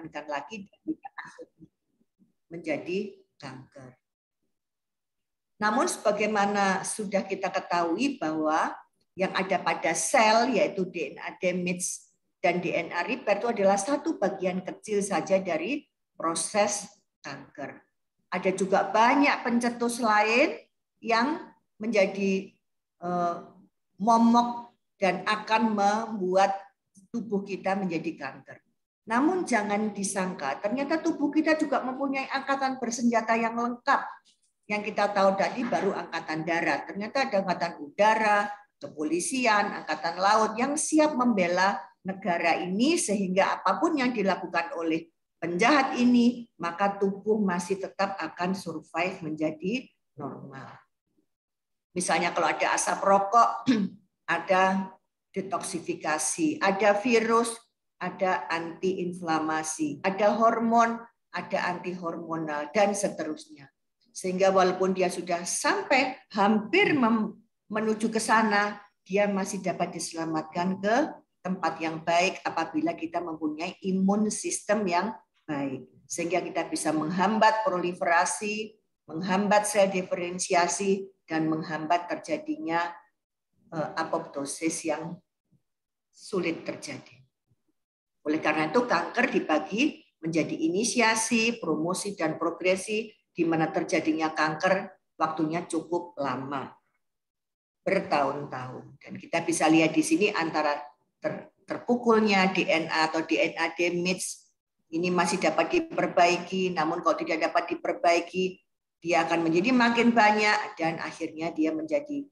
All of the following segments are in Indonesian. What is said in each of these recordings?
melahirkan lagi menjadi kanker. Namun sebagaimana sudah kita ketahui bahwa yang ada pada sel yaitu DNA damage dan DNA repair itu adalah satu bagian kecil saja dari proses kanker. Ada juga banyak pencetus lain yang menjadi eh, momok dan akan membuat tubuh kita menjadi kanker. Namun jangan disangka, ternyata tubuh kita juga mempunyai angkatan bersenjata yang lengkap. Yang kita tahu tadi baru angkatan darat. Ternyata ada angkatan udara, kepolisian, angkatan laut yang siap membela negara ini sehingga apapun yang dilakukan oleh penjahat ini, maka tubuh masih tetap akan survive menjadi normal. Misalnya kalau ada asap rokok, ada detoksifikasi, ada virus, ada antiinflamasi, ada hormon, ada anti hormonal dan seterusnya. Sehingga walaupun dia sudah sampai hampir menuju ke sana, dia masih dapat diselamatkan ke tempat yang baik apabila kita mempunyai imun sistem yang baik. Sehingga kita bisa menghambat proliferasi, menghambat sel diferensiasi, dan menghambat terjadinya eh, apoptosis yang sulit terjadi. Oleh karena itu kanker dibagi menjadi inisiasi, promosi, dan progresi di mana terjadinya kanker waktunya cukup lama, bertahun-tahun. Dan kita bisa lihat di sini antara ter, terpukulnya DNA atau DNA damage ini masih dapat diperbaiki, namun kalau tidak dapat diperbaiki, dia akan menjadi makin banyak dan akhirnya dia menjadi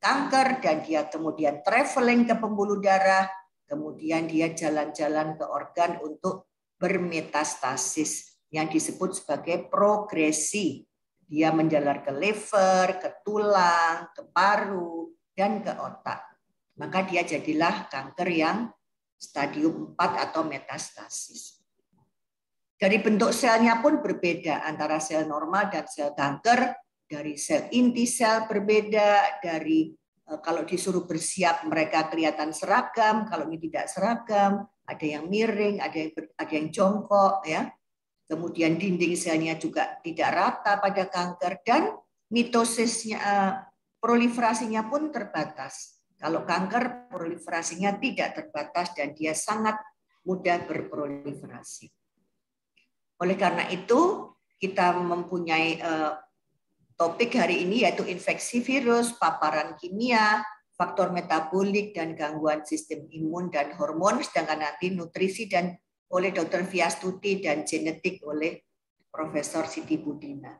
kanker dan dia kemudian traveling ke pembuluh darah Kemudian dia jalan-jalan ke organ untuk bermetastasis yang disebut sebagai progresi. Dia menjalar ke liver, ke tulang, ke paru, dan ke otak. Maka dia jadilah kanker yang stadium 4 atau metastasis. Dari bentuk selnya pun berbeda antara sel normal dan sel kanker, dari sel inti sel berbeda, dari Eh, kalau disuruh bersiap mereka kelihatan seragam, kalau ini tidak seragam, ada yang miring, ada yang ada yang jongkok ya. Kemudian dinding selnya juga tidak rata pada kanker dan mitosisnya eh, proliferasinya pun terbatas. Kalau kanker proliferasinya tidak terbatas dan dia sangat mudah berproliferasi. Oleh karena itu, kita mempunyai eh, Topik hari ini yaitu infeksi virus, paparan kimia, faktor metabolik dan gangguan sistem imun dan hormon, sedangkan nanti nutrisi dan oleh Dr. Fiastuti Tuti dan genetik oleh Profesor Siti Budina.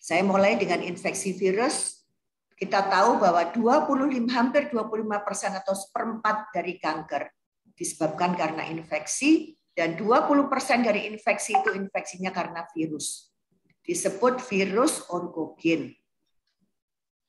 Saya mulai dengan infeksi virus. Kita tahu bahwa 25 hampir 25 persen atau seperempat dari kanker disebabkan karena infeksi dan 20 persen dari infeksi itu infeksinya karena virus disebut virus onkogen.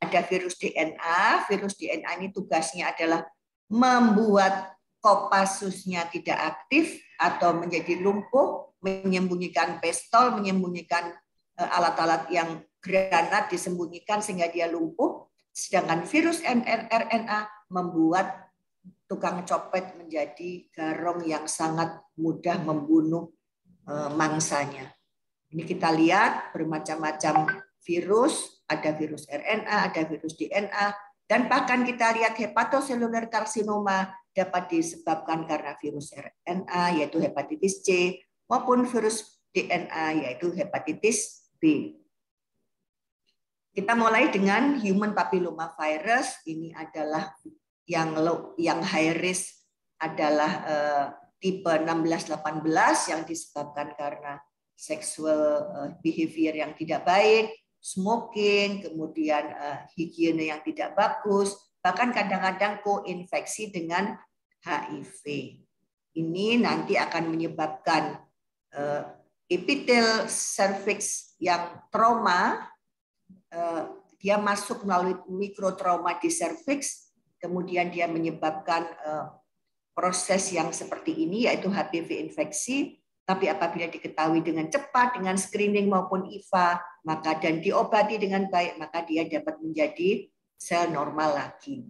Ada virus DNA, virus DNA ini tugasnya adalah membuat kopasusnya tidak aktif atau menjadi lumpuh, menyembunyikan pistol, menyembunyikan e, alat-alat yang granat disembunyikan sehingga dia lumpuh. Sedangkan virus mRNA membuat tukang copet menjadi garong yang sangat mudah membunuh e, mangsanya. Ini kita lihat bermacam-macam virus, ada virus RNA, ada virus DNA, dan bahkan kita lihat hepatoseluler karsinoma dapat disebabkan karena virus RNA yaitu hepatitis C maupun virus DNA yaitu hepatitis B. Kita mulai dengan human papilloma virus. Ini adalah yang low, yang high risk adalah uh, tipe 1618 yang disebabkan karena seksual eh, behavior yang tidak baik, smoking, kemudian eh, higiene yang tidak bagus, bahkan kadang-kadang koinfeksi dengan HIV. Ini nanti akan menyebabkan eh, epitel cervix yang trauma, dia masuk melalui mikrotrauma di cervix, kemudian dia menyebabkan proses yang seperti ini yaitu HPV infeksi, tapi apabila diketahui dengan cepat dengan screening maupun IVA, maka dan diobati dengan baik, maka dia dapat menjadi sel normal lagi.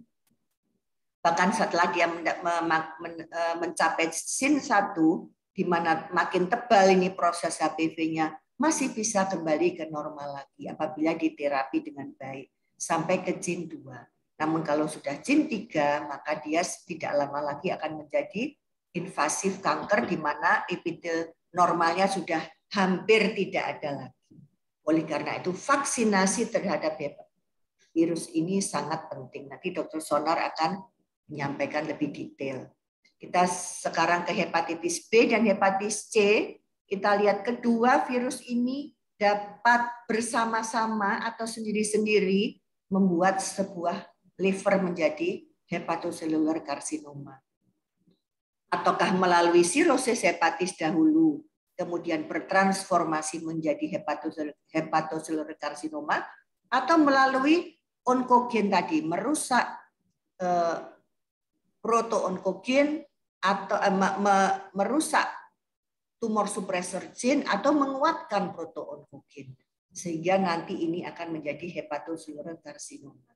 Bahkan setelah dia e, mencapai sin 1, di mana makin tebal ini proses HPV-nya, masih bisa kembali ke normal lagi apabila diterapi dengan baik sampai ke jin 2. Namun kalau sudah jin 3, maka dia tidak lama lagi akan menjadi invasif kanker di mana epitel normalnya sudah hampir tidak ada lagi. Oleh karena itu vaksinasi terhadap virus ini sangat penting. Nanti Dr. Sonar akan menyampaikan lebih detail. Kita sekarang ke hepatitis B dan hepatitis C. Kita lihat kedua virus ini dapat bersama-sama atau sendiri-sendiri membuat sebuah liver menjadi hepatoseluler karsinoma ataukah melalui sirosis hepatis dahulu, kemudian bertransformasi menjadi hepatoseluler karsinoma, atau melalui onkogen tadi, merusak eh, proto-onkogen atau eh, me, merusak tumor suppressor gene atau menguatkan proto-onkogen. Sehingga nanti ini akan menjadi hepatoseluler karsinoma.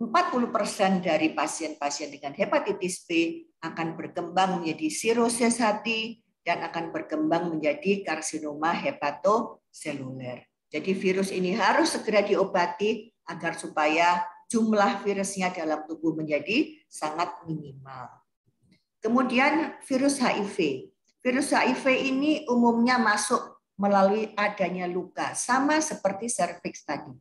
40% dari pasien-pasien dengan hepatitis B akan berkembang menjadi sirosis hati dan akan berkembang menjadi karsinoma hepatoseluler. Jadi virus ini harus segera diobati agar supaya jumlah virusnya dalam tubuh menjadi sangat minimal. Kemudian virus HIV. Virus HIV ini umumnya masuk melalui adanya luka, sama seperti serviks tadi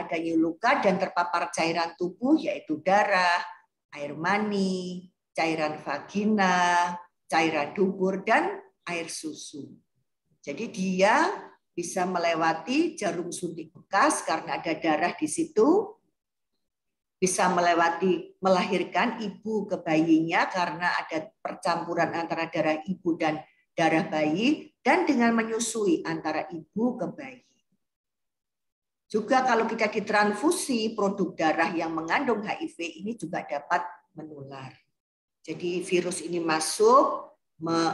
adanya luka dan terpapar cairan tubuh yaitu darah, air mani, cairan vagina, cairan dubur dan air susu. Jadi dia bisa melewati jarum suntik bekas karena ada darah di situ, bisa melewati melahirkan ibu ke bayinya karena ada percampuran antara darah ibu dan darah bayi dan dengan menyusui antara ibu ke bayi. Juga kalau kita ditransfusi produk darah yang mengandung HIV ini juga dapat menular. Jadi virus ini masuk me,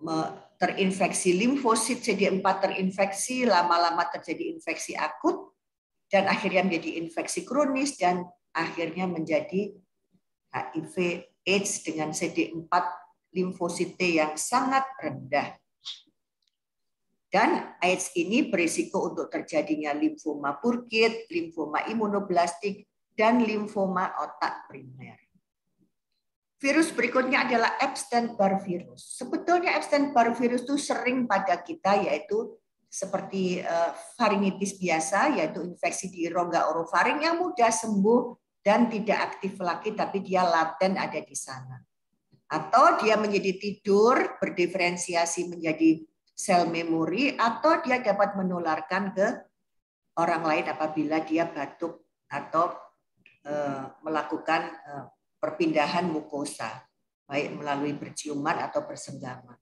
me, terinfeksi limfosit CD4 terinfeksi, lama-lama terjadi infeksi akut dan akhirnya menjadi infeksi kronis dan akhirnya menjadi HIV AIDS dengan CD4 limfosit T yang sangat rendah. Dan AIDS ini berisiko untuk terjadinya limfoma purkit, limfoma imunoblastik, dan limfoma otak primer. Virus berikutnya adalah Epstein-Barr virus. Sebetulnya Epstein-Barr virus itu sering pada kita yaitu seperti eh, faringitis biasa yaitu infeksi di rongga orofaring yang mudah sembuh dan tidak aktif lagi tapi dia laten ada di sana. Atau dia menjadi tidur, berdiferensiasi menjadi sel memori atau dia dapat menularkan ke orang lain apabila dia batuk atau e, melakukan e, perpindahan mukosa baik melalui berciuman atau bersenggama.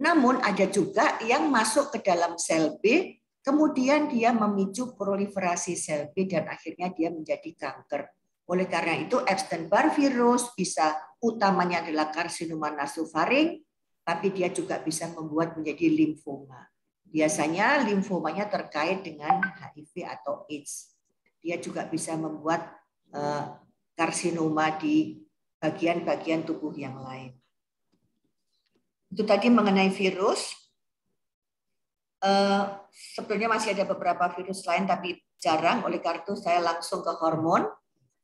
Namun ada juga yang masuk ke dalam sel B kemudian dia memicu proliferasi sel B dan akhirnya dia menjadi kanker. Oleh karena itu Epstein-Barr virus bisa utamanya adalah karsinoma nasofaring tapi dia juga bisa membuat menjadi limfoma. Biasanya limfomanya terkait dengan HIV atau AIDS. Dia juga bisa membuat eh, karsinoma di bagian-bagian tubuh yang lain. Itu tadi mengenai virus. Eh, sebetulnya masih ada beberapa virus lain, tapi jarang. Oleh karena itu saya langsung ke hormon.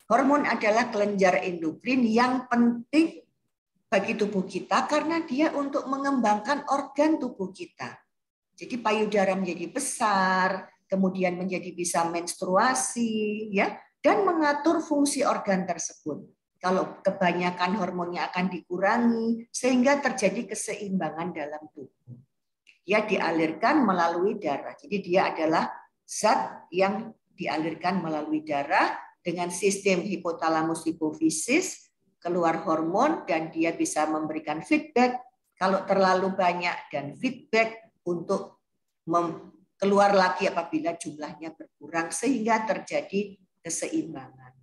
Hormon adalah kelenjar endokrin yang penting bagi tubuh kita karena dia untuk mengembangkan organ tubuh kita. Jadi payudara menjadi besar, kemudian menjadi bisa menstruasi ya dan mengatur fungsi organ tersebut. Kalau kebanyakan hormonnya akan dikurangi sehingga terjadi keseimbangan dalam tubuh. Dia dialirkan melalui darah. Jadi dia adalah zat yang dialirkan melalui darah dengan sistem hipotalamus hipofisis keluar hormon dan dia bisa memberikan feedback kalau terlalu banyak dan feedback untuk keluar lagi apabila jumlahnya berkurang sehingga terjadi keseimbangan.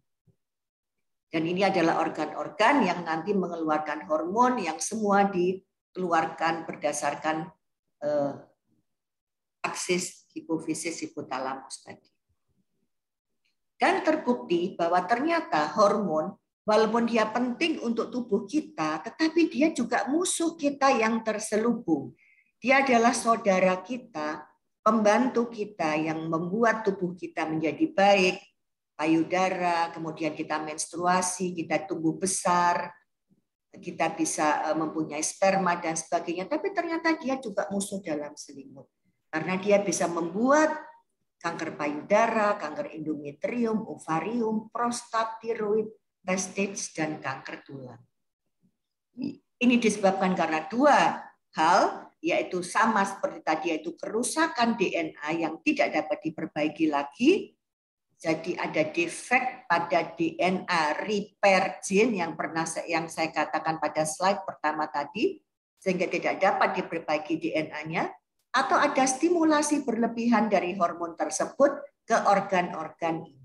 Dan ini adalah organ-organ yang nanti mengeluarkan hormon yang semua dikeluarkan berdasarkan eh, aksis hipofisis hipotalamus tadi. Dan terbukti bahwa ternyata hormon Walaupun dia penting untuk tubuh kita, tetapi dia juga musuh kita yang terselubung. Dia adalah saudara kita, pembantu kita yang membuat tubuh kita menjadi baik, payudara, kemudian kita menstruasi, kita tumbuh besar, kita bisa eh, mempunyai sperma dan sebagainya. Tapi ternyata dia juga musuh dalam selimut. Karena dia bisa membuat kanker payudara, kanker endometrium, ovarium, prostat, tiroid, testis dan kanker tulang. Ini disebabkan karena dua hal, yaitu sama seperti tadi, yaitu kerusakan DNA yang tidak dapat diperbaiki lagi. Jadi ada defek pada DNA repair gene yang pernah yang saya katakan pada slide pertama tadi, sehingga tidak dapat diperbaiki DNA-nya, atau ada stimulasi berlebihan dari hormon tersebut ke organ-organ ini.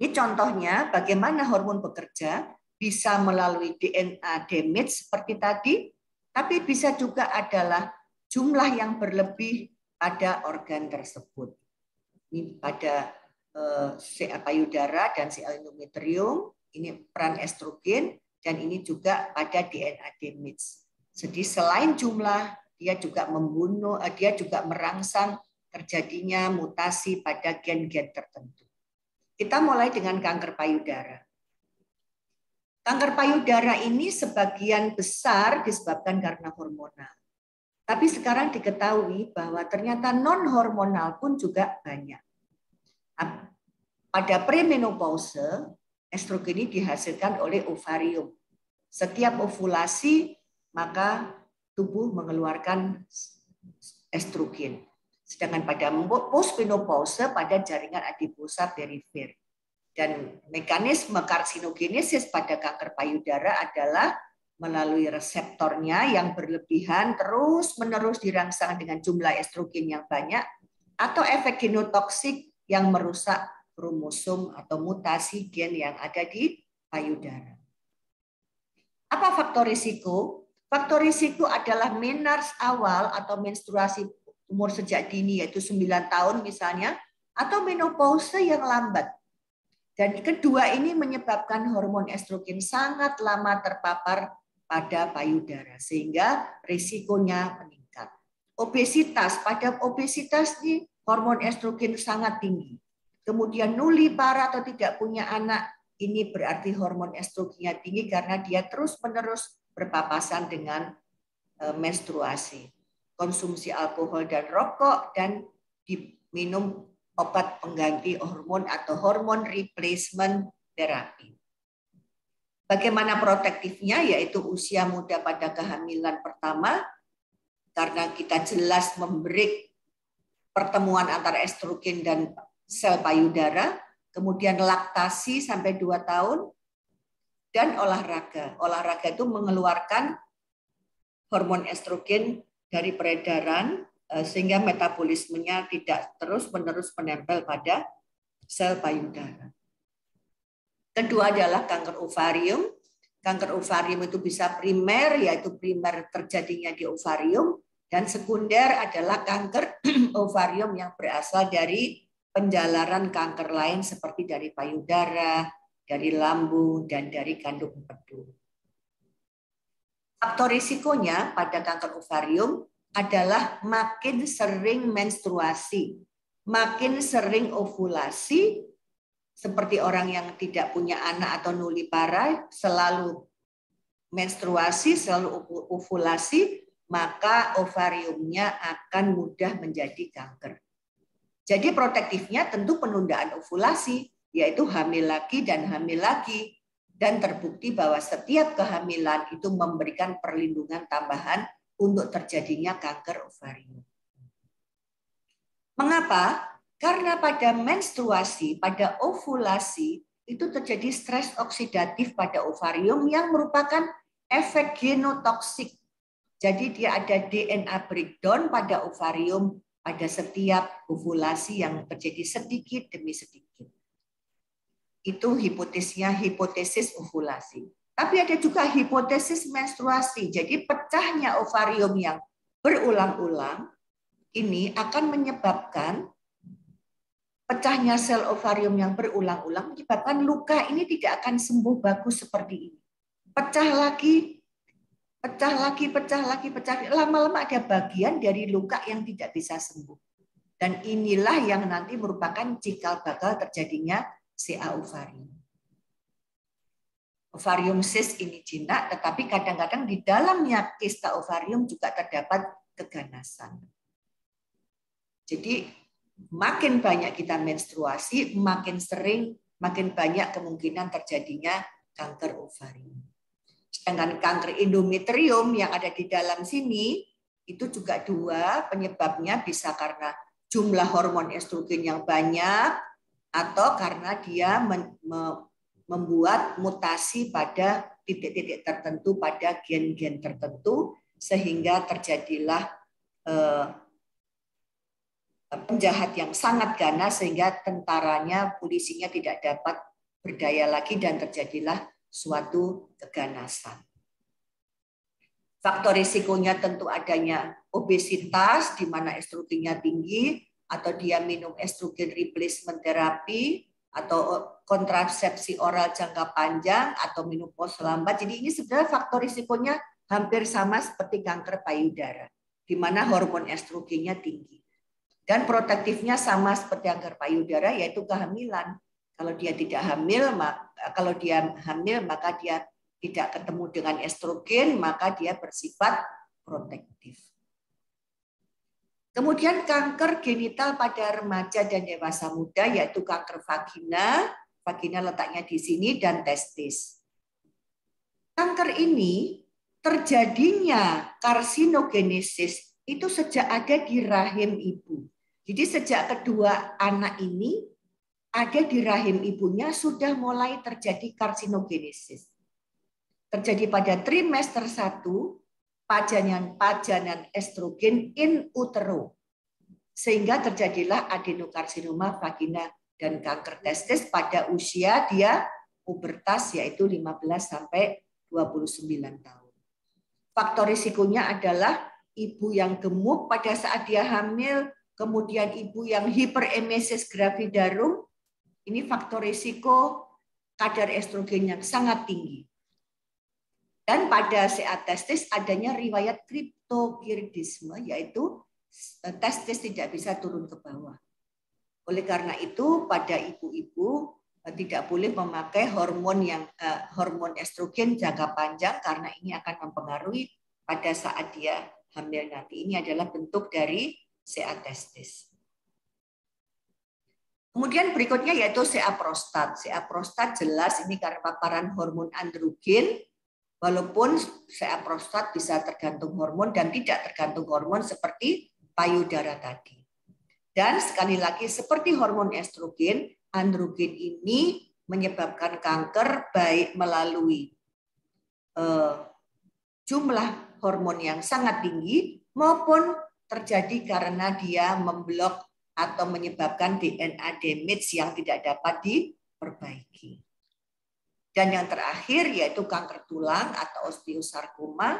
Ini contohnya bagaimana hormon bekerja bisa melalui DNA damage seperti tadi, tapi bisa juga adalah jumlah yang berlebih pada organ tersebut. Ini pada eh, sel payudara dan sel endometrium, ini peran estrogen, dan ini juga pada DNA damage. Jadi selain jumlah, dia juga membunuh, eh, dia juga merangsang terjadinya mutasi pada gen-gen tertentu. Kita mulai dengan kanker payudara. Kanker payudara ini sebagian besar disebabkan karena hormonal. Tapi sekarang diketahui bahwa ternyata non-hormonal pun juga banyak. Pada premenopause, estrogen ini dihasilkan oleh ovarium. Setiap ovulasi, maka tubuh mengeluarkan estrogen. Sedangkan pada postmenopause pada jaringan adiposa perifer. Dan mekanisme karsinogenesis pada kanker payudara adalah melalui reseptornya yang berlebihan terus-menerus dirangsang dengan jumlah estrogen yang banyak atau efek genotoksik yang merusak kromosom atau mutasi gen yang ada di payudara. Apa faktor risiko? Faktor risiko adalah menars awal atau menstruasi umur sejak dini yaitu 9 tahun misalnya atau menopause yang lambat. Dan kedua ini menyebabkan hormon estrogen sangat lama terpapar pada payudara sehingga risikonya meningkat. Obesitas, pada obesitas ini hormon estrogen sangat tinggi. Kemudian nuli parah atau tidak punya anak ini berarti hormon estrogennya tinggi karena dia terus-menerus berpapasan dengan e, menstruasi konsumsi alkohol dan rokok dan diminum obat pengganti hormon atau hormon replacement terapi. Bagaimana protektifnya yaitu usia muda pada kehamilan pertama karena kita jelas memberi pertemuan antara estrogen dan sel payudara, kemudian laktasi sampai 2 tahun dan olahraga. Olahraga itu mengeluarkan hormon estrogen dari peredaran eh, sehingga metabolismenya tidak terus-menerus menempel pada sel payudara. Kedua adalah kanker ovarium. Kanker ovarium itu bisa primer, yaitu primer terjadinya di ovarium, dan sekunder adalah kanker ovarium yang berasal dari penjalaran kanker lain seperti dari payudara, dari lambung, dan dari kandung empedu. Faktor risikonya pada kanker ovarium adalah makin sering menstruasi, makin sering ovulasi, seperti orang yang tidak punya anak atau nuli parai, selalu menstruasi, selalu ovulasi, maka ovariumnya akan mudah menjadi kanker. Jadi protektifnya tentu penundaan ovulasi, yaitu hamil lagi dan hamil lagi dan terbukti bahwa setiap kehamilan itu memberikan perlindungan tambahan untuk terjadinya kanker ovarium. Mengapa? Karena pada menstruasi, pada ovulasi itu terjadi stres oksidatif pada ovarium yang merupakan efek genotoksik. Jadi dia ada DNA breakdown pada ovarium pada setiap ovulasi yang terjadi sedikit demi sedikit. Itu hipotesisnya hipotesis ovulasi. Tapi ada juga hipotesis menstruasi. Jadi pecahnya ovarium yang berulang-ulang ini akan menyebabkan pecahnya sel ovarium yang berulang-ulang menyebabkan luka ini tidak akan sembuh bagus seperti ini. Pecah lagi, pecah lagi, pecah lagi, pecah. Lama-lama ada bagian dari luka yang tidak bisa sembuh. Dan inilah yang nanti merupakan cikal bakal terjadinya CA ovarium. Ovarium sis ini jinak, tetapi kadang-kadang di dalamnya kista ovarium juga terdapat keganasan. Jadi makin banyak kita menstruasi, makin sering, makin banyak kemungkinan terjadinya kanker ovarium. Sedangkan kanker endometrium yang ada di dalam sini itu juga dua penyebabnya bisa karena jumlah hormon estrogen yang banyak atau karena dia membuat mutasi pada titik-titik tertentu pada gen-gen tertentu sehingga terjadilah eh, penjahat yang sangat ganas sehingga tentaranya polisinya tidak dapat berdaya lagi dan terjadilah suatu keganasan. Faktor risikonya tentu adanya obesitas di mana estrogennya tinggi, atau dia minum estrogen replacement therapy atau kontrasepsi oral jangka panjang atau minum pos lambat. Jadi ini sebenarnya faktor risikonya hampir sama seperti kanker payudara, di mana hormon estrogennya tinggi. Dan protektifnya sama seperti kanker payudara yaitu kehamilan. Kalau dia tidak hamil, maka, kalau dia hamil maka dia tidak ketemu dengan estrogen, maka dia bersifat protektif. Kemudian kanker genital pada remaja dan dewasa muda yaitu kanker vagina, vagina letaknya di sini dan testis. Kanker ini terjadinya karsinogenesis itu sejak ada di rahim ibu. Jadi sejak kedua anak ini ada di rahim ibunya sudah mulai terjadi karsinogenesis. Terjadi pada trimester 1 pajanan-pajanan estrogen in utero. Sehingga terjadilah adenokarsinoma vagina dan kanker testis pada usia dia pubertas yaitu 15 sampai 29 tahun. Faktor risikonya adalah ibu yang gemuk pada saat dia hamil, kemudian ibu yang hiperemesis gravidarum, ini faktor risiko kadar estrogen yang sangat tinggi. Dan pada CA testis adanya riwayat kriptokiridisme, yaitu e, testis tidak bisa turun ke bawah. Oleh karena itu, pada ibu-ibu e, tidak boleh memakai hormon yang eh, hormon estrogen jangka panjang karena ini akan mempengaruhi pada saat dia hamil nanti. Ini adalah bentuk dari CA testis. Kemudian berikutnya yaitu CA prostat. CA prostat jelas ini karena paparan hormon androgen Walaupun saya prostat bisa tergantung hormon dan tidak tergantung hormon seperti payudara tadi. Dan sekali lagi seperti hormon estrogen, androgen ini menyebabkan kanker baik melalui eh, jumlah hormon yang sangat tinggi maupun terjadi karena dia memblok atau menyebabkan DNA damage yang tidak dapat diperbaiki. Dan yang terakhir yaitu kanker tulang atau osteosarkoma.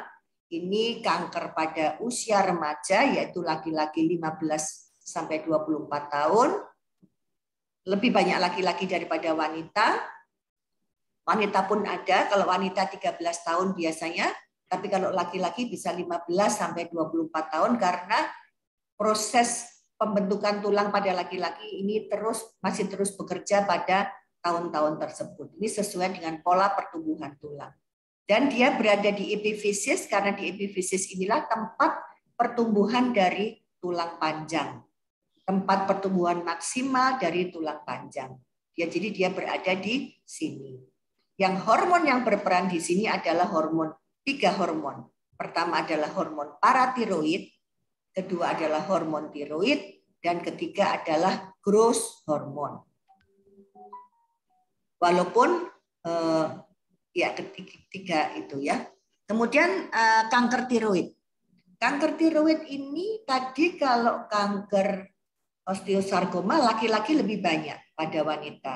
Ini kanker pada usia remaja yaitu laki-laki 15 sampai 24 tahun. Lebih banyak laki-laki daripada wanita. Wanita pun ada, kalau wanita 13 tahun biasanya, tapi kalau laki-laki bisa 15 sampai 24 tahun karena proses pembentukan tulang pada laki-laki ini terus masih terus bekerja pada tahun-tahun tersebut. Ini sesuai dengan pola pertumbuhan tulang. Dan dia berada di epifisis karena di epifisis inilah tempat pertumbuhan dari tulang panjang. Tempat pertumbuhan maksimal dari tulang panjang. Ya, jadi dia berada di sini. Yang hormon yang berperan di sini adalah hormon tiga hormon. Pertama adalah hormon paratiroid, kedua adalah hormon tiroid, dan ketiga adalah growth hormon walaupun eh, ya ketiga itu ya. Kemudian eh, kanker tiroid. Kanker tiroid ini tadi kalau kanker osteosarkoma laki-laki lebih banyak pada wanita.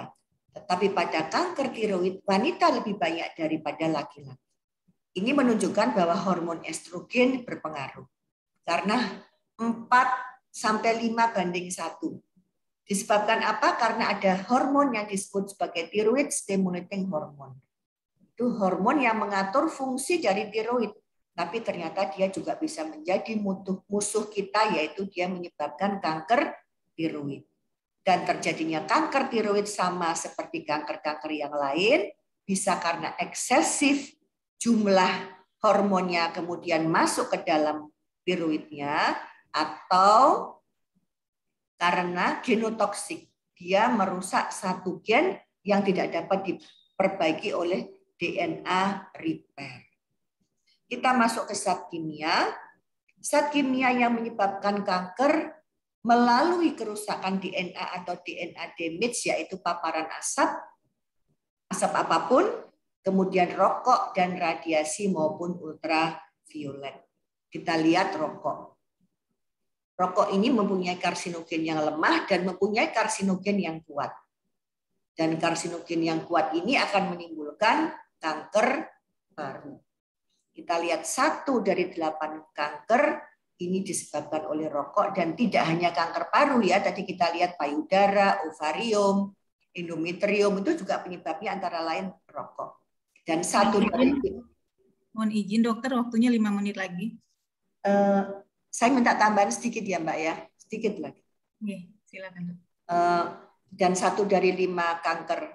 Tetapi pada kanker tiroid wanita lebih banyak daripada laki-laki. Ini menunjukkan bahwa hormon estrogen berpengaruh. Karena 4 sampai 5 banding 1 Disebabkan apa? Karena ada hormon yang disebut sebagai tiroid stimulating hormon. Itu hormon yang mengatur fungsi dari tiroid. Tapi ternyata dia juga bisa menjadi musuh kita, yaitu dia menyebabkan kanker tiroid. Dan terjadinya kanker tiroid sama seperti kanker-kanker yang lain, bisa karena eksesif jumlah hormonnya kemudian masuk ke dalam tiroidnya, atau karena genotoksik. Dia merusak satu gen yang tidak dapat diperbaiki oleh DNA repair. Kita masuk ke zat kimia. Zat kimia yang menyebabkan kanker melalui kerusakan DNA atau DNA damage yaitu paparan asap, asap apapun, kemudian rokok dan radiasi maupun ultraviolet. Kita lihat rokok Rokok ini mempunyai karsinogen yang lemah dan mempunyai karsinogen yang kuat. Dan karsinogen yang kuat ini akan menimbulkan kanker paru. Kita lihat satu dari delapan kanker ini disebabkan oleh rokok dan tidak hanya kanker paru ya. Tadi kita lihat payudara, ovarium, endometrium itu juga penyebabnya antara lain rokok. Dan satu mohon dari izin, mohon izin dokter waktunya lima menit lagi. Eh, saya minta tambahan sedikit ya Mbak ya, sedikit lagi. Iya, silakan. Eh, dan satu dari lima kanker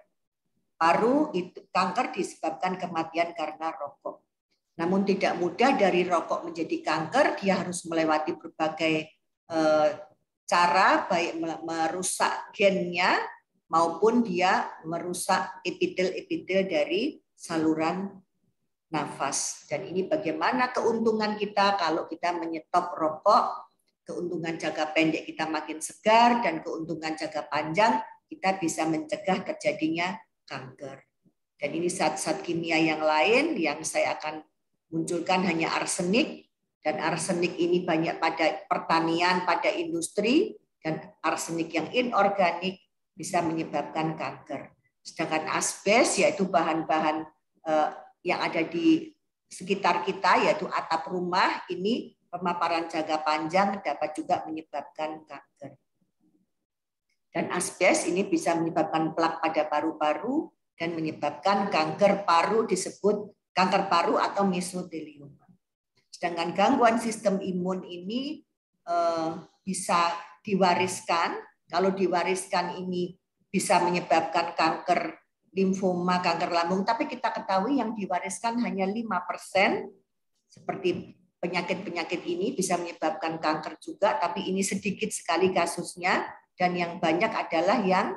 paru itu kanker disebabkan kematian karena rokok. Namun tidak mudah dari rokok menjadi kanker, dia harus melewati berbagai eh, cara baik merusak gennya maupun dia merusak epitel-epitel dari saluran nafas. Dan ini bagaimana keuntungan kita kalau kita menyetop rokok, keuntungan jaga pendek kita makin segar, dan keuntungan jaga panjang kita bisa mencegah terjadinya kanker. Dan ini saat-saat kimia yang lain yang saya akan munculkan hanya arsenik, dan arsenik ini banyak pada pertanian, pada industri, dan arsenik yang inorganik bisa menyebabkan kanker. Sedangkan asbes yaitu bahan-bahan eh, yang ada di sekitar kita yaitu atap rumah ini pemaparan jangka panjang dapat juga menyebabkan kanker. Dan asbes ini bisa menyebabkan plak pada paru-paru dan menyebabkan kanker paru disebut kanker paru atau mesotelium. Sedangkan gangguan sistem imun ini eh, bisa diwariskan. Kalau diwariskan ini bisa menyebabkan kanker limfoma kanker lambung, tapi kita ketahui yang diwariskan hanya 5% seperti penyakit-penyakit ini bisa menyebabkan kanker juga, tapi ini sedikit sekali kasusnya dan yang banyak adalah yang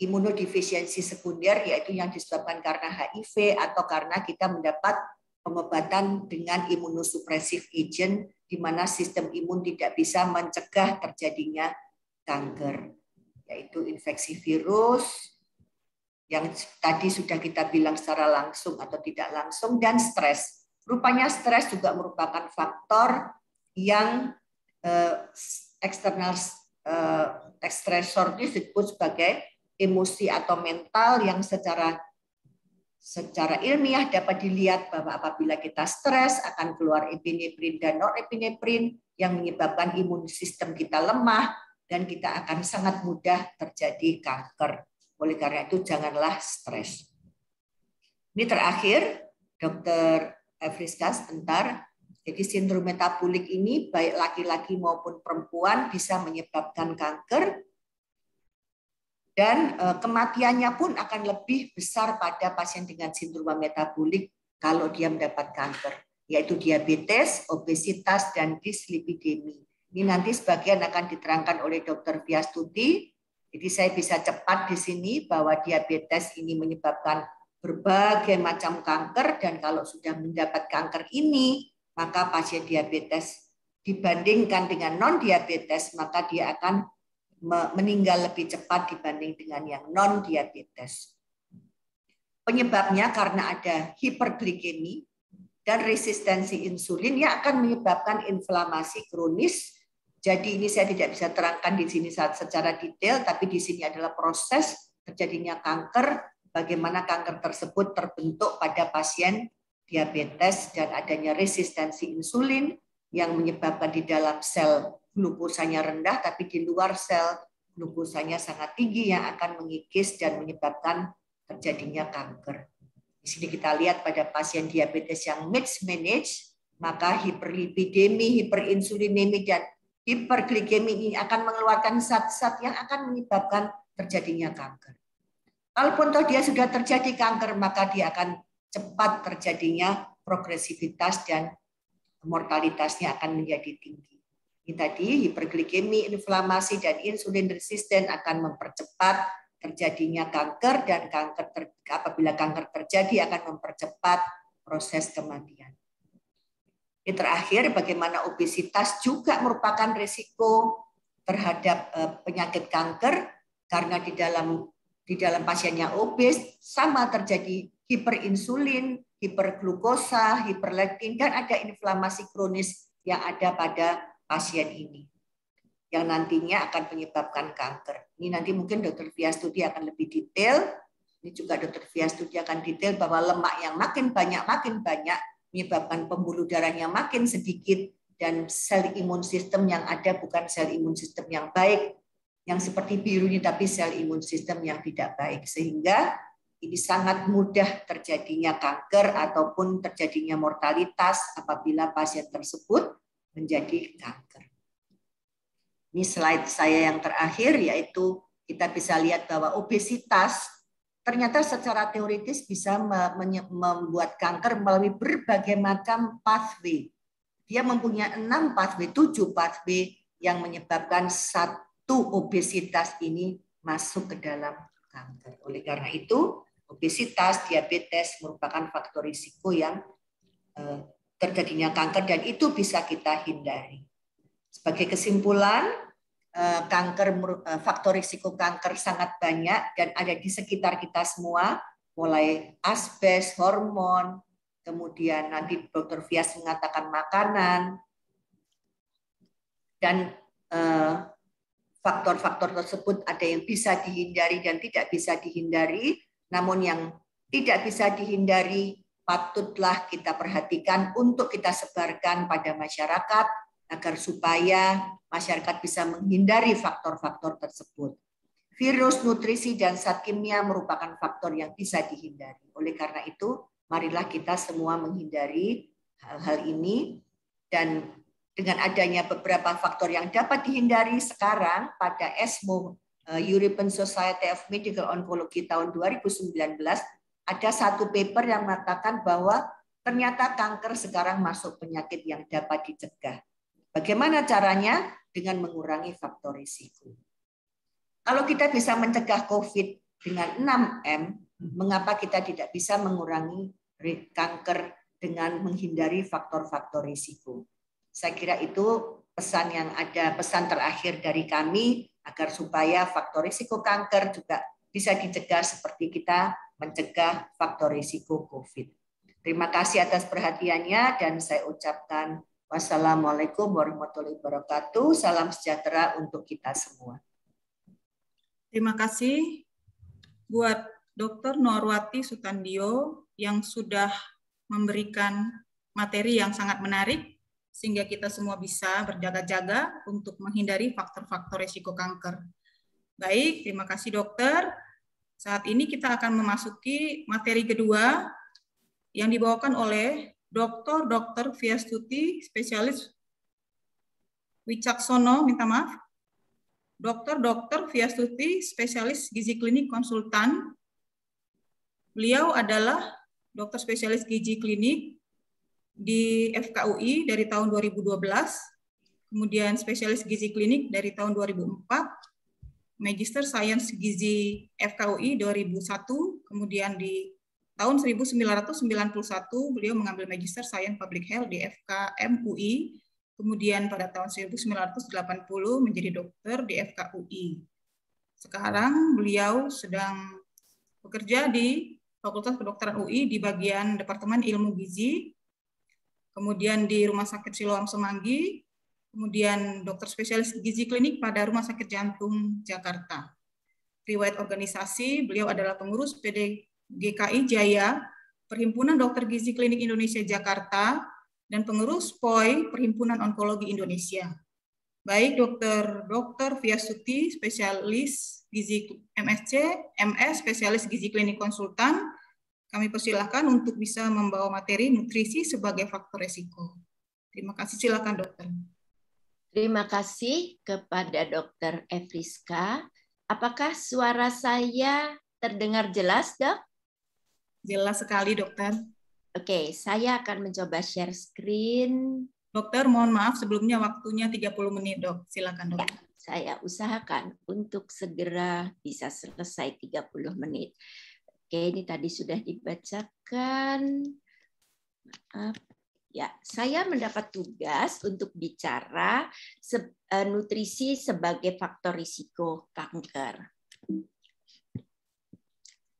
imunodefisiensi sekunder yaitu yang disebabkan karena HIV atau karena kita mendapat pengobatan dengan imunosupresif agent di mana sistem imun tidak bisa mencegah terjadinya kanker yaitu infeksi virus, yang tadi sudah kita bilang secara langsung atau tidak langsung dan stres. Rupanya stres juga merupakan faktor yang eh, eksternal eh, stressor disebut sebagai emosi atau mental yang secara secara ilmiah dapat dilihat bahwa apabila kita stres akan keluar epinefrin dan norepinefrin yang menyebabkan imun sistem kita lemah dan kita akan sangat mudah terjadi kanker. Oleh karena itu janganlah stres. Ini terakhir, Dokter Evriska sebentar. Jadi sindrom metabolik ini baik laki-laki maupun perempuan bisa menyebabkan kanker dan e, kematiannya pun akan lebih besar pada pasien dengan sindrom metabolik kalau dia mendapat kanker, yaitu diabetes, obesitas, dan dislipidemi. Ini nanti sebagian akan diterangkan oleh Dokter Dr. Tuti. Jadi saya bisa cepat di sini bahwa diabetes ini menyebabkan berbagai macam kanker dan kalau sudah mendapat kanker ini, maka pasien diabetes dibandingkan dengan non diabetes maka dia akan meninggal lebih cepat dibanding dengan yang non diabetes. Penyebabnya karena ada hiperglikemi dan resistensi insulin yang akan menyebabkan inflamasi kronis jadi ini saya tidak bisa terangkan di sini secara detail, tapi di sini adalah proses terjadinya kanker, bagaimana kanker tersebut terbentuk pada pasien diabetes dan adanya resistensi insulin yang menyebabkan di dalam sel glukosanya rendah, tapi di luar sel glukosanya sangat tinggi yang akan mengikis dan menyebabkan terjadinya kanker. Di sini kita lihat pada pasien diabetes yang manage, maka hiperlipidemi, hiperinsulinemi, dan hiperglikemi ini akan mengeluarkan zat-zat yang akan menyebabkan terjadinya kanker. Kalaupun toh dia sudah terjadi kanker, maka dia akan cepat terjadinya progresivitas dan mortalitasnya akan menjadi tinggi. Ini tadi hiperglikemi, inflamasi, dan insulin resisten akan mempercepat terjadinya kanker dan kanker ter, apabila kanker terjadi akan mempercepat proses kematian. Yang terakhir, bagaimana obesitas juga merupakan risiko terhadap eh, penyakit kanker karena di dalam di dalam pasien obes sama terjadi hiperinsulin, hiperglukosa, hiperleptin dan ada inflamasi kronis yang ada pada pasien ini yang nantinya akan menyebabkan kanker. Ini nanti mungkin dokter Via studi akan lebih detail. Ini juga dokter Via studi akan detail bahwa lemak yang makin banyak makin banyak menyebabkan pembuluh darahnya makin sedikit dan sel imun sistem yang ada bukan sel imun sistem yang baik yang seperti biru ini tapi sel imun sistem yang tidak baik sehingga ini sangat mudah terjadinya kanker ataupun terjadinya mortalitas apabila pasien tersebut menjadi kanker. Ini slide saya yang terakhir yaitu kita bisa lihat bahwa obesitas ternyata secara teoritis bisa membuat kanker melalui berbagai macam pathway. Dia mempunyai enam pathway, tujuh pathway yang menyebabkan satu obesitas ini masuk ke dalam kanker. Oleh karena itu, obesitas, diabetes merupakan faktor risiko yang eh, terjadinya kanker dan itu bisa kita hindari. Sebagai kesimpulan, Eh, kanker eh, faktor risiko kanker sangat banyak dan ada di sekitar kita semua mulai asbes, hormon, kemudian nanti dokter Fias mengatakan makanan dan eh, faktor-faktor tersebut ada yang bisa dihindari dan tidak bisa dihindari namun yang tidak bisa dihindari patutlah kita perhatikan untuk kita sebarkan pada masyarakat agar supaya masyarakat bisa menghindari faktor-faktor tersebut. Virus, nutrisi, dan zat kimia merupakan faktor yang bisa dihindari. Oleh karena itu, marilah kita semua menghindari hal-hal ini dan dengan adanya beberapa faktor yang dapat dihindari sekarang pada ESMO eh, European Society of Medical Oncology tahun 2019 ada satu paper yang mengatakan bahwa ternyata kanker sekarang masuk penyakit yang dapat dicegah. Bagaimana caranya? Dengan mengurangi faktor risiko. Kalau kita bisa mencegah COVID dengan 6M, mengapa kita tidak bisa mengurangi kanker dengan menghindari faktor-faktor risiko? Saya kira itu pesan yang ada, pesan terakhir dari kami agar supaya faktor risiko kanker juga bisa dicegah seperti kita mencegah faktor risiko COVID. Terima kasih atas perhatiannya dan saya ucapkan Wassalamualaikum warahmatullahi wabarakatuh. Salam sejahtera untuk kita semua. Terima kasih buat Dr. Norwati Sutandio yang sudah memberikan materi yang sangat menarik sehingga kita semua bisa berjaga-jaga untuk menghindari faktor-faktor resiko kanker. Baik, terima kasih dokter. Saat ini kita akan memasuki materi kedua yang dibawakan oleh Dr. Dr. Fiastuti, spesialis Wicaksono, minta maaf. Dr. Dr. Fiastuti, spesialis gizi klinik konsultan. Beliau adalah dokter spesialis gizi klinik di FKUI dari tahun 2012, kemudian spesialis gizi klinik dari tahun 2004, Magister Sains Gizi FKUI 2001, kemudian di Tahun 1991 beliau mengambil Magister Sains Public Health di FKM UI, kemudian pada tahun 1980 menjadi dokter di FKUI. Sekarang beliau sedang bekerja di Fakultas Kedokteran UI di bagian Departemen Ilmu Gizi, kemudian di Rumah Sakit Siloam Semanggi, kemudian dokter spesialis gizi klinik pada Rumah Sakit Jantung Jakarta. Riwayat organisasi, beliau adalah pengurus PD GKI Jaya, Perhimpunan Dokter Gizi Klinik Indonesia Jakarta, dan pengurus POI Perhimpunan Onkologi Indonesia. Baik dokter dokter Via Suti, spesialis gizi MSC, MS, spesialis gizi klinik konsultan, kami persilahkan untuk bisa membawa materi nutrisi sebagai faktor resiko. Terima kasih, silakan dokter. Terima kasih kepada dokter Efriska. Apakah suara saya terdengar jelas, dok? Jelas sekali, dokter. Oke, saya akan mencoba share screen. Dokter, mohon maaf sebelumnya waktunya 30 menit, dok. Silakan, dok. Ya, saya usahakan untuk segera bisa selesai 30 menit. Oke, ini tadi sudah dibacakan. Maaf. Ya, saya mendapat tugas untuk bicara se eh, nutrisi sebagai faktor risiko kanker.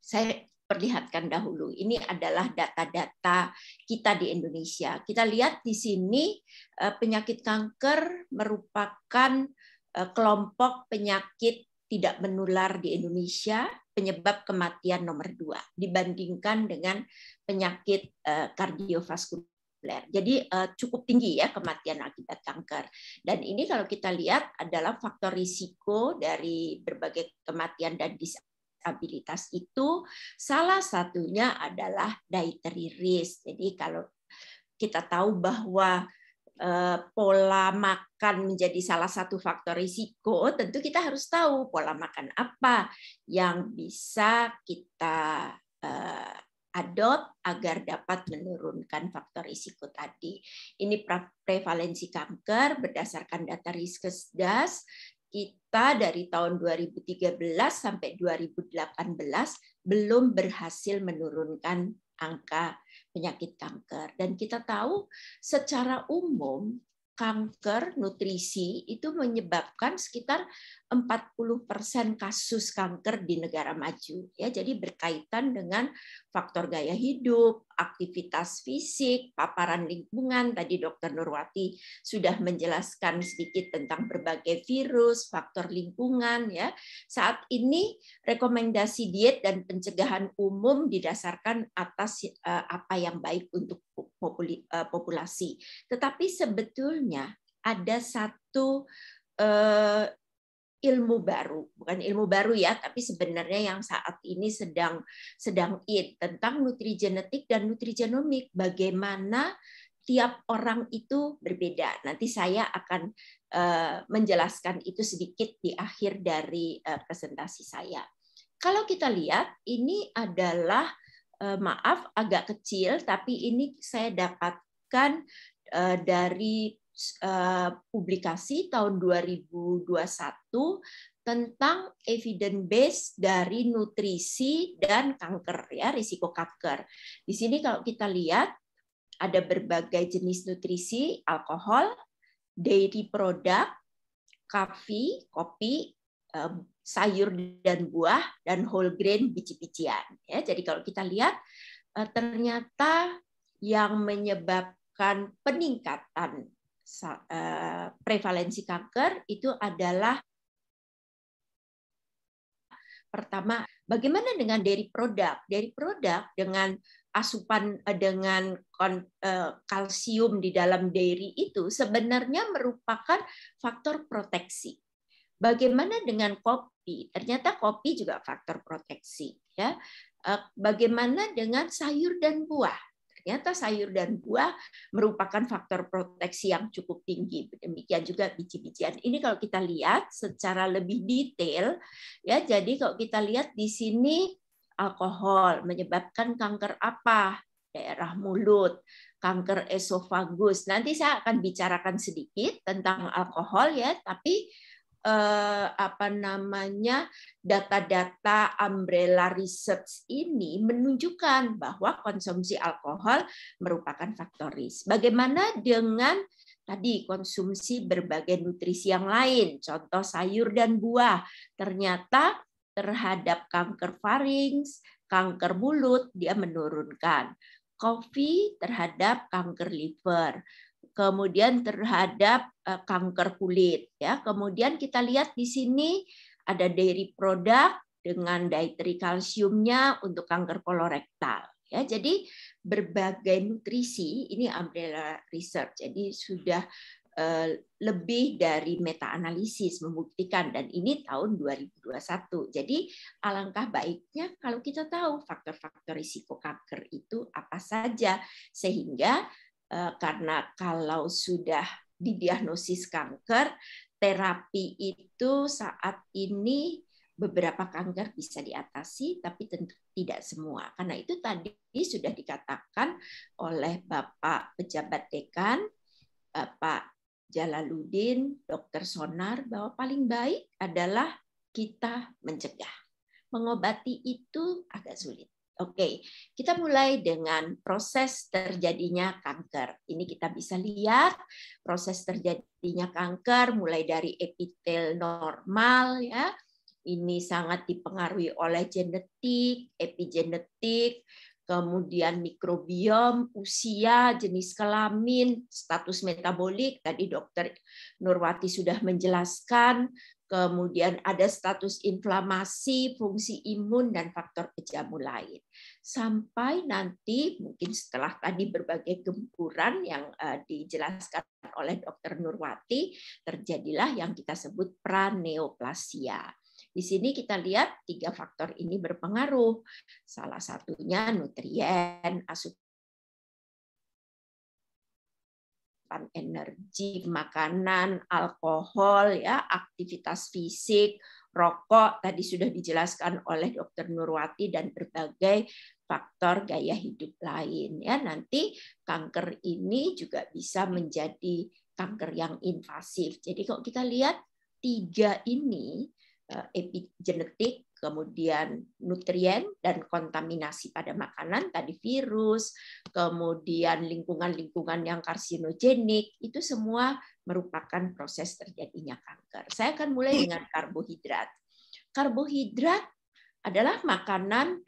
Saya perlihatkan dahulu. Ini adalah data-data kita di Indonesia. Kita lihat di sini eh, penyakit kanker merupakan eh, kelompok penyakit tidak menular di Indonesia penyebab kematian nomor dua dibandingkan dengan penyakit eh, kardiovaskular jadi cukup tinggi ya kematian akibat kanker. Dan ini kalau kita lihat adalah faktor risiko dari berbagai kematian dan disabilitas disabilitas itu salah satunya adalah dietary risk. Jadi kalau kita tahu bahwa eh, pola makan menjadi salah satu faktor risiko, tentu kita harus tahu pola makan apa yang bisa kita eh, adopt agar dapat menurunkan faktor risiko tadi. Ini prevalensi kanker berdasarkan data Riskesdas kita dari tahun 2013 sampai 2018 belum berhasil menurunkan angka penyakit kanker. Dan kita tahu secara umum kanker nutrisi itu menyebabkan sekitar 40% kasus kanker di negara maju ya jadi berkaitan dengan faktor gaya hidup, aktivitas fisik, paparan lingkungan tadi dokter Nurwati sudah menjelaskan sedikit tentang berbagai virus, faktor lingkungan ya. Saat ini rekomendasi diet dan pencegahan umum didasarkan atas eh, apa yang baik untuk eh, populasi. Tetapi sebetulnya ada satu eh, ilmu baru, bukan ilmu baru ya, tapi sebenarnya yang saat ini sedang sedang in tentang nutrigenetik dan nutrigenomik, bagaimana tiap orang itu berbeda. Nanti saya akan uh, menjelaskan itu sedikit di akhir dari uh, presentasi saya. Kalau kita lihat, ini adalah uh, maaf agak kecil, tapi ini saya dapatkan dari Eh, publikasi tahun 2021 tentang evidence base dari nutrisi dan kanker ya risiko kanker. Di sini kalau kita lihat ada berbagai jenis nutrisi, alkohol, dairy product, kafe, kopi, sayur dan buah dan whole grain biji-bijian ya. Jadi kalau kita lihat eh, ternyata yang menyebabkan peningkatan Eh, prevalensi kanker itu adalah pertama bagaimana dengan dari produk dari produk dengan asupan eh, dengan eh, kalsium di dalam dairy itu sebenarnya merupakan faktor proteksi bagaimana dengan kopi ternyata kopi juga faktor proteksi ya bagaimana dengan sayur dan buah Ternyata sayur dan buah merupakan faktor proteksi yang cukup tinggi. Demikian juga biji-bijian. Ini kalau kita lihat secara lebih detail ya. Jadi kalau kita lihat di sini alkohol menyebabkan kanker apa? daerah mulut, kanker esofagus. Nanti saya akan bicarakan sedikit tentang alkohol ya, tapi eh, apa namanya data-data umbrella research ini menunjukkan bahwa konsumsi alkohol merupakan faktor risk. Bagaimana dengan tadi konsumsi berbagai nutrisi yang lain, contoh sayur dan buah. Ternyata terhadap kanker farings, kanker mulut dia menurunkan. Kopi terhadap kanker liver, kemudian terhadap eh, kanker kulit ya. Kemudian kita lihat di sini ada dairy produk dengan dietary kalsiumnya untuk kanker kolorektal ya. Jadi berbagai nutrisi ini umbrella research. Jadi sudah eh, lebih dari meta analisis membuktikan dan ini tahun 2021. Jadi alangkah baiknya kalau kita tahu faktor-faktor risiko kanker itu apa saja sehingga Eh, karena kalau sudah didiagnosis kanker, terapi itu saat ini beberapa kanker bisa diatasi, tapi tentu tidak semua. Karena itu tadi sudah dikatakan oleh Bapak pejabat dekan, Bapak Jalaluddin, Dr. Sonar, bahwa paling baik adalah kita mencegah. Mengobati itu agak sulit. Oke, kita mulai dengan proses terjadinya kanker. Ini kita bisa lihat proses terjadinya kanker mulai dari epitel normal ya. Ini sangat dipengaruhi oleh genetik, epigenetik, kemudian mikrobiom, usia, jenis kelamin, status metabolik. Tadi dokter Nurwati sudah menjelaskan kemudian ada status inflamasi, fungsi imun, dan faktor pejamu lain. Sampai nanti mungkin setelah tadi berbagai gempuran yang eh, dijelaskan oleh Dr. Nurwati, terjadilah yang kita sebut praneoplasia. Di sini kita lihat tiga faktor ini berpengaruh. Salah satunya nutrien, asupan asupan energi, makanan, alkohol, ya, aktivitas fisik, rokok tadi sudah dijelaskan oleh Dokter Nurwati dan berbagai faktor gaya hidup lain ya nanti kanker ini juga bisa menjadi kanker yang invasif. Jadi kalau kita lihat tiga ini eh, epigenetik kemudian nutrien dan kontaminasi pada makanan tadi virus, kemudian lingkungan-lingkungan yang karsinogenik itu semua merupakan proses terjadinya kanker. Saya akan mulai hmm. dengan karbohidrat. Karbohidrat adalah makanan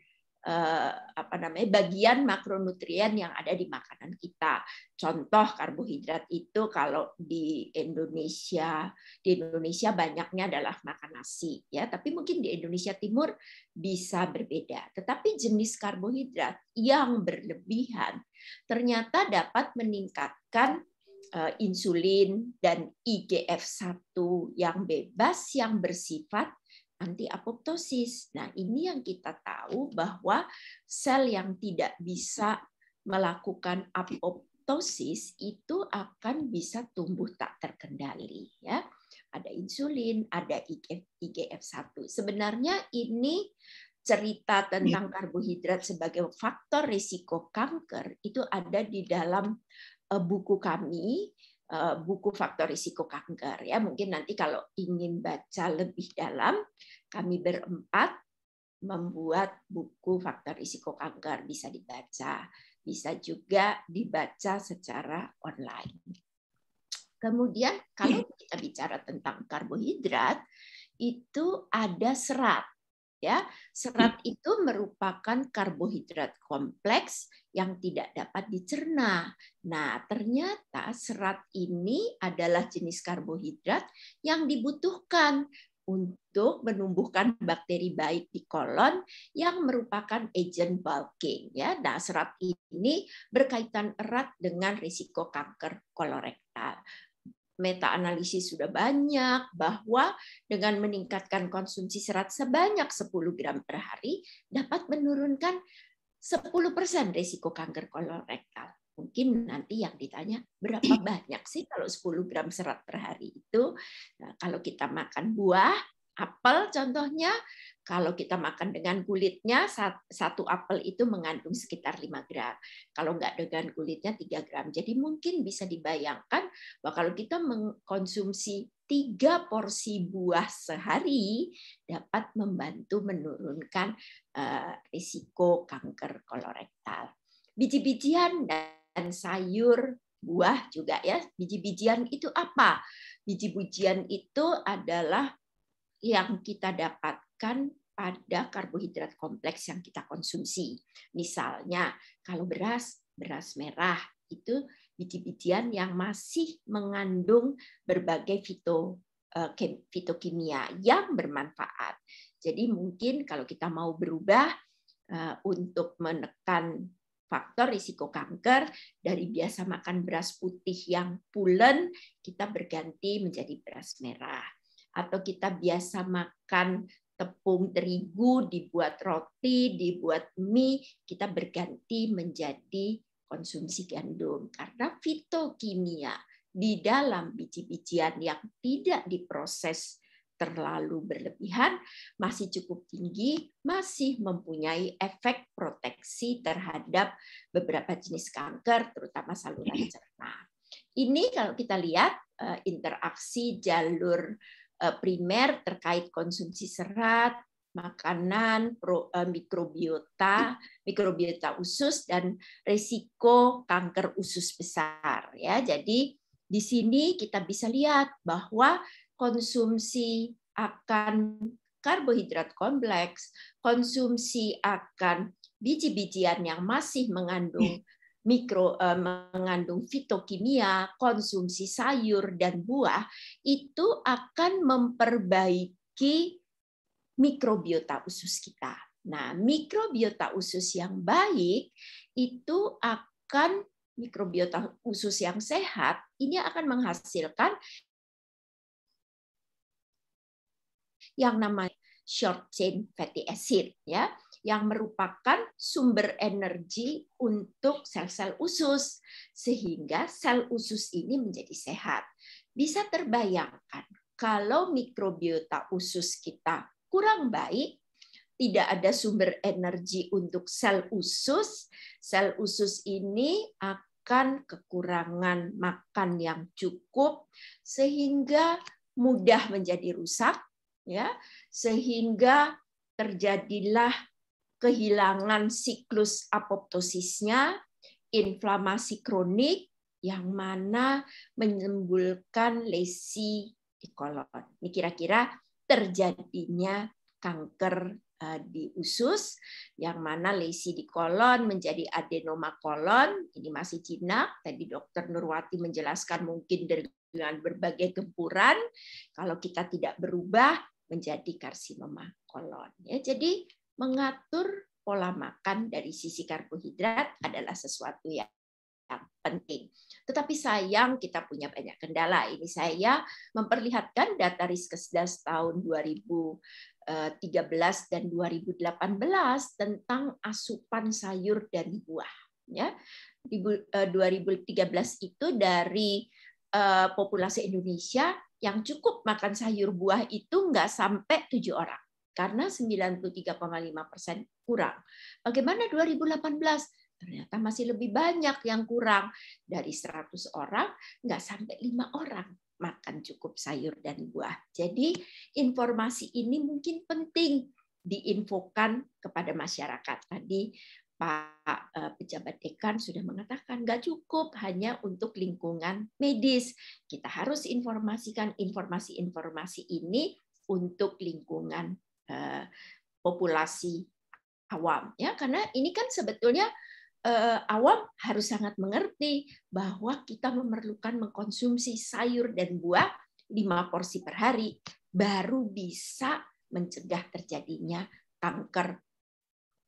eh, apa namanya bagian makronutrien yang ada di makanan kita. Contoh karbohidrat itu kalau di Indonesia, di Indonesia banyaknya adalah makan nasi ya, tapi mungkin di Indonesia Timur bisa berbeda. Tetapi jenis karbohidrat yang berlebihan ternyata dapat meningkatkan eh, insulin dan IGF-1 yang bebas yang bersifat anti apoptosis. Nah, ini yang kita tahu bahwa sel yang tidak bisa melakukan apoptosis itu akan bisa tumbuh tak terkendali ya. Ada insulin, ada IGF-1. Sebenarnya ini cerita tentang karbohidrat sebagai faktor risiko kanker itu ada di dalam eh, buku kami Eh, buku faktor risiko kanker ya mungkin nanti kalau ingin baca lebih dalam kami berempat membuat buku faktor risiko kanker bisa dibaca bisa juga dibaca secara online kemudian kalau kita bicara tentang karbohidrat itu ada serat ya. Serat itu merupakan karbohidrat kompleks yang tidak dapat dicerna. Nah, ternyata serat ini adalah jenis karbohidrat yang dibutuhkan untuk menumbuhkan bakteri baik di kolon yang merupakan agent bulking ya. Nah, serat ini berkaitan erat dengan risiko kanker kolorektal meta analisis sudah banyak bahwa dengan meningkatkan konsumsi serat sebanyak 10 gram per hari dapat menurunkan 10% risiko kanker kolorektal. Mungkin nanti yang ditanya berapa banyak sih kalau 10 gram serat per hari itu? Nah, kalau kita makan buah, apel contohnya kalau kita makan dengan kulitnya, satu apel itu mengandung sekitar 5 gram. Kalau nggak dengan kulitnya 3 gram. Jadi mungkin bisa dibayangkan bahwa kalau kita mengkonsumsi tiga porsi buah sehari dapat membantu menurunkan eh, risiko kanker kolorektal. Biji-bijian dan sayur buah juga ya. Biji-bijian itu apa? Biji-bijian itu adalah yang kita dapat didasarkan pada karbohidrat kompleks yang kita konsumsi. Misalnya, kalau beras, beras merah itu biji-bijian yang masih mengandung berbagai fito eh, fitokimia yang bermanfaat. Jadi mungkin kalau kita mau berubah eh, untuk menekan faktor risiko kanker dari biasa makan beras putih yang pulen kita berganti menjadi beras merah atau kita biasa makan tepung terigu, dibuat roti, dibuat mie, kita berganti menjadi konsumsi gandum karena fitokimia di dalam biji-bijian yang tidak diproses terlalu berlebihan masih cukup tinggi, masih mempunyai efek proteksi terhadap beberapa jenis kanker, terutama saluran cerna. Ini kalau kita lihat eh, interaksi jalur Eh, primer terkait konsumsi serat, makanan, pro, uh, mikrobiota, mikrobiota usus dan risiko kanker usus besar ya. Jadi di sini kita bisa lihat bahwa konsumsi akan karbohidrat kompleks, konsumsi akan biji-bijian yang masih mengandung mikro eh, mengandung fitokimia, konsumsi sayur dan buah itu akan memperbaiki mikrobiota usus kita. Nah, mikrobiota usus yang baik itu akan mikrobiota usus yang sehat ini akan menghasilkan yang namanya short chain fatty acid ya yang merupakan sumber energi untuk sel-sel usus sehingga sel usus ini menjadi sehat. Bisa terbayangkan kalau mikrobiota usus kita kurang baik, tidak ada sumber energi untuk sel usus, sel usus ini akan kekurangan makan yang cukup sehingga mudah menjadi rusak ya sehingga terjadilah kehilangan siklus apoptosisnya, inflamasi kronik yang mana menimbulkan lesi di kolon. Ini kira-kira terjadinya kanker eh, di usus, yang mana lesi di kolon menjadi adenoma kolon, ini masih jinak. Tadi dokter Nurwati menjelaskan mungkin dengan berbagai gempuran, kalau kita tidak berubah menjadi karsinoma kolon. Ya, jadi mengatur pola makan dari sisi karbohidrat adalah sesuatu yang penting. Tetapi sayang kita punya banyak kendala. Ini saya memperlihatkan data Riskesdas tahun 2013 eh, dan 2018 tentang asupan sayur dan buah. Ya, 2013 eh, itu dari eh, populasi Indonesia yang cukup makan sayur buah itu nggak sampai tujuh orang karena 93,5 persen kurang. Bagaimana 2018? Ternyata masih lebih banyak yang kurang. Dari 100 orang, nggak sampai 5 orang makan cukup sayur dan buah. Jadi informasi ini mungkin penting diinfokan kepada masyarakat. Tadi Pak eh, pejabat dekan sudah mengatakan nggak cukup hanya untuk lingkungan medis. Kita harus informasikan informasi-informasi ini untuk lingkungan Eh, populasi awam ya karena ini kan sebetulnya eh, awam harus sangat mengerti bahwa kita memerlukan mengkonsumsi sayur dan buah lima porsi per hari baru bisa mencegah terjadinya kanker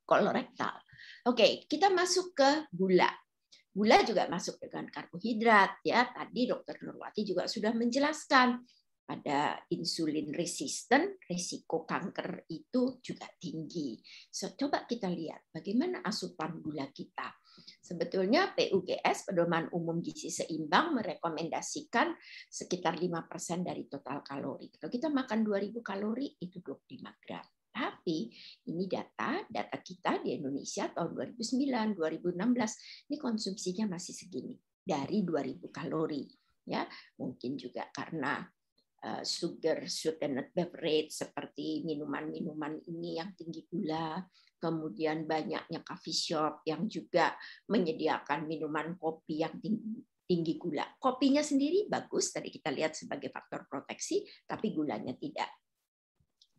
kolorektal. Oke, kita masuk ke gula. Gula juga masuk dengan karbohidrat ya. Tadi Dokter Nurwati juga sudah menjelaskan pada insulin resisten, risiko kanker itu juga tinggi. So, coba kita lihat bagaimana asupan gula kita. Sebetulnya PUGS, pedoman umum gizi seimbang, merekomendasikan sekitar 5% dari total kalori. Kalau kita makan 2000 kalori, itu 25 gram. Tapi ini data, data kita di Indonesia tahun 2009, 2016, ini konsumsinya masih segini dari 2000 kalori. Ya, mungkin juga karena Eh, sugar sweetened beverage seperti minuman-minuman ini yang tinggi gula, kemudian banyaknya coffee shop yang juga menyediakan minuman kopi yang tinggi tinggi gula. Kopinya sendiri bagus tadi kita lihat sebagai faktor proteksi, tapi gulanya tidak.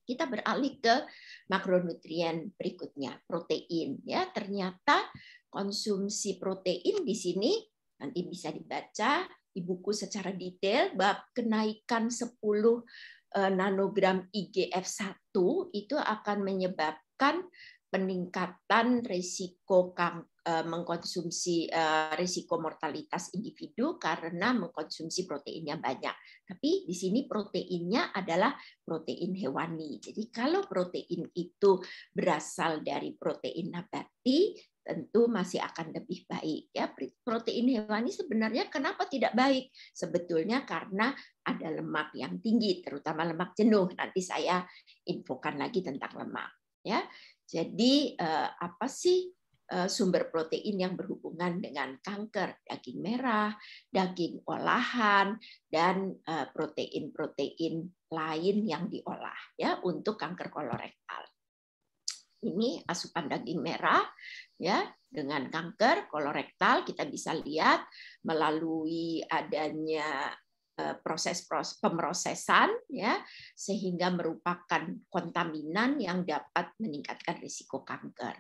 Kita beralih ke makronutrien berikutnya, protein ya. Ternyata konsumsi protein di sini nanti bisa dibaca ibuku secara detail bab kenaikan 10 eh, nanogram IGF-1 itu akan menyebabkan peningkatan risiko eh, mengkonsumsi eh, risiko mortalitas individu karena mengkonsumsi proteinnya banyak. Tapi di sini proteinnya adalah protein hewani. Jadi kalau protein itu berasal dari protein nabati, tentu masih akan lebih baik ya protein hewani sebenarnya kenapa tidak baik sebetulnya karena ada lemak yang tinggi terutama lemak jenuh nanti saya infokan lagi tentang lemak ya jadi eh, apa sih eh, sumber protein yang berhubungan dengan kanker, daging merah, daging olahan, dan eh, protein-protein lain yang diolah ya untuk kanker kolorektal ini asupan daging merah ya dengan kanker kolorektal kita bisa lihat melalui adanya eh, proses pemrosesan ya sehingga merupakan kontaminan yang dapat meningkatkan risiko kanker.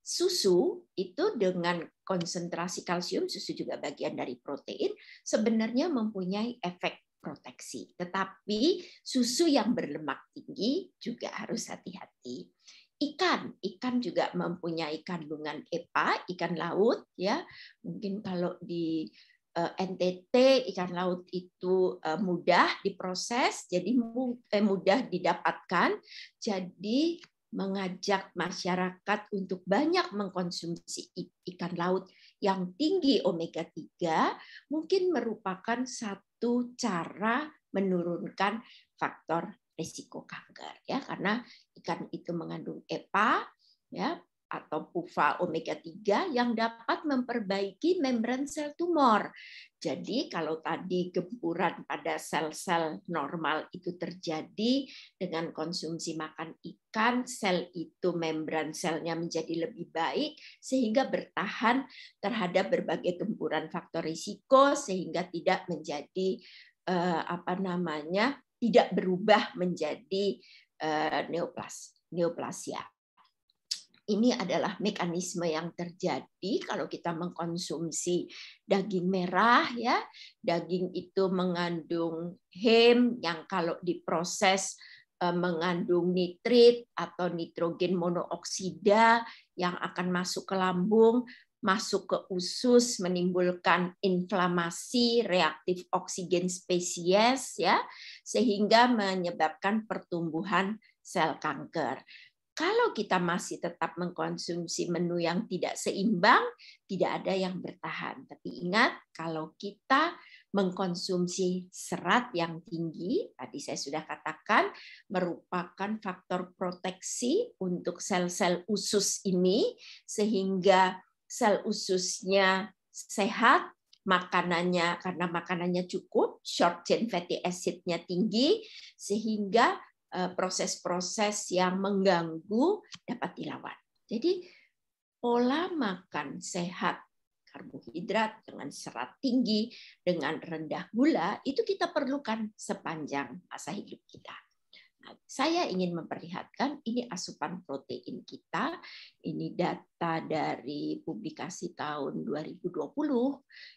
Susu itu dengan konsentrasi kalsium susu juga bagian dari protein sebenarnya mempunyai efek proteksi. Tetapi susu yang berlemak tinggi juga harus hati-hati ikan. Ikan juga mempunyai kandungan EPA, ikan laut ya. Mungkin kalau di eh, NTT ikan laut itu eh, mudah diproses, jadi eh, mudah didapatkan. Jadi mengajak masyarakat untuk banyak mengkonsumsi ikan laut yang tinggi omega 3 mungkin merupakan satu cara menurunkan faktor risiko kanker ya karena ikan itu mengandung EPA ya atau PUFA omega 3 yang dapat memperbaiki membran sel tumor. Jadi kalau tadi gempuran pada sel-sel normal itu terjadi dengan konsumsi makan ikan, sel itu membran selnya menjadi lebih baik sehingga bertahan terhadap berbagai gempuran faktor risiko sehingga tidak menjadi eh, apa namanya tidak berubah menjadi eh, neoplas, neoplasia. Ini adalah mekanisme yang terjadi kalau kita mengkonsumsi daging merah ya. Daging itu mengandung hem yang kalau diproses eh, mengandung nitrit atau nitrogen monoksida yang akan masuk ke lambung, masuk ke usus menimbulkan inflamasi reaktif oksigen spesies ya sehingga menyebabkan pertumbuhan sel kanker. Kalau kita masih tetap mengkonsumsi menu yang tidak seimbang, tidak ada yang bertahan. Tapi ingat, kalau kita mengkonsumsi serat yang tinggi, tadi saya sudah katakan, merupakan faktor proteksi untuk sel-sel usus ini, sehingga sel ususnya sehat, makanannya karena makanannya cukup, short chain fatty acid-nya tinggi sehingga eh, proses-proses yang mengganggu dapat dilawan. Jadi pola makan sehat karbohidrat dengan serat tinggi dengan rendah gula itu kita perlukan sepanjang masa hidup kita saya ingin memperlihatkan ini asupan protein kita, ini data dari publikasi tahun 2020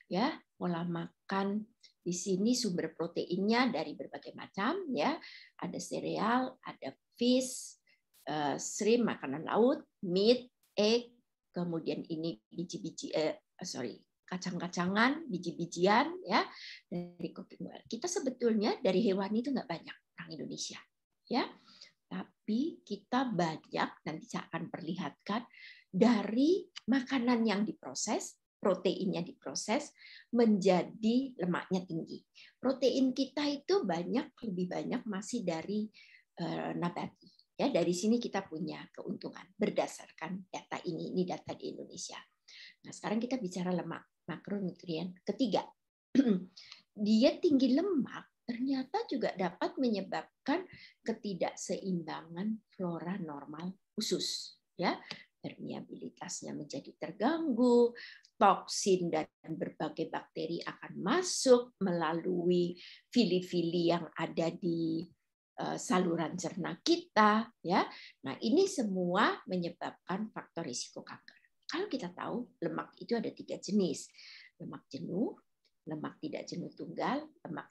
ya, pola makan di sini sumber proteinnya dari berbagai macam ya, ada sereal, ada fish, eh, shrimp makanan laut, meat, egg, kemudian ini biji-biji eh, sorry kacang-kacangan, biji-bijian ya dari cooking oil. Kita sebetulnya dari hewan itu nggak banyak orang Indonesia ya. Tapi kita banyak nanti saya akan perlihatkan dari makanan yang diproses, proteinnya diproses menjadi lemaknya tinggi. Protein kita itu banyak lebih banyak masih dari uh, nabati. Ya, dari sini kita punya keuntungan berdasarkan data ini. Ini data di Indonesia. Nah, sekarang kita bicara lemak, makronutrien ketiga. Dia tinggi lemak ternyata juga dapat menyebabkan ketidakseimbangan flora normal usus ya permeabilitasnya menjadi terganggu, toksin dan berbagai bakteri akan masuk melalui fili-fili yang ada di eh, saluran cerna kita ya. Nah, ini semua menyebabkan faktor risiko kanker. Kalau kita tahu lemak itu ada tiga jenis. Lemak jenuh, lemak tidak jenuh tunggal, lemak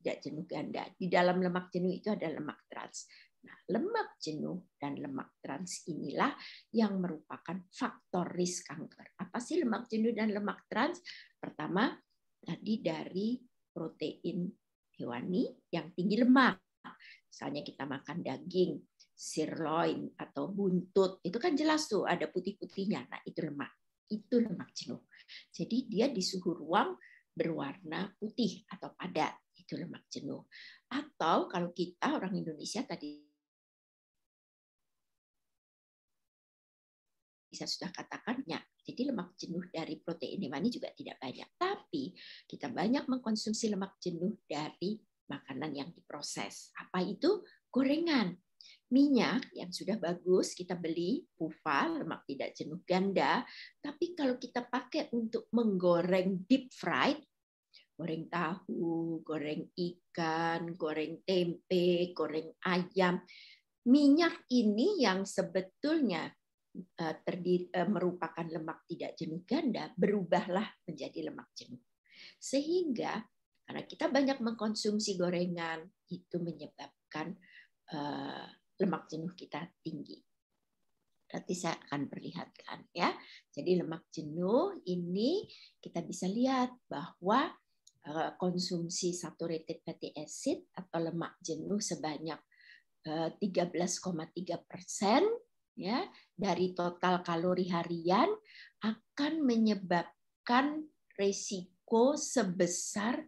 tidak jenuh ganda. Di dalam lemak jenuh itu ada lemak trans. Nah, lemak jenuh dan lemak trans inilah yang merupakan faktor risk kanker. Apa sih lemak jenuh dan lemak trans? Pertama, tadi dari protein hewani yang tinggi lemak. Misalnya kita makan daging, sirloin atau buntut, itu kan jelas tuh ada putih-putihnya. Nah, itu lemak. Itu lemak jenuh. Jadi dia di suhu ruang berwarna putih atau padat itu lemak jenuh. Atau kalau kita orang Indonesia tadi bisa sudah katakannya Jadi lemak jenuh dari protein hewani juga tidak banyak. Tapi kita banyak mengkonsumsi lemak jenuh dari makanan yang diproses. Apa itu? Gorengan. Minyak yang sudah bagus kita beli, pufa, lemak tidak jenuh ganda. Tapi kalau kita pakai untuk menggoreng deep fried, goreng tahu, goreng ikan, goreng tempe, goreng ayam. Minyak ini yang sebetulnya eh, terdiri, eh, merupakan lemak tidak jenuh ganda berubahlah menjadi lemak jenuh. Sehingga karena kita banyak mengkonsumsi gorengan itu menyebabkan eh, lemak jenuh kita tinggi. Nanti saya akan perlihatkan ya. Jadi lemak jenuh ini kita bisa lihat bahwa Eh, konsumsi saturated fatty acid atau lemak jenuh sebanyak 13,3 eh, persen ya dari total kalori harian akan menyebabkan resiko sebesar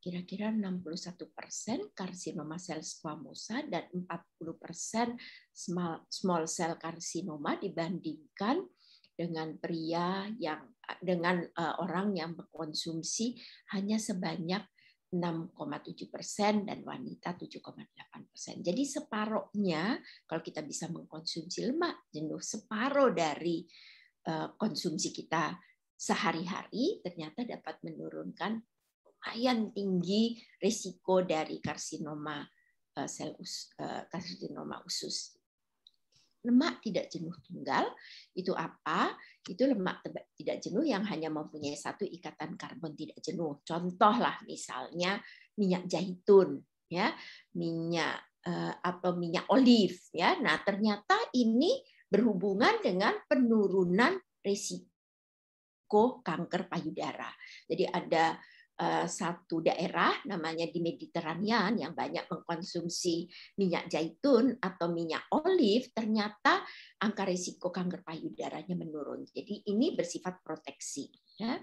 kira-kira 61 persen karsinoma sel squamosa dan 40 persen small, small cell karsinoma dibandingkan dengan pria yang dengan eh, orang yang mengkonsumsi hanya sebanyak 6,7 persen dan wanita 7,8 persen. Jadi separohnya kalau kita bisa mengkonsumsi lemak jenuh separuh dari eh, konsumsi kita sehari-hari ternyata dapat menurunkan lumayan tinggi risiko dari karsinoma eh, sel us, karsinoma usus lemak tidak jenuh tunggal itu apa? Itu lemak tidak jenuh yang hanya mempunyai satu ikatan karbon tidak jenuh. Contohlah misalnya minyak zaitun, ya, minyak eh, atau minyak olive, ya. Nah ternyata ini berhubungan dengan penurunan risiko kanker payudara. Jadi ada Eh, satu daerah namanya di Mediterania yang banyak mengkonsumsi minyak zaitun atau minyak olive ternyata angka risiko kanker payudaranya menurun. Jadi ini bersifat proteksi. Ya.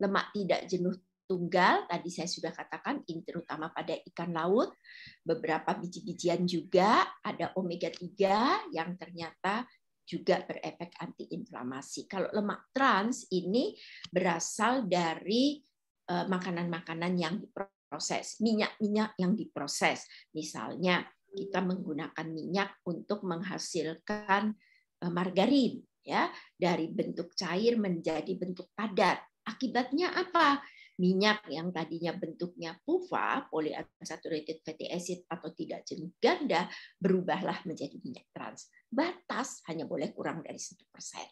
Lemak tidak jenuh tunggal tadi saya sudah katakan terutama pada ikan laut, beberapa biji-bijian juga ada omega 3 yang ternyata juga berefek antiinflamasi. Kalau lemak trans ini berasal dari Eh, makanan-makanan yang diproses, minyak-minyak yang diproses. Misalnya kita menggunakan minyak untuk menghasilkan eh, margarin ya dari bentuk cair menjadi bentuk padat. Akibatnya apa? Minyak yang tadinya bentuknya PUFA, polyunsaturated fatty acid atau tidak jenuh ganda, berubahlah menjadi minyak trans. Batas hanya boleh kurang dari satu persen.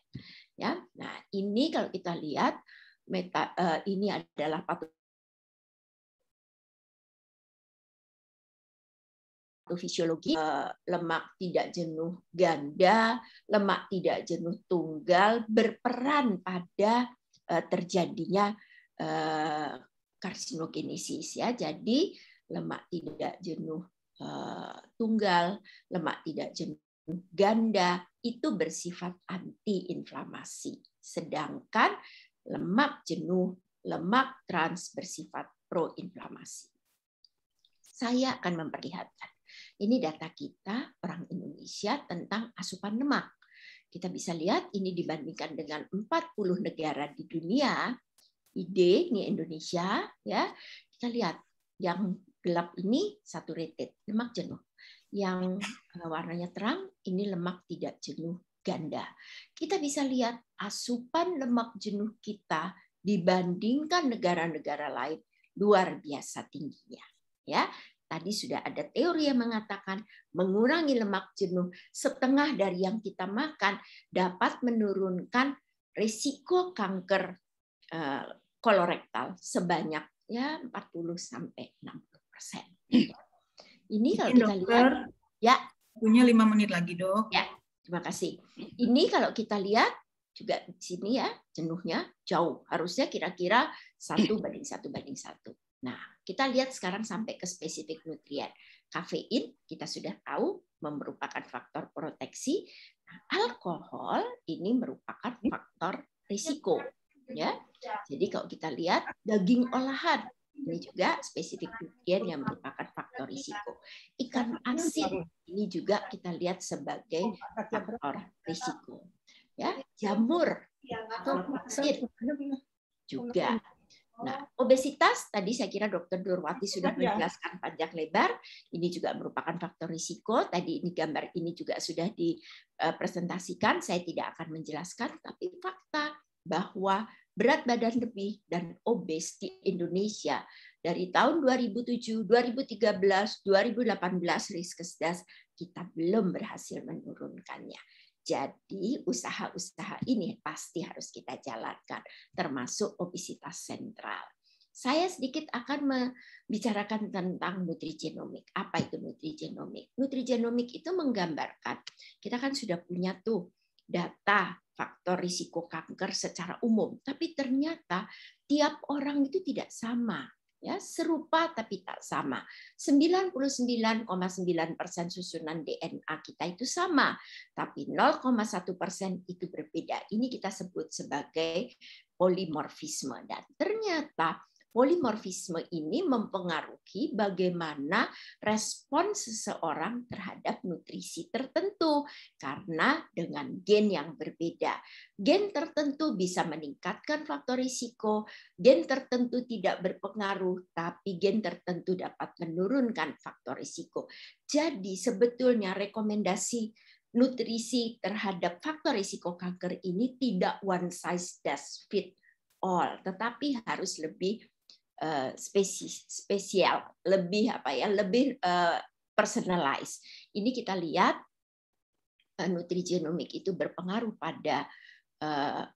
Ya, nah ini kalau kita lihat meta, uh, ini adalah patofisiologi uh, eh, lemak tidak jenuh ganda, lemak tidak jenuh tunggal berperan pada uh, terjadinya uh, karsinogenesis ya. Jadi lemak tidak jenuh uh, tunggal, lemak tidak jenuh ganda itu bersifat antiinflamasi. Sedangkan lemak jenuh, lemak trans bersifat proinflamasi. Saya akan memperlihatkan. Ini data kita orang Indonesia tentang asupan lemak. Kita bisa lihat ini dibandingkan dengan 40 negara di dunia. Ide ini Indonesia ya. Kita lihat yang gelap ini saturated, lemak jenuh. Yang eh, warnanya terang ini lemak tidak jenuh ganda. Kita bisa lihat asupan lemak jenuh kita dibandingkan negara-negara lain luar biasa tingginya. Ya, tadi sudah ada teori yang mengatakan mengurangi lemak jenuh setengah dari yang kita makan dapat menurunkan risiko kanker eh, kolorektal sebanyak ya 40 sampai 60 persen. Ini kalau kita lihat, ya punya lima menit lagi dok. Ya, Terima kasih. Ini kalau kita lihat juga di sini ya, jenuhnya jauh. Harusnya kira-kira satu banding satu banding satu. Nah, kita lihat sekarang sampai ke spesifik nutrien. Kafein kita sudah tahu merupakan faktor proteksi. Nah, alkohol ini merupakan faktor risiko. Ya, jadi kalau kita lihat daging olahan ini juga spesifik nutrien yang merupakan faktor risiko. Ikan asin ini juga kita lihat sebagai faktor risiko. Ya, jamur atau vaksin juga. Nah, obesitas tadi saya kira dokter Durwati sudah iya. menjelaskan panjang lebar, ini juga merupakan faktor risiko. Tadi ini gambar ini juga sudah dipresentasikan, saya tidak akan menjelaskan tapi fakta bahwa berat badan lebih dan obes di Indonesia dari tahun 2007, 2013, 2018 Riskesdas kita belum berhasil menurunkannya. Jadi usaha-usaha ini pasti harus kita jalankan, termasuk obesitas sentral. Saya sedikit akan membicarakan tentang nutrigenomik. Apa itu nutrigenomik? Nutrigenomik itu menggambarkan, kita kan sudah punya tuh data faktor risiko kanker secara umum. Tapi ternyata tiap orang itu tidak sama. Ya, serupa tapi tak sama. 99,9 persen susunan DNA kita itu sama, tapi 0,1 persen itu berbeda. Ini kita sebut sebagai polimorfisme. Dan ternyata Polimorfisme ini mempengaruhi bagaimana respon seseorang terhadap nutrisi tertentu karena dengan gen yang berbeda. Gen tertentu bisa meningkatkan faktor risiko, gen tertentu tidak berpengaruh, tapi gen tertentu dapat menurunkan faktor risiko. Jadi sebetulnya rekomendasi nutrisi terhadap faktor risiko kanker ini tidak one size does fit all, tetapi harus lebih Eh, spesies spesial, lebih apa ya, lebih eh, personalized. Ini kita lihat eh, nutrigenomik itu berpengaruh pada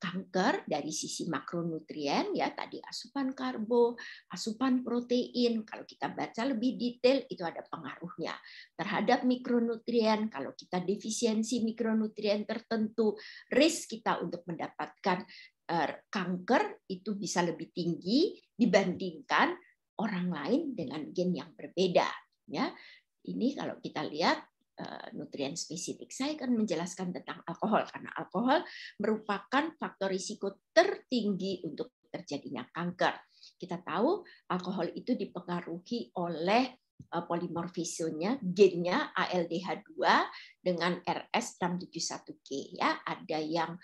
kanker dari sisi makronutrien ya tadi asupan karbo, asupan protein. Kalau kita baca lebih detail itu ada pengaruhnya terhadap mikronutrien. Kalau kita defisiensi mikronutrien tertentu, risk kita untuk mendapatkan Eh, kanker itu bisa lebih tinggi dibandingkan orang lain dengan gen yang berbeda ya ini kalau kita lihat eh, nutrien spesifik saya akan menjelaskan tentang alkohol karena alkohol merupakan faktor risiko tertinggi untuk terjadinya kanker kita tahu alkohol itu dipengaruhi oleh eh, polimorfismenya gennya ALDH2 dengan RS671G ya ada yang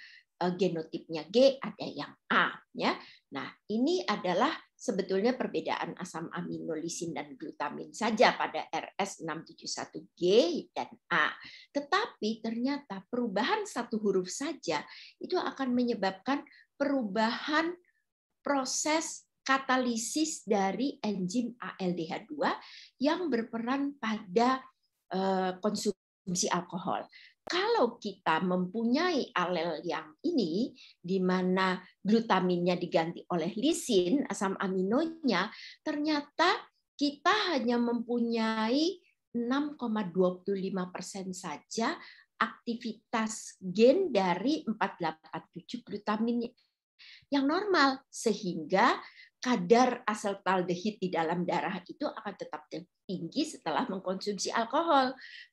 Eh, genotipnya G, ada yang A. Ya. Nah, ini adalah sebetulnya perbedaan asam amino lisin dan glutamin saja pada RS671G dan A. Tetapi ternyata perubahan satu huruf saja itu akan menyebabkan perubahan proses katalisis dari enzim ALDH2 yang berperan pada eh, konsumsi alkohol. Kalau kita mempunyai alel yang ini, di mana glutaminnya diganti oleh lisin, asam aminonya, ternyata kita hanya mempunyai 6,25 persen saja aktivitas gen dari 487 glutamin yang normal sehingga kadar asetaldehid di dalam darah itu akan tetap tinggi setelah mengkonsumsi alkohol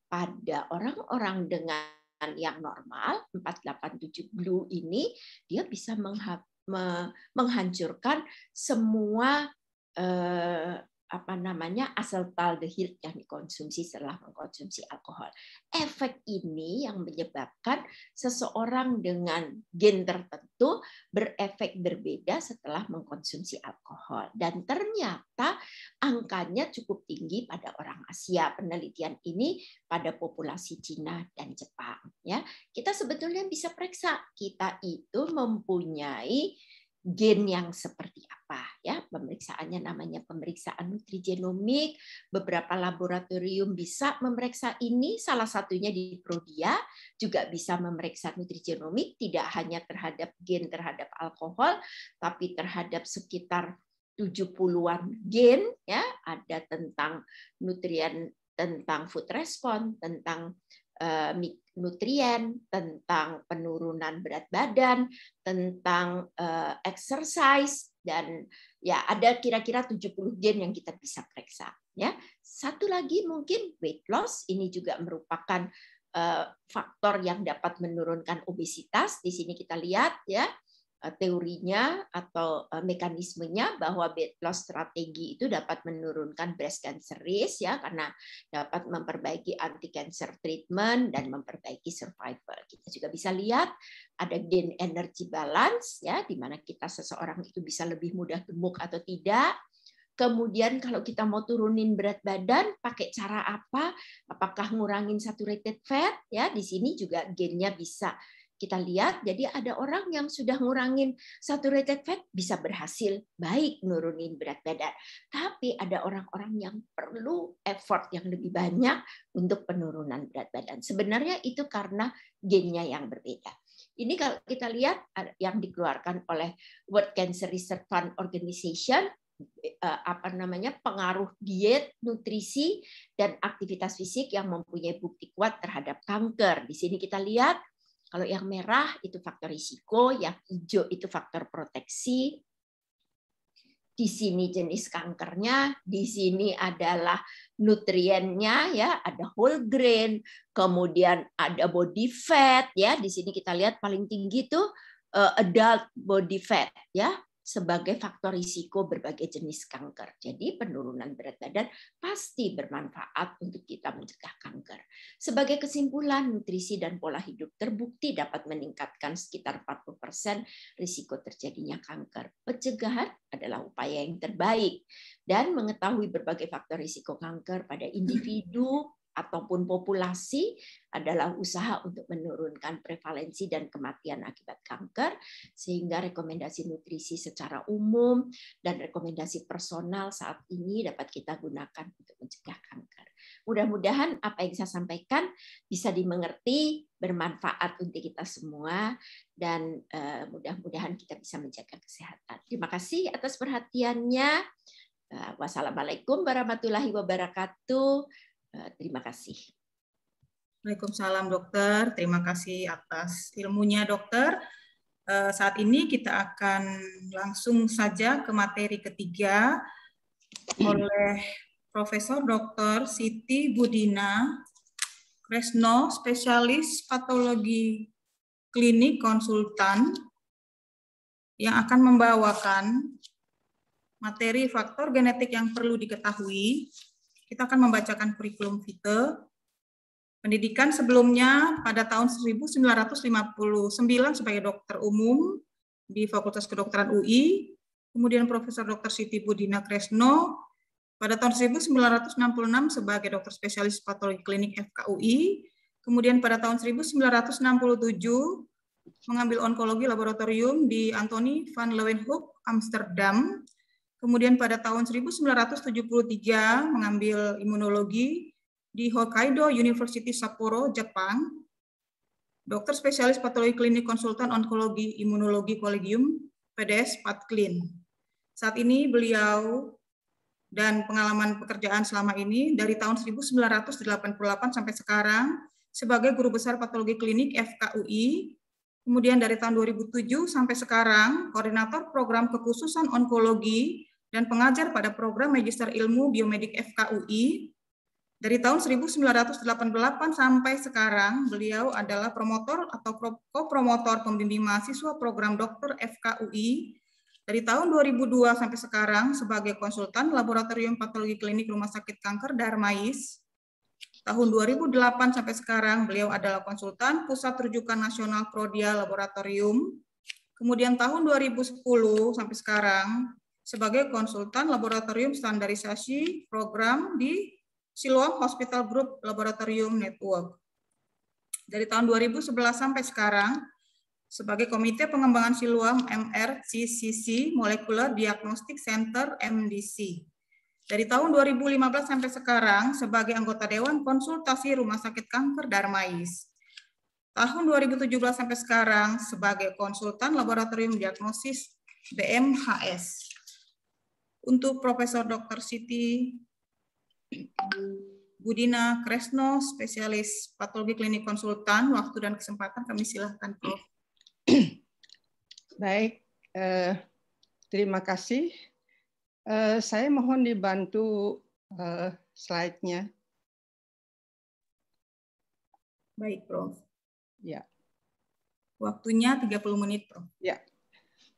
pada orang-orang dengan yang normal 487 blue ini dia bisa menghancurkan semua eh, apa namanya asetaldehid yang dikonsumsi setelah mengkonsumsi alkohol. Efek ini yang menyebabkan seseorang dengan gen tertentu berefek berbeda setelah mengkonsumsi alkohol. Dan ternyata angkanya cukup tinggi pada orang Asia. Penelitian ini pada populasi Cina dan Jepang. Ya, kita sebetulnya bisa periksa kita itu mempunyai gen yang seperti apa ya pemeriksaannya namanya pemeriksaan nutrigenomik beberapa laboratorium bisa memeriksa ini salah satunya di Prodia juga bisa memeriksa nutrigenomik tidak hanya terhadap gen terhadap alkohol tapi terhadap sekitar 70-an gen ya ada tentang nutrien tentang food response tentang Eh, nutrien, tentang penurunan berat badan, tentang eh, exercise dan ya ada kira-kira 70 gen yang kita bisa periksa ya. Satu lagi mungkin weight loss ini juga merupakan eh, faktor yang dapat menurunkan obesitas. Di sini kita lihat ya Eh, teorinya atau eh, mekanismenya bahwa weight loss strategi itu dapat menurunkan breast cancer risk ya karena dapat memperbaiki anti cancer treatment dan memperbaiki survival. Kita juga bisa lihat ada gain energy balance ya di mana kita seseorang itu bisa lebih mudah gemuk atau tidak. Kemudian kalau kita mau turunin berat badan pakai cara apa? Apakah ngurangin saturated fat ya di sini juga gainnya bisa kita lihat jadi ada orang yang sudah ngurangin saturated fat bisa berhasil baik nurunin berat badan. Tapi ada orang-orang yang perlu effort yang lebih banyak untuk penurunan berat badan. Sebenarnya itu karena gennya yang berbeda. Ini kalau kita lihat yang dikeluarkan oleh World Cancer Research Fund Organization eh, apa namanya pengaruh diet, nutrisi dan aktivitas fisik yang mempunyai bukti kuat terhadap kanker. Di sini kita lihat kalau yang merah itu faktor risiko, yang hijau itu faktor proteksi. Di sini jenis kankernya, di sini adalah nutriennya ya, ada whole grain, kemudian ada body fat ya. Di sini kita lihat paling tinggi itu eh, adult body fat ya sebagai faktor risiko berbagai jenis kanker. Jadi penurunan berat badan pasti bermanfaat untuk kita mencegah kanker. Sebagai kesimpulan, nutrisi dan pola hidup terbukti dapat meningkatkan sekitar 40% risiko terjadinya kanker. Pencegahan adalah upaya yang terbaik dan mengetahui berbagai faktor risiko kanker pada individu, ataupun populasi adalah usaha untuk menurunkan prevalensi dan kematian akibat kanker sehingga rekomendasi nutrisi secara umum dan rekomendasi personal saat ini dapat kita gunakan untuk mencegah kanker. Mudah-mudahan apa yang saya sampaikan bisa dimengerti, bermanfaat untuk kita semua dan eh, mudah-mudahan kita bisa menjaga kesehatan. Terima kasih atas perhatiannya. Eh, wassalamualaikum warahmatullahi wabarakatuh. Eh, terima kasih. Waalaikumsalam dokter. Terima kasih atas ilmunya dokter. Eh, saat ini kita akan langsung saja ke materi ketiga oleh Profesor Dr. Siti Budina Kresno, spesialis patologi klinik konsultan yang akan membawakan materi faktor genetik yang perlu diketahui kita akan membacakan kurikulum vitae. Pendidikan sebelumnya pada tahun 1959 sebagai dokter umum di Fakultas Kedokteran UI, kemudian Profesor Dr. Siti Budina Kresno pada tahun 1966 sebagai dokter spesialis patologi klinik FKUI, kemudian pada tahun 1967 mengambil onkologi laboratorium di Anthony van Leeuwenhoek, Amsterdam, Kemudian pada tahun 1973 mengambil imunologi di Hokkaido University Sapporo, Jepang. Dokter spesialis patologi klinik konsultan onkologi imunologi kolegium PDS Patklin. Saat ini beliau dan pengalaman pekerjaan selama ini dari tahun 1988 sampai sekarang sebagai guru besar patologi klinik FKUI, kemudian dari tahun 2007 sampai sekarang koordinator program kekhususan onkologi dan pengajar pada program Magister Ilmu Biomedik FKUI. Dari tahun 1988 sampai sekarang, beliau adalah promotor atau co-promotor pembimbing mahasiswa program dokter FKUI. Dari tahun 2002 sampai sekarang sebagai konsultan Laboratorium Patologi Klinik Rumah Sakit Kanker Darmais. Tahun 2008 sampai sekarang beliau adalah konsultan Pusat Rujukan Nasional Prodia Laboratorium. Kemudian tahun 2010 sampai sekarang sebagai konsultan laboratorium standarisasi program di Siloam Hospital Group Laboratorium Network. Dari tahun 2011 sampai sekarang, sebagai Komite Pengembangan Siloam MRCCC Molecular Diagnostic Center MDC. Dari tahun 2015 sampai sekarang sebagai anggota Dewan Konsultasi Rumah Sakit Kanker Darmais. Tahun 2017 sampai sekarang sebagai konsultan laboratorium diagnosis BMHS. Untuk Profesor Dr. Siti Budina Kresno, spesialis patologi klinik konsultan, waktu dan kesempatan kami silahkan, Prof. Baik, eh, terima kasih. Eh, saya mohon dibantu eh, slide-nya. Baik, Prof. Ya. Waktunya 30 menit, Prof. Ya,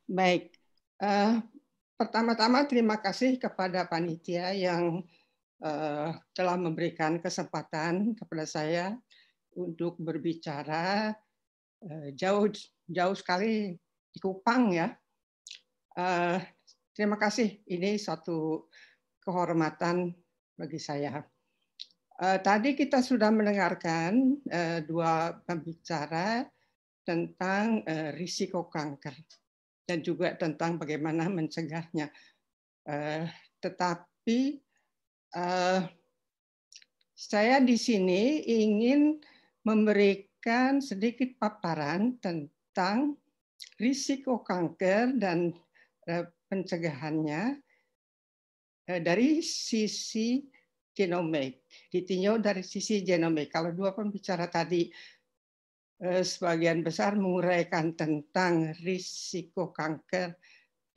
baik. Uh, pertama-tama terima kasih kepada panitia yang uh, telah memberikan kesempatan kepada saya untuk berbicara jauh eh, jauh jauh sekali di Kupang ya. Uh, terima kasih. Ini suatu kehormatan bagi saya. Uh, tadi kita sudah mendengarkan uh, dua pembicara tentang uh, risiko kanker dan juga tentang bagaimana mencegahnya. Uh, tetapi uh, saya di sini ingin memberikan sedikit paparan tentang risiko kanker dan uh, pencegahannya dari sisi genomik, ditinjau dari sisi genomik. Kalau dua pembicara tadi Eh, sebagian besar menguraikan tentang risiko kanker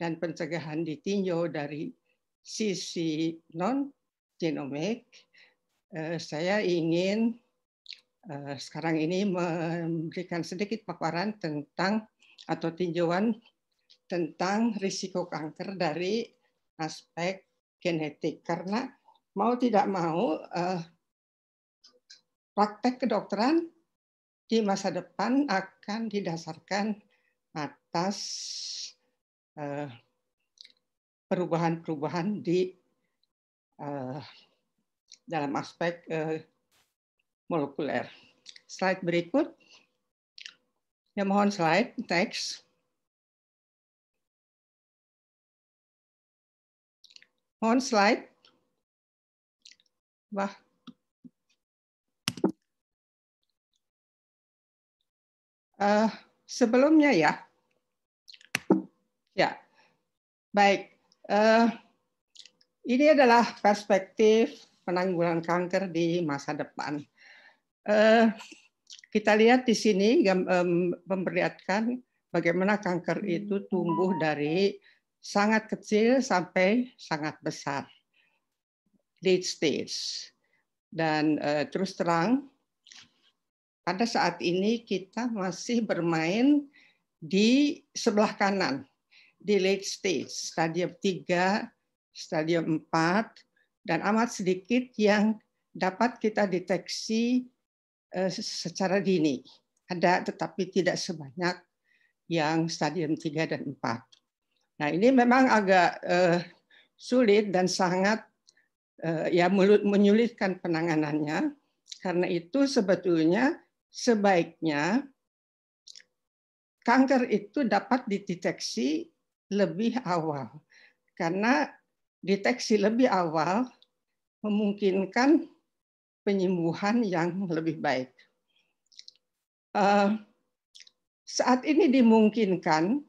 dan pencegahan ditinjau dari sisi non genomik. Eh, saya ingin eh, sekarang ini memberikan sedikit paparan tentang atau tinjauan tentang risiko kanker dari aspek genetik karena mau tidak mau praktek kedokteran di masa depan akan didasarkan atas eh, perubahan-perubahan di eh, dalam aspek eh, molekuler. Slide berikut. Ya mohon slide next. Mohon slide. Wah, Uh, sebelumnya ya, ya, baik. Uh, ini adalah perspektif penanggulangan kanker di masa depan. Uh, kita lihat di sini um, memperlihatkan bagaimana kanker itu tumbuh dari sangat kecil sampai sangat besar, late stage. Dan uh, terus terang pada saat ini kita masih bermain di sebelah kanan, di late stage, stadium 3, stadium 4, dan amat sedikit yang dapat kita deteksi eh, secara dini. Ada tetapi tidak sebanyak yang stadium 3 dan 4. Nah ini memang agak uh, sulit dan sangat uh, ya menyulitkan penanganannya. Karena itu sebetulnya sebaiknya kanker itu dapat dideteksi lebih awal. Karena deteksi lebih awal memungkinkan penyembuhan yang lebih baik. Eh, saat ini dimungkinkan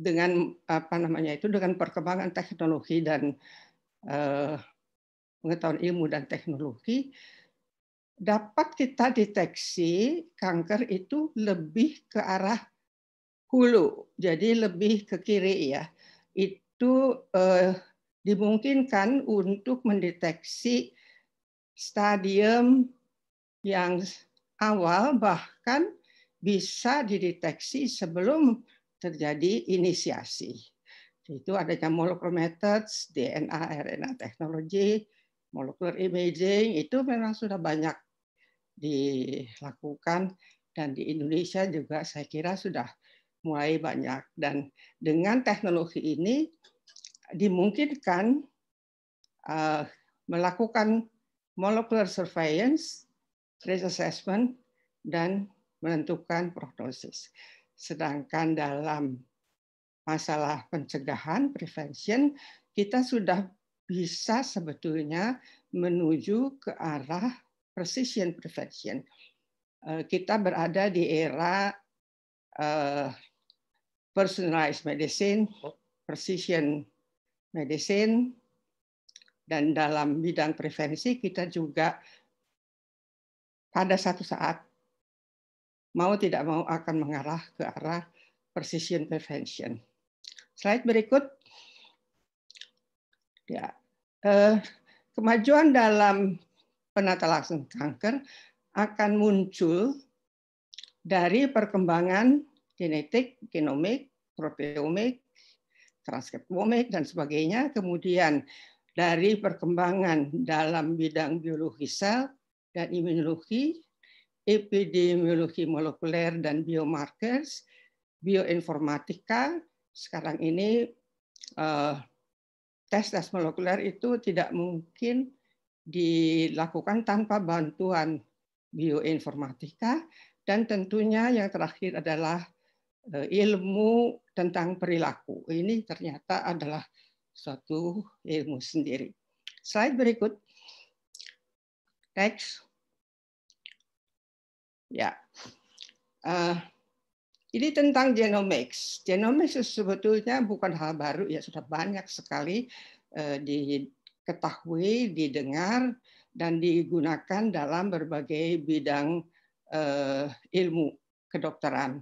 dengan apa namanya itu dengan perkembangan teknologi dan eh, pengetahuan ilmu dan teknologi dapat kita deteksi kanker itu lebih ke arah hulu, jadi lebih ke kiri ya. Itu eh, dimungkinkan untuk mendeteksi stadium yang awal bahkan bisa dideteksi sebelum terjadi inisiasi. Itu adanya molecular methods, DNA, RNA technology, molecular imaging, itu memang sudah banyak dilakukan dan di Indonesia juga saya kira sudah mulai banyak dan dengan teknologi ini dimungkinkan uh, melakukan molecular surveillance, risk assessment dan menentukan prognosis. Sedangkan dalam masalah pencegahan prevention kita sudah bisa sebetulnya menuju ke arah precision perfection. Eh, kita berada di era eh, personalized medicine, oh. precision medicine, dan dalam bidang prevensi kita juga pada satu saat mau tidak mau akan mengarah ke arah precision prevention. Slide berikut. Ya, eh, kemajuan dalam penata langsung kanker akan muncul dari perkembangan genetik, genomik, proteomik, transkriptomik, dan sebagainya. Kemudian dari perkembangan dalam bidang biologi sel dan imunologi, epidemiologi molekuler dan biomarkers, bioinformatika, sekarang ini eh, tes-tes molekuler itu tidak mungkin dilakukan tanpa bantuan bioinformatika dan tentunya yang terakhir adalah eh, ilmu tentang perilaku. Ini ternyata adalah suatu ilmu sendiri. Slide berikut. Next. Ya. Uh, ini tentang genomics. Genomics sebetulnya bukan hal baru ya sudah banyak sekali uh, di diketahui, didengar, dan digunakan dalam berbagai bidang uh, ilmu kedokteran.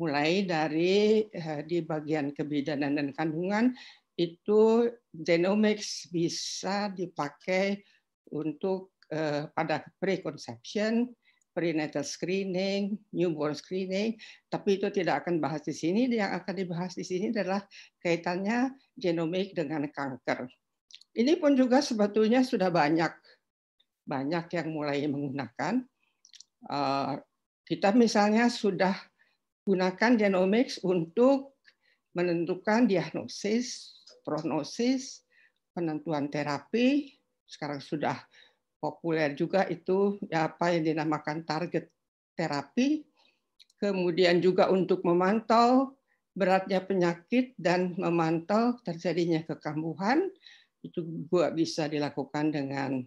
Mulai dari uh, di bagian kebidanan dan kandungan, itu genomics bisa dipakai untuk uh, pada preconception, prenatal screening, newborn screening, tapi itu tidak akan bahas di sini. Yang akan dibahas di sini adalah kaitannya genomik dengan kanker. Ini pun juga sebetulnya sudah banyak banyak yang mulai menggunakan. Eh, kita misalnya sudah gunakan genomics untuk menentukan diagnosis, prognosis, penentuan terapi. Sekarang sudah populer juga itu ya, apa yang dinamakan target terapi. Kemudian juga untuk memantau beratnya penyakit dan memantau terjadinya kekambuhan itu juga bisa dilakukan dengan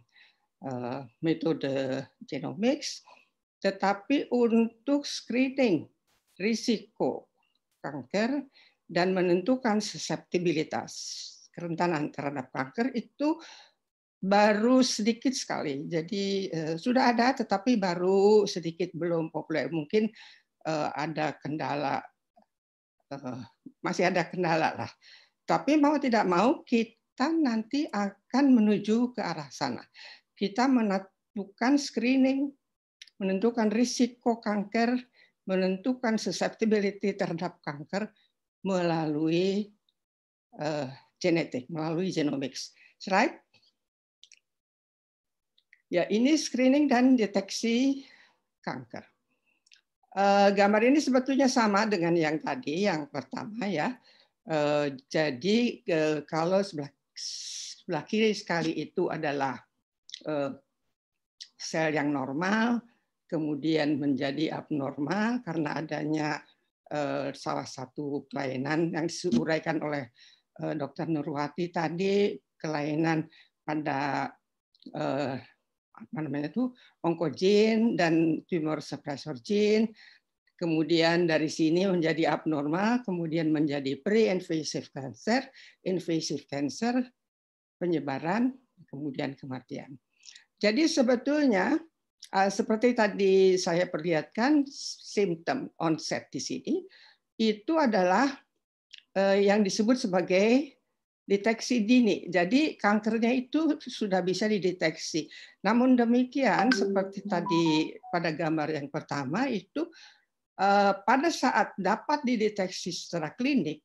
eh, metode genomics. Tetapi untuk screening risiko kanker dan menentukan susceptibilitas kerentanan terhadap kanker itu baru sedikit sekali. Jadi eh, sudah ada tetapi baru sedikit belum populer. Mungkin eh, ada kendala masih ada kendala lah. Tapi mau tidak mau kita kita nanti akan menuju ke arah sana. Kita menentukan screening, menentukan risiko kanker, menentukan susceptibility terhadap kanker melalui uh, genetik, melalui genomics. Right? Ya, ini screening dan deteksi kanker. Eh, gambar ini sebetulnya sama dengan yang tadi, yang pertama ya. Eh, jadi kalau sebelah Sebelah kiri sekali itu adalah eh, sel yang normal, kemudian menjadi abnormal karena adanya eh, salah satu kelainan yang disuraikan oleh eh, Dr. Nurwati tadi, kelainan pada apa namanya itu onkogen dan tumor suppressor gene kemudian dari sini menjadi abnormal, kemudian menjadi pre-invasive cancer, invasive cancer, penyebaran, kemudian kematian. Jadi sebetulnya eh, seperti tadi saya perlihatkan simptom onset di sini itu adalah eh, yang disebut sebagai deteksi dini. Jadi kankernya itu sudah bisa dideteksi. Namun demikian seperti tadi pada gambar yang pertama itu Eh, pada saat dapat dideteksi secara klinik,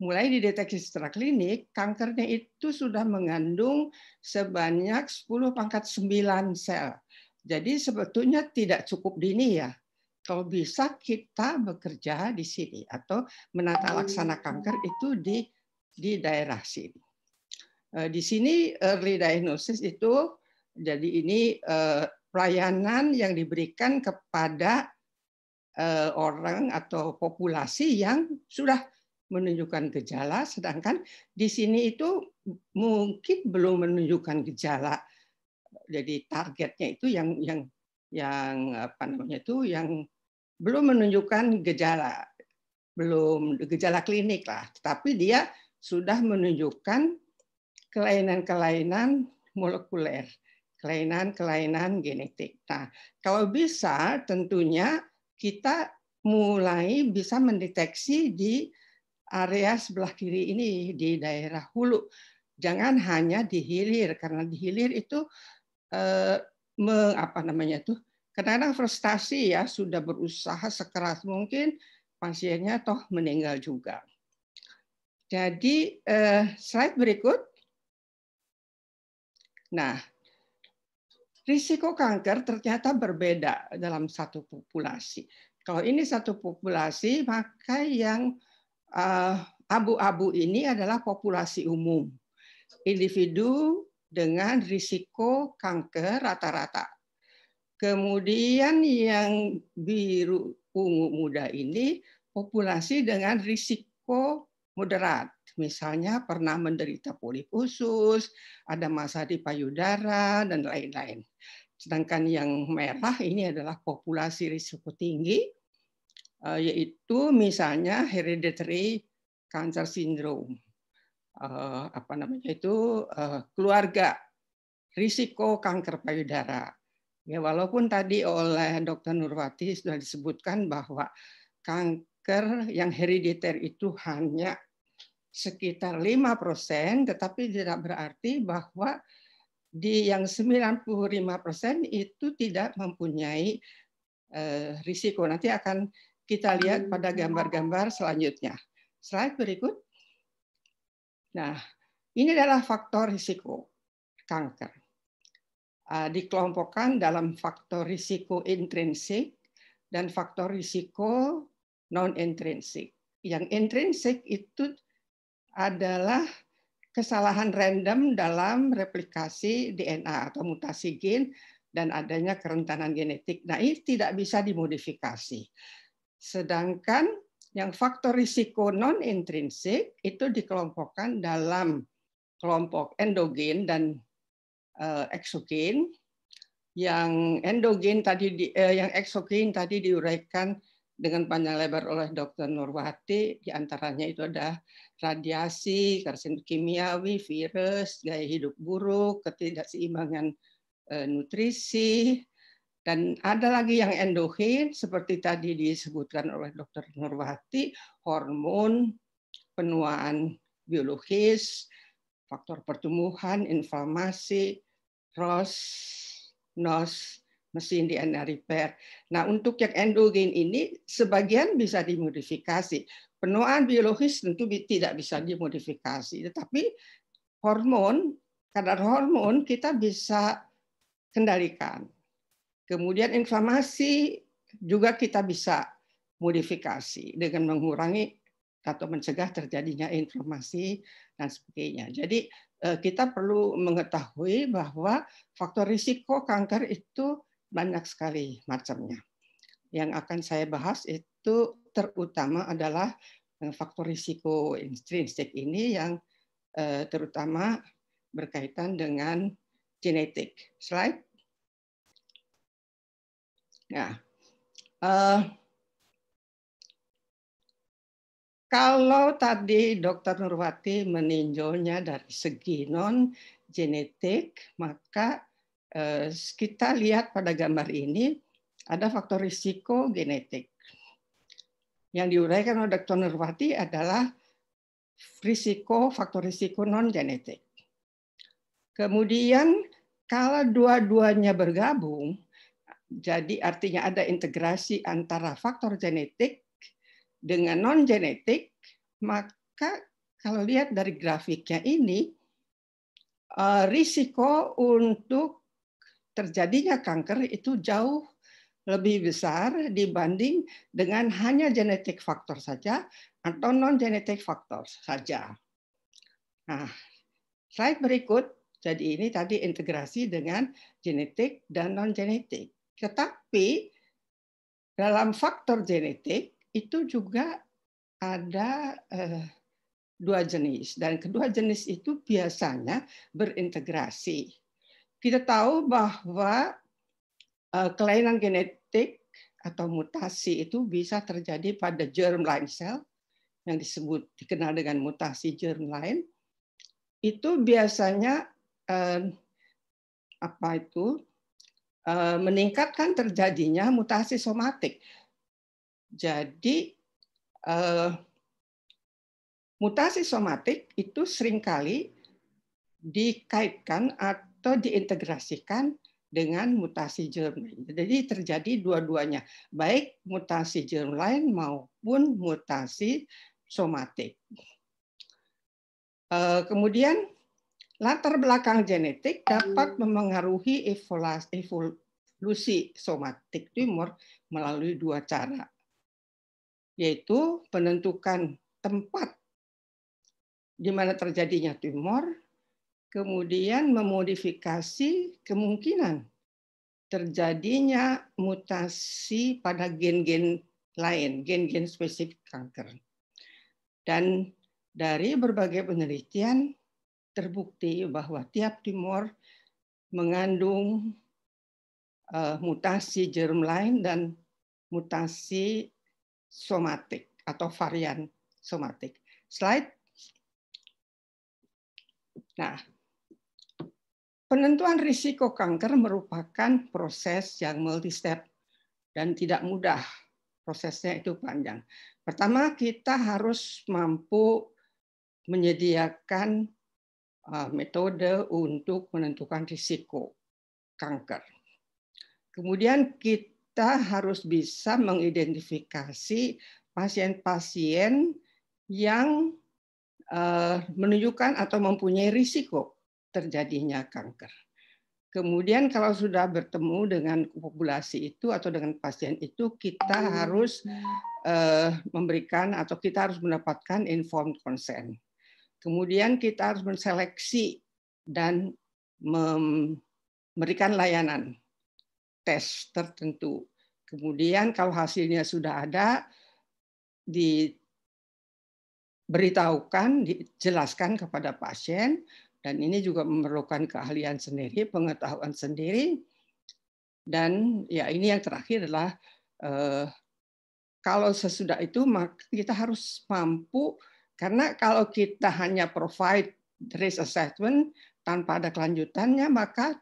mulai dideteksi secara klinik, kankernya itu sudah mengandung sebanyak 10 pangkat 9 sel. Jadi sebetulnya tidak cukup dini ya. Kalau bisa kita bekerja di sini atau menata oh, iya. laksana kanker itu di di daerah sini. Eh, di sini early diagnosis itu jadi ini eh, pelayanan yang diberikan kepada Eh, orang atau populasi yang sudah menunjukkan gejala, sedangkan di sini itu mungkin belum menunjukkan gejala. Jadi targetnya itu yang yang yang apa namanya itu yang belum menunjukkan gejala, belum gejala klinik lah, tetapi dia sudah menunjukkan kelainan-kelainan molekuler, kelainan-kelainan genetik. Nah, kalau bisa tentunya kita mulai bisa mendeteksi di area sebelah kiri ini di daerah hulu. Jangan hanya di hilir karena di hilir itu eh, me, namanya tuh karena kadang frustasi ya sudah berusaha sekeras mungkin pasiennya toh meninggal juga. Jadi eh, slide berikut. Nah, risiko kanker ternyata berbeda dalam satu populasi. Kalau ini satu populasi, maka yang eh, abu-abu ini adalah populasi umum. Individu dengan risiko kanker rata-rata. Kemudian yang biru ungu muda ini populasi dengan risiko moderat misalnya pernah menderita polip usus, ada masa di payudara, dan lain-lain. Sedangkan yang merah ini adalah populasi risiko tinggi, eh, yaitu misalnya hereditary cancer syndrome. Eh, apa namanya itu eh, keluarga risiko kanker payudara. Ya walaupun tadi oleh Dr. Nurwati sudah disebutkan bahwa kanker yang hereditary itu hanya sekitar 5 persen, tetapi tidak berarti bahwa di yang 95 persen itu tidak mempunyai eh, risiko. Nanti akan kita lihat pada gambar-gambar selanjutnya. Slide berikut. Nah, ini adalah faktor risiko kanker. Eh, dikelompokkan dalam faktor risiko intrinsik dan faktor risiko non-intrinsik. Yang intrinsik itu adalah kesalahan random dalam replikasi DNA atau mutasi gen dan adanya kerentanan genetik. Nah, ini tidak bisa dimodifikasi. Sedangkan yang faktor risiko non intrinsik itu dikelompokkan dalam kelompok endogen dan eksogen. Eh, yang endogen tadi di, eh, yang eksogen tadi diuraikan dengan panjang lebar oleh Dr. Nurwati, diantaranya itu ada radiasi, karsin kimiawi, virus, gaya hidup buruk, ketidakseimbangan eh, nutrisi, dan ada lagi yang endokrin seperti tadi disebutkan oleh Dr. Nurwati, hormon, penuaan biologis, faktor pertumbuhan, inflamasi, ROS, NOS, mesin DNA repair. Nah, untuk yang endogen ini sebagian bisa dimodifikasi. Penuaan biologis tentu tidak bisa dimodifikasi, tetapi hormon, kadar hormon kita bisa kendalikan. Kemudian inflamasi juga kita bisa modifikasi dengan mengurangi atau mencegah terjadinya inflamasi dan sebagainya. Jadi eh, kita perlu mengetahui bahwa faktor risiko kanker itu banyak sekali macamnya. Yang akan saya bahas itu terutama adalah eh, faktor risiko intrinsik ini yang eh, terutama berkaitan dengan genetik. Slide. Nah, uh, kalau tadi dokter Nurwati meninjaunya dari segi non genetik, maka Eh, kita lihat pada gambar ini ada faktor risiko genetik. Yang diuraikan oleh Dr. Nurwati adalah risiko faktor risiko non genetik. Kemudian kalau dua-duanya bergabung, jadi artinya ada integrasi antara faktor genetik dengan non genetik, maka kalau lihat dari grafiknya ini eh, risiko untuk terjadinya kanker itu jauh lebih besar dibanding dengan hanya genetik faktor saja atau non genetik faktor saja. Nah, slide berikut jadi ini tadi integrasi dengan genetik dan non genetik. Tetapi dalam faktor genetik itu juga ada eh, dua jenis dan kedua jenis itu biasanya berintegrasi kita tahu bahwa eh, kelainan genetik atau mutasi itu bisa terjadi pada germline cell yang disebut dikenal dengan mutasi germline itu biasanya eh, apa itu eh, meningkatkan terjadinya mutasi somatik. Jadi mutasi somatik itu seringkali dikaitkan atau atau diintegrasikan dengan mutasi germline. Jadi terjadi dua-duanya, baik mutasi germline maupun mutasi somatik. Eh, kemudian latar belakang genetik dapat memengaruhi evolusi somatik tumor melalui dua cara, yaitu penentukan tempat di mana terjadinya tumor kemudian memodifikasi kemungkinan terjadinya mutasi pada gen-gen lain, gen-gen spesifik kanker. Dan dari berbagai penelitian terbukti bahwa tiap tumor mengandung uh, mutasi germline dan mutasi somatik atau varian somatik. Slide. Nah, Penentuan risiko kanker merupakan proses yang multi-step dan tidak mudah. Prosesnya itu panjang. Pertama, kita harus mampu menyediakan eh, metode untuk menentukan risiko kanker. Kemudian kita harus bisa mengidentifikasi pasien-pasien yang eh, menunjukkan atau mempunyai risiko terjadinya kanker. Kemudian kalau sudah bertemu dengan populasi itu atau dengan pasien itu kita hmm. harus uh, memberikan atau kita harus mendapatkan informed consent. Kemudian kita harus menseleksi dan memberikan layanan tes tertentu. Kemudian kalau hasilnya sudah ada diberitahukan, dijelaskan kepada pasien. Dan ini juga memerlukan keahlian sendiri, pengetahuan sendiri. Dan ya ini yang terakhir adalah eh, kalau sesudah itu kita harus mampu karena kalau kita hanya provide risk assessment tanpa ada kelanjutannya maka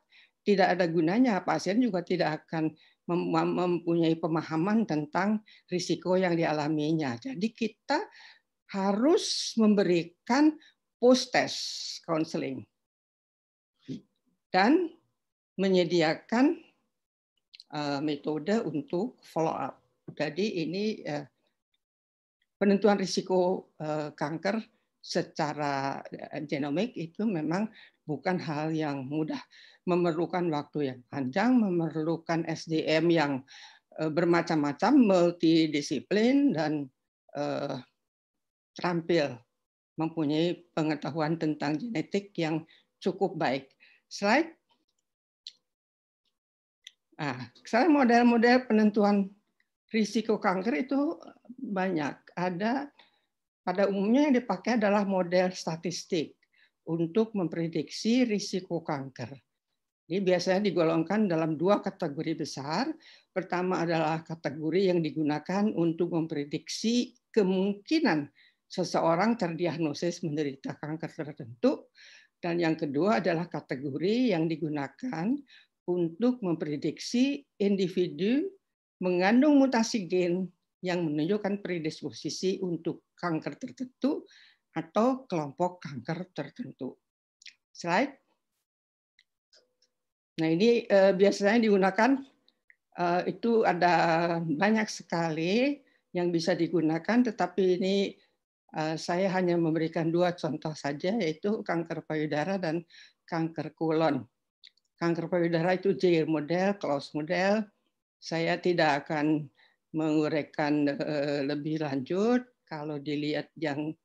tidak ada gunanya pasien juga tidak akan mempunyai pemahaman tentang risiko yang dialaminya. Jadi kita harus memberikan post test counseling dan menyediakan uh, metode untuk follow up. Jadi ini uh, penentuan risiko uh, kanker secara genomik itu memang bukan hal yang mudah, memerlukan waktu yang panjang, memerlukan SDM yang bermacam-macam, multidisiplin dan terampil mempunyai pengetahuan tentang genetik yang cukup baik. Slide. Ah, saya model-model penentuan risiko kanker itu banyak. Ada pada umumnya yang dipakai adalah model statistik untuk memprediksi risiko kanker. Ini biasanya digolongkan dalam dua kategori besar. Pertama adalah kategori yang digunakan untuk memprediksi kemungkinan seseorang terdiagnosis menderita kanker tertentu, dan yang kedua adalah kategori yang digunakan untuk memprediksi individu mengandung mutasi gen yang menunjukkan predisposisi untuk kanker tertentu atau kelompok kanker tertentu. Slide. Nah ini eh, biasanya digunakan eh, itu ada banyak sekali yang bisa digunakan, tetapi ini Eh, saya hanya memberikan dua contoh saja, yaitu kanker payudara dan kanker kulon. Kanker payudara itu J model, close model. Saya tidak akan menguraikan eh, lebih lanjut. Kalau dilihat yang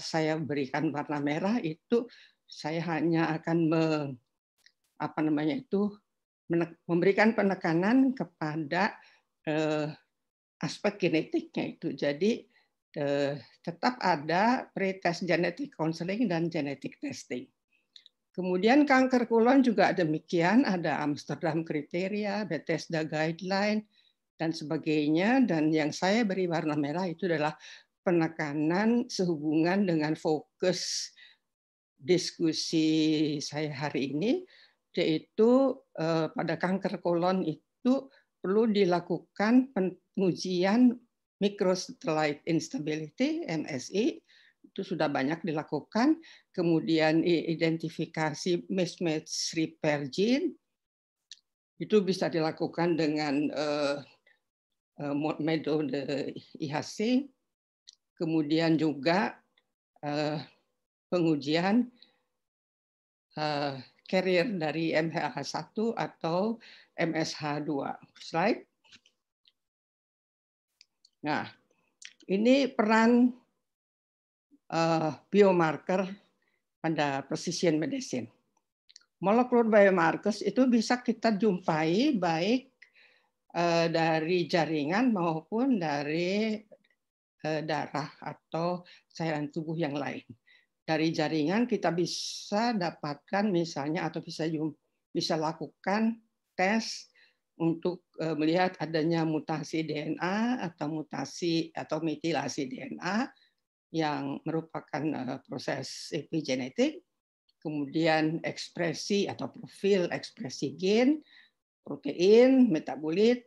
saya berikan warna merah itu, saya hanya akan me, apa namanya itu memberikan penekanan kepada eh, aspek genetiknya itu. Jadi Eh, tetap ada pretest genetic counseling dan genetic testing. Kemudian kanker kolon juga demikian, ada Amsterdam kriteria, Bethesda guideline, dan sebagainya. Dan yang saya beri warna merah itu adalah penekanan sehubungan dengan fokus diskusi saya hari ini, yaitu eh, pada kanker kolon itu perlu dilakukan pengujian microsatellite instability MSI itu sudah banyak dilakukan. Kemudian identifikasi mismatch repair gene itu bisa dilakukan dengan uh, uh, metode IHC. Kemudian juga uh, pengujian uh, carrier dari MHH1 atau MSH2. Slide. Nah, ini peran uh, biomarker pada precision medicine. Molekul biomarkers itu bisa kita jumpai baik uh, dari jaringan maupun dari uh, darah atau cairan tubuh yang lain. Dari jaringan kita bisa dapatkan misalnya atau bisa bisa lakukan tes untuk eh, melihat adanya mutasi DNA atau mutasi atau metilasi DNA yang merupakan eh, proses epigenetik, kemudian ekspresi atau profil ekspresi gen, protein, metabolit,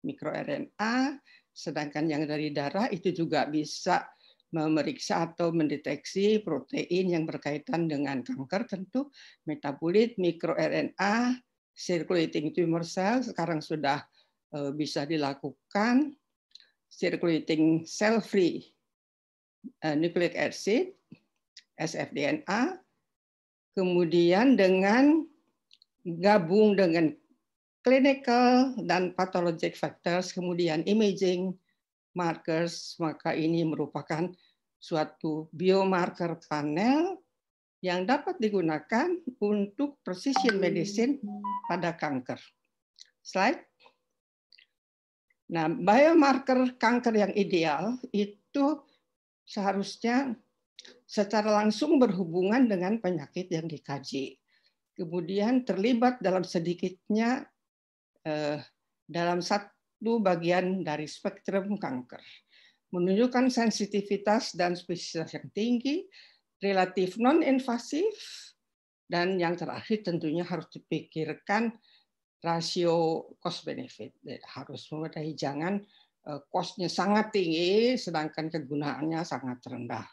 mikroRNA, sedangkan yang dari darah itu juga bisa memeriksa atau mendeteksi protein yang berkaitan dengan kanker tentu metabolit, mikroRNA, circulating tumor cell sekarang sudah eh, bisa dilakukan circulating cell free eh, nucleic acid sfDNA kemudian dengan gabung dengan clinical dan pathologic factors kemudian imaging markers maka ini merupakan suatu biomarker panel yang dapat digunakan untuk precision medicine pada kanker. Slide. Nah, biomarker kanker yang ideal itu seharusnya secara langsung berhubungan dengan penyakit yang dikaji. Kemudian terlibat dalam sedikitnya eh, dalam satu bagian dari spektrum kanker. Menunjukkan sensitivitas dan spesifitas yang tinggi, relatif non-invasif, dan yang terakhir tentunya harus dipikirkan rasio cost benefit ya, harus membedahi jangan eh, costnya sangat tinggi sedangkan kegunaannya sangat rendah.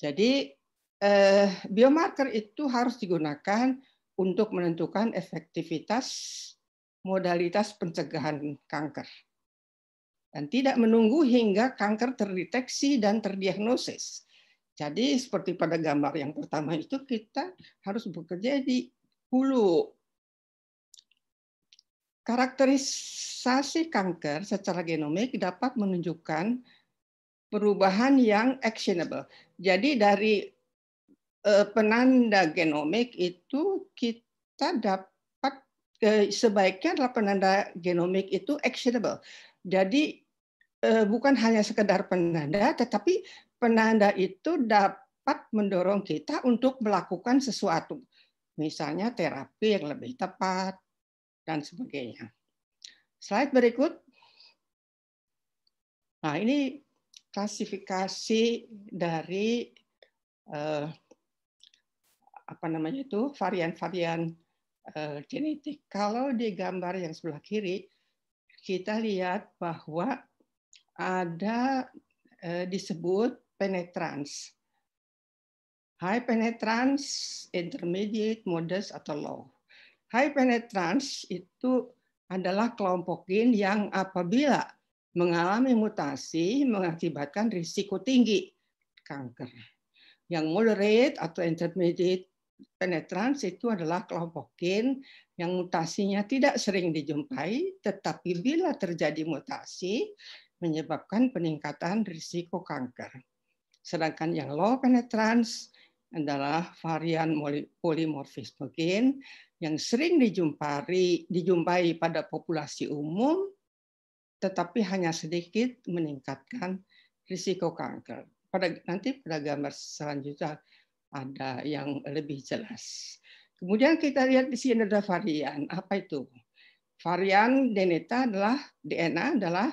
Jadi eh, biomarker itu harus digunakan untuk menentukan efektivitas modalitas pencegahan kanker dan tidak menunggu hingga kanker terdeteksi dan terdiagnosis. Jadi seperti pada gambar yang pertama itu kita harus bekerja di hulu. Karakterisasi kanker secara genomik dapat menunjukkan perubahan yang actionable. Jadi dari eh, penanda genomik itu kita dapat eh, sebaiknya adalah penanda genomik itu actionable. Jadi eh, bukan hanya sekedar penanda, tetapi penanda itu dapat mendorong kita untuk melakukan sesuatu. Misalnya terapi yang lebih tepat, dan sebagainya. Slide berikut. Nah, ini klasifikasi dari eh, apa namanya itu varian-varian eh, genetik. Kalau di gambar yang sebelah kiri kita lihat bahwa ada eh, disebut penetrans. High penetrans, intermediate, modest, atau low. High penetrans itu adalah kelompok gen yang apabila mengalami mutasi mengakibatkan risiko tinggi kanker. Yang moderate atau intermediate penetrans itu adalah kelompok gen yang mutasinya tidak sering dijumpai, tetapi bila terjadi mutasi menyebabkan peningkatan risiko kanker. Sedangkan yang low penetrans adalah varian polimorfisme gen yang sering dijumpai, dijumpai pada populasi umum, tetapi hanya sedikit meningkatkan risiko kanker. Pada, nanti pada gambar selanjutnya ada yang lebih jelas. Kemudian kita lihat di sini ada varian. Apa itu? Varian DNA adalah DNA adalah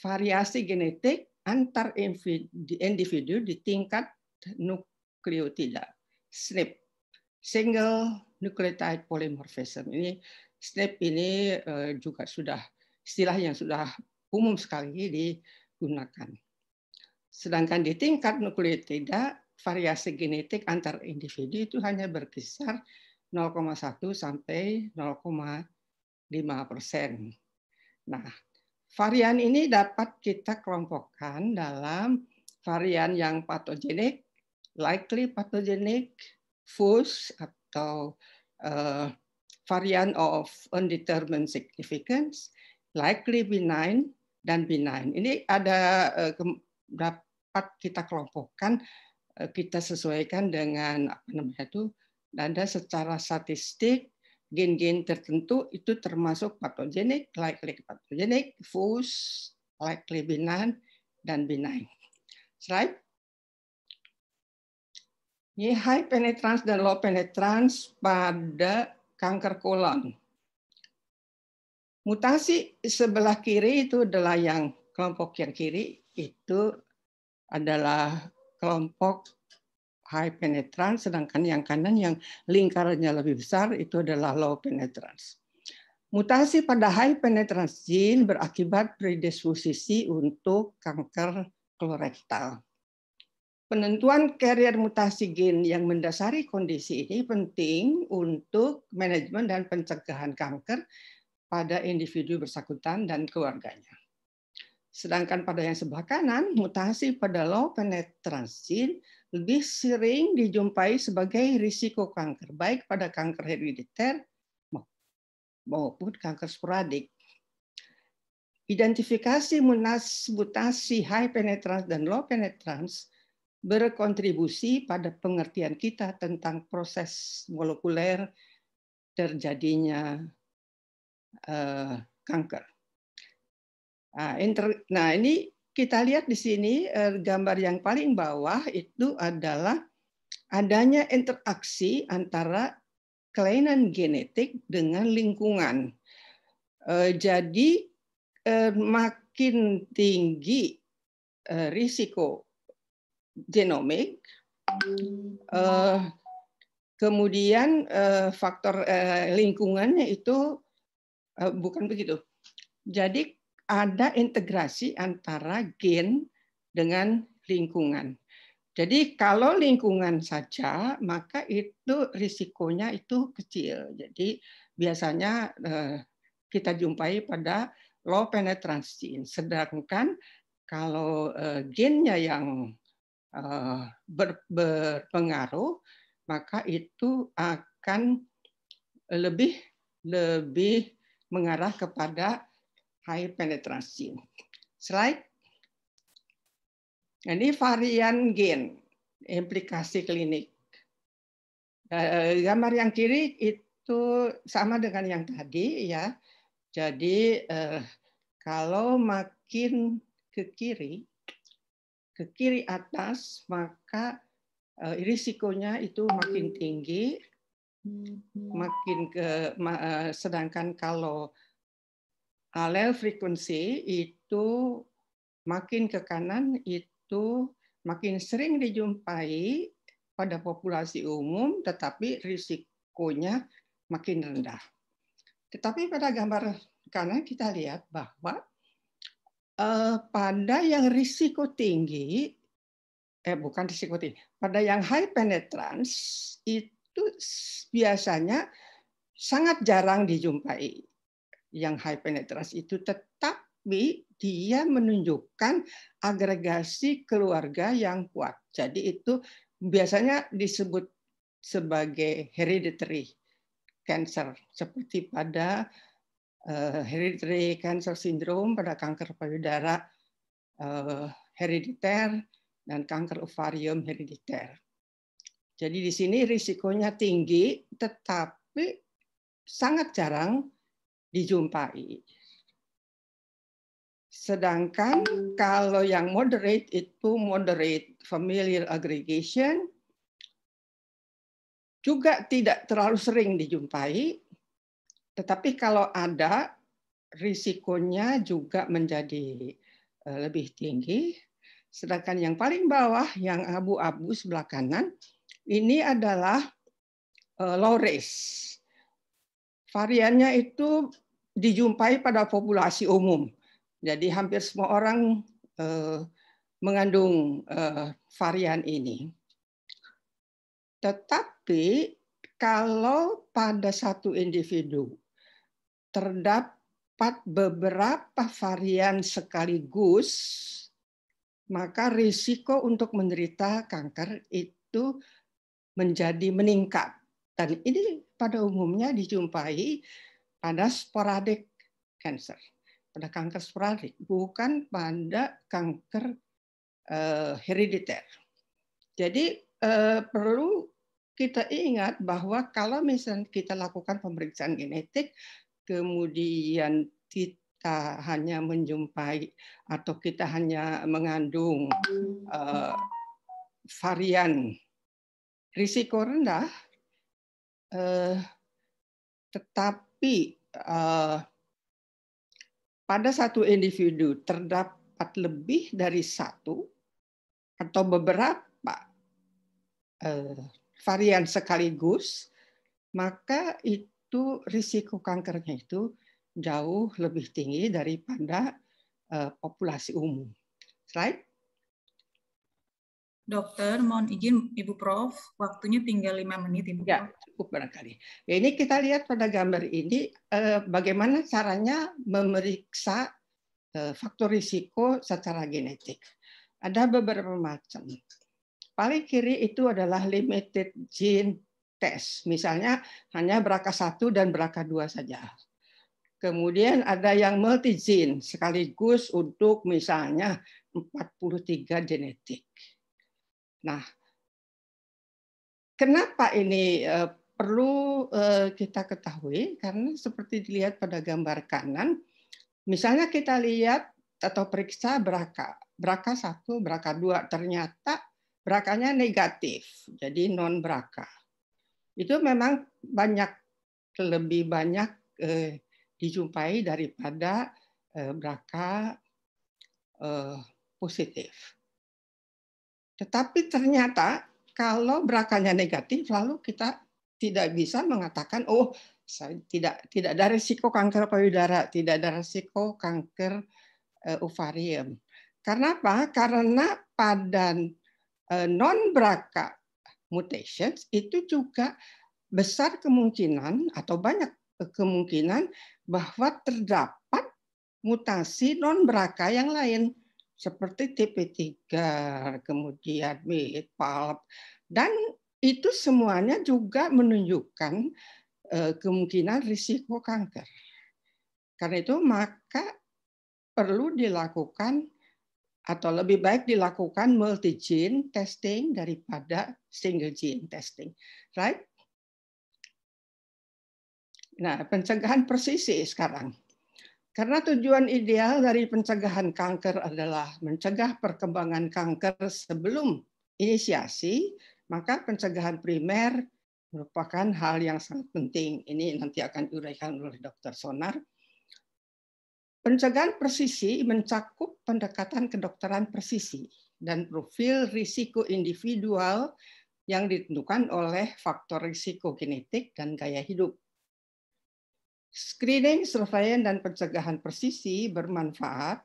variasi genetik antar individu di tingkat nukleotida SNP single nucleotide polymorphism ini SNP ini eh, juga sudah istilah yang sudah umum sekali digunakan. Sedangkan di tingkat nukleotida variasi genetik antar individu itu hanya berkisar 0,1 sampai 0,5 persen. Nah, Varian ini dapat kita kelompokkan dalam varian yang patogenik, likely patogenik, FUS atau uh, eh, varian of undetermined significance, likely benign dan benign. Ini ada uh, dapat kita kelompokkan, uh, kita sesuaikan dengan apa namanya itu, ada secara statistik gen-gen tertentu itu termasuk patogenik, likely patogenik, diffuse, likely benign, dan benign. Slide. Ini high penetrance dan low penetrance pada kanker kolon. Mutasi sebelah kiri itu adalah yang kelompok yang kiri itu adalah kelompok high penetrance, sedangkan yang kanan yang lingkarannya lebih besar itu adalah low penetrance. Mutasi pada high penetrance gene berakibat predisposisi untuk kanker kolorektal. Penentuan carrier mutasi gen yang mendasari kondisi ini penting untuk manajemen dan pencegahan kanker pada individu bersangkutan dan keluarganya. Sedangkan pada yang sebelah kanan, mutasi pada low penetransin lebih sering dijumpai sebagai risiko kanker, baik pada kanker herediter maupun kanker sporadik. Identifikasi mutasi high penetrans dan low penetrans berkontribusi pada pengertian kita tentang proses molekuler terjadinya eh, kanker. Nah, inter, nah ini kita lihat di sini eh, gambar yang paling bawah itu adalah adanya interaksi antara kelainan genetik dengan lingkungan. Eh, jadi eh, makin tinggi risiko genomik, kemudian faktor lingkungannya itu bukan begitu. Jadi ada integrasi antara gen dengan lingkungan. Jadi kalau lingkungan saja, maka itu risikonya itu kecil. Jadi biasanya eh, kita jumpai pada low penetrance gene. Sedangkan kalau eh, gennya yang eh, berpengaruh, maka itu akan lebih lebih mengarah kepada air penetrasi. Slide. Ini varian gen, implikasi klinik. Eh, gambar yang kiri itu sama dengan yang tadi ya. Jadi eh, kalau makin ke kiri, ke kiri atas maka eh, risikonya itu makin hmm. tinggi, hmm. makin ke sedangkan kalau Alel frekuensi itu makin ke kanan itu makin sering dijumpai pada populasi umum, tetapi risikonya makin rendah. Tetapi pada gambar kanan kita lihat bahwa eh, pada yang risiko tinggi, eh bukan risiko tinggi, pada yang high penetrance itu biasanya sangat jarang dijumpai yang high penetrasi itu tetapi dia menunjukkan agregasi keluarga yang kuat. Jadi itu biasanya disebut sebagai hereditary cancer seperti pada eh, hereditary cancer syndrome pada kanker payudara hereditary eh, herediter dan kanker ovarium herediter. Jadi di sini risikonya tinggi tetapi sangat jarang dijumpai. Sedangkan kalau yang moderate itu moderate familial aggregation juga tidak terlalu sering dijumpai, tetapi kalau ada risikonya juga menjadi eh, lebih tinggi. Sedangkan yang paling bawah yang abu-abu sebelah kanan ini adalah eh, low risk Variannya itu dijumpai pada populasi umum. Jadi hampir semua orang eh, mengandung eh, varian ini. Tetapi kalau pada satu individu terdapat beberapa varian sekaligus, maka risiko untuk menderita kanker itu menjadi meningkat. Dan ini pada umumnya dijumpai pada sporadik cancer, pada kanker sporadik, bukan pada kanker uh, herediter. Jadi uh, perlu kita ingat bahwa kalau misalnya kita lakukan pemeriksaan genetik, kemudian kita hanya menjumpai atau kita hanya mengandung uh, varian risiko rendah, Eh, tetapi eh, pada satu individu terdapat lebih dari satu atau beberapa eh, varian sekaligus, maka itu risiko kankernya itu jauh lebih tinggi daripada eh, populasi umum. Slide. Dokter, mohon izin Ibu Prof, waktunya tinggal lima menit Ibu. Ya, cukup barangkali. Ya, ini kita lihat pada gambar ini eh, bagaimana caranya memeriksa eh, faktor risiko secara genetik. Ada beberapa macam. Paling kiri itu adalah limited gene test. Misalnya hanya brca satu dan brca dua saja. Kemudian ada yang multi gene sekaligus untuk misalnya 43 genetik Nah, kenapa ini eh, perlu eh, kita ketahui? Karena seperti dilihat pada gambar kanan, misalnya kita lihat atau periksa beraka, beraka satu, beraka dua, ternyata berakanya negatif, jadi non beraka. Itu memang banyak lebih banyak eh, dijumpai daripada eh, beraka eh, positif. Tetapi ternyata kalau brakanya negatif, lalu kita tidak bisa mengatakan, oh saya tidak tidak ada risiko kanker payudara, tidak ada risiko kanker uh, ovarium. Karena apa? Karena pada uh, eh, non braka mutations itu juga besar kemungkinan atau banyak eh, kemungkinan bahwa terdapat mutasi non braka yang lain seperti TP3, kemudian MIT-PALP, dan itu semuanya juga menunjukkan eh, kemungkinan risiko kanker. Karena itu maka perlu dilakukan atau lebih baik dilakukan multi gene testing daripada single gene testing, right? Nah, pencegahan presisi sekarang. Karena tujuan ideal dari pencegahan kanker adalah mencegah perkembangan kanker sebelum inisiasi, maka pencegahan primer merupakan hal yang sangat penting. Ini nanti akan diuraikan oleh Dr. Sonar. Pencegahan presisi mencakup pendekatan kedokteran presisi dan profil risiko individual yang ditentukan oleh faktor risiko genetik dan gaya hidup. Screening, surveian, dan pencegahan persisi bermanfaat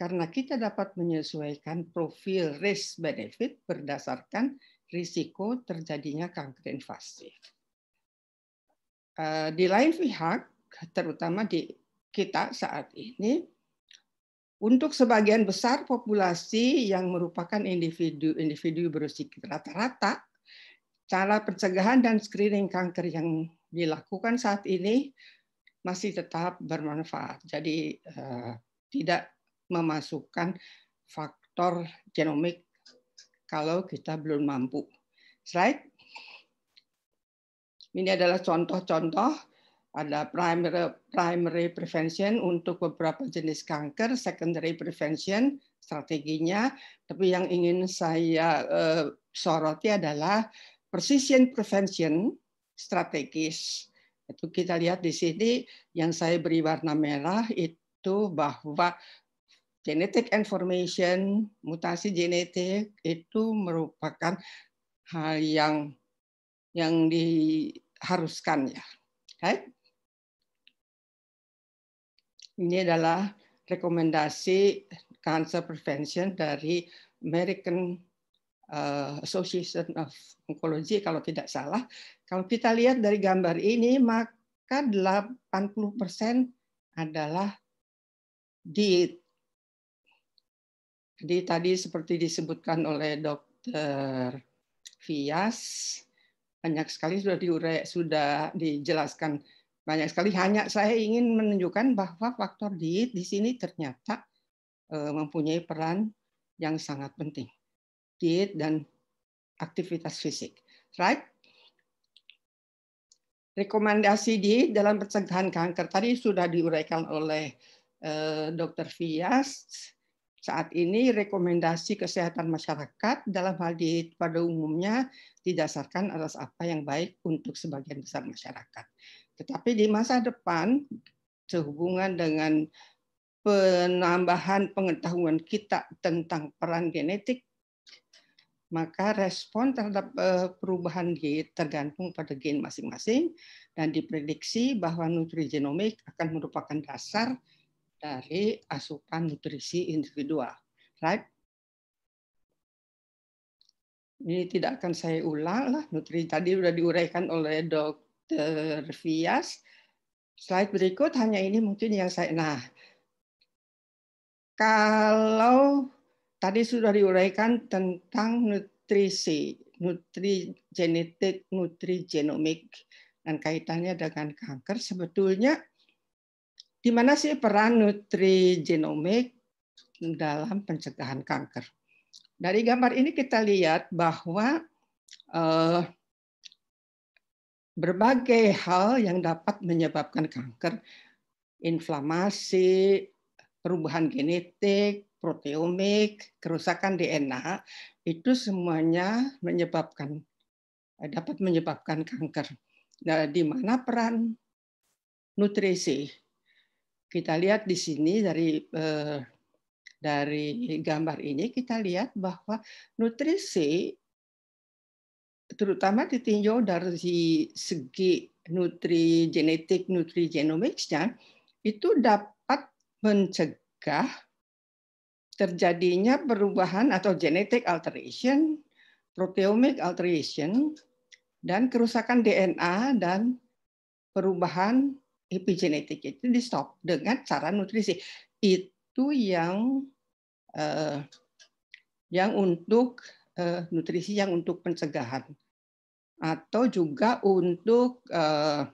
karena kita dapat menyesuaikan profil risk benefit berdasarkan risiko terjadinya kanker invasif. Eh, di lain pihak, terutama di kita saat ini, untuk sebagian besar populasi yang merupakan individu-individu berisiko rata-rata, cara pencegahan dan screening kanker yang dilakukan saat ini masih tetap bermanfaat. Jadi eh, tidak memasukkan faktor genomik kalau kita belum mampu. Slide. Ini adalah contoh-contoh ada primary primary prevention untuk beberapa jenis kanker, secondary prevention strateginya, tapi yang ingin saya eh, soroti adalah precision prevention strategis itu kita lihat di sini yang saya beri warna merah itu bahwa genetic information, mutasi genetik itu merupakan hal yang yang diharuskan ya. right? Ini adalah rekomendasi cancer prevention dari American eh, Association of Oncology kalau tidak salah kalau kita lihat dari gambar ini, maka 80% adalah di di tadi seperti disebutkan oleh dokter Fias banyak sekali sudah diure sudah dijelaskan banyak sekali hanya saya ingin menunjukkan bahwa faktor diet di sini ternyata eh, mempunyai peran yang sangat penting diet dan aktivitas fisik right rekomendasi di dalam pencegahan kanker tadi sudah diuraikan oleh eh, Dr. Fias. Saat ini rekomendasi kesehatan masyarakat dalam hal di pada umumnya didasarkan atas apa yang baik untuk sebagian besar masyarakat. Tetapi di masa depan sehubungan dengan penambahan pengetahuan kita tentang peran genetik maka respon terhadap eh, perubahan gen tergantung pada gen masing-masing dan diprediksi bahwa nutrigenomik akan merupakan dasar dari asupan nutrisi individual. Right? Ini tidak akan saya ulang lah, nutrisi tadi sudah diuraikan oleh Dr. Fias. Slide berikut hanya ini mungkin yang saya nah kalau Tadi sudah diuraikan tentang nutrisi, nutri genetik, nutri genomik, dan kaitannya dengan kanker. Sebetulnya di mana sih peran nutri genomik dalam pencegahan kanker? Dari gambar ini kita lihat bahwa eh, berbagai hal yang dapat menyebabkan kanker, inflamasi, perubahan genetik, proteomik, kerusakan DNA, itu semuanya menyebabkan eh, dapat menyebabkan kanker. Nah, di mana peran nutrisi? Kita lihat di sini dari eh, dari gambar ini kita lihat bahwa nutrisi terutama ditinjau dari segi nutri genetik, nutri genomicsnya itu dapat mencegah terjadinya perubahan atau genetic alteration, proteomic alteration, dan kerusakan DNA dan perubahan epigenetik itu di stop dengan cara nutrisi. Itu yang eh, yang untuk eh, nutrisi yang untuk pencegahan atau juga untuk eh,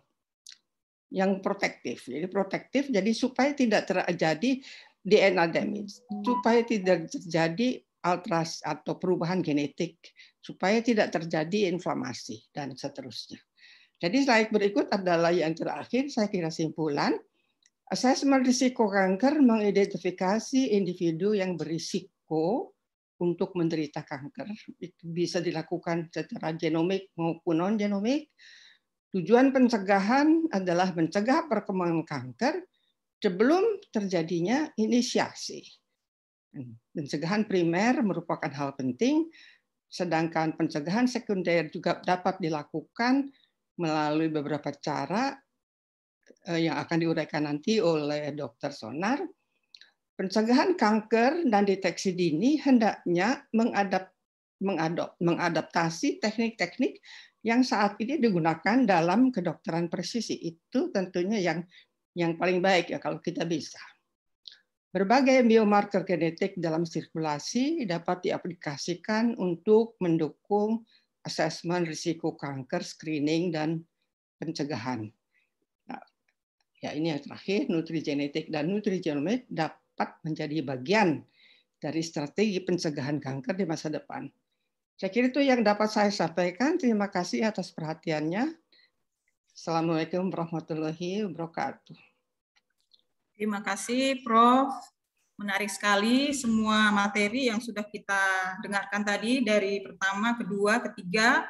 yang protektif. Jadi protektif jadi supaya tidak terjadi DNA damage supaya tidak terjadi alterasi atau perubahan genetik supaya tidak terjadi inflamasi dan seterusnya. Jadi slide berikut adalah yang terakhir saya kira simpulan asesmen risiko kanker mengidentifikasi individu yang berisiko untuk menderita kanker. Itu bisa dilakukan secara genomik maupun non genomik. Tujuan pencegahan adalah mencegah perkembangan kanker sebelum terjadinya inisiasi. Pencegahan primer merupakan hal penting, sedangkan pencegahan sekunder juga dapat dilakukan melalui beberapa cara eh, yang akan diuraikan nanti oleh Dr. Sonar. Pencegahan kanker dan deteksi dini hendaknya mengadap, mengadop, mengadaptasi teknik-teknik yang saat ini digunakan dalam kedokteran presisi. Itu tentunya yang yang paling baik ya kalau kita bisa. Berbagai biomarker genetik dalam sirkulasi dapat diaplikasikan untuk mendukung asesmen risiko kanker, screening, dan pencegahan. Nah, ya ini yang terakhir, nutrigenetik dan nutrigenomik dapat menjadi bagian dari strategi pencegahan kanker di masa depan. Saya kira itu yang dapat saya sampaikan. Terima kasih atas perhatiannya. Assalamualaikum warahmatullahi wabarakatuh. Terima kasih Prof. Menarik sekali semua materi yang sudah kita dengarkan tadi dari pertama, kedua, ketiga.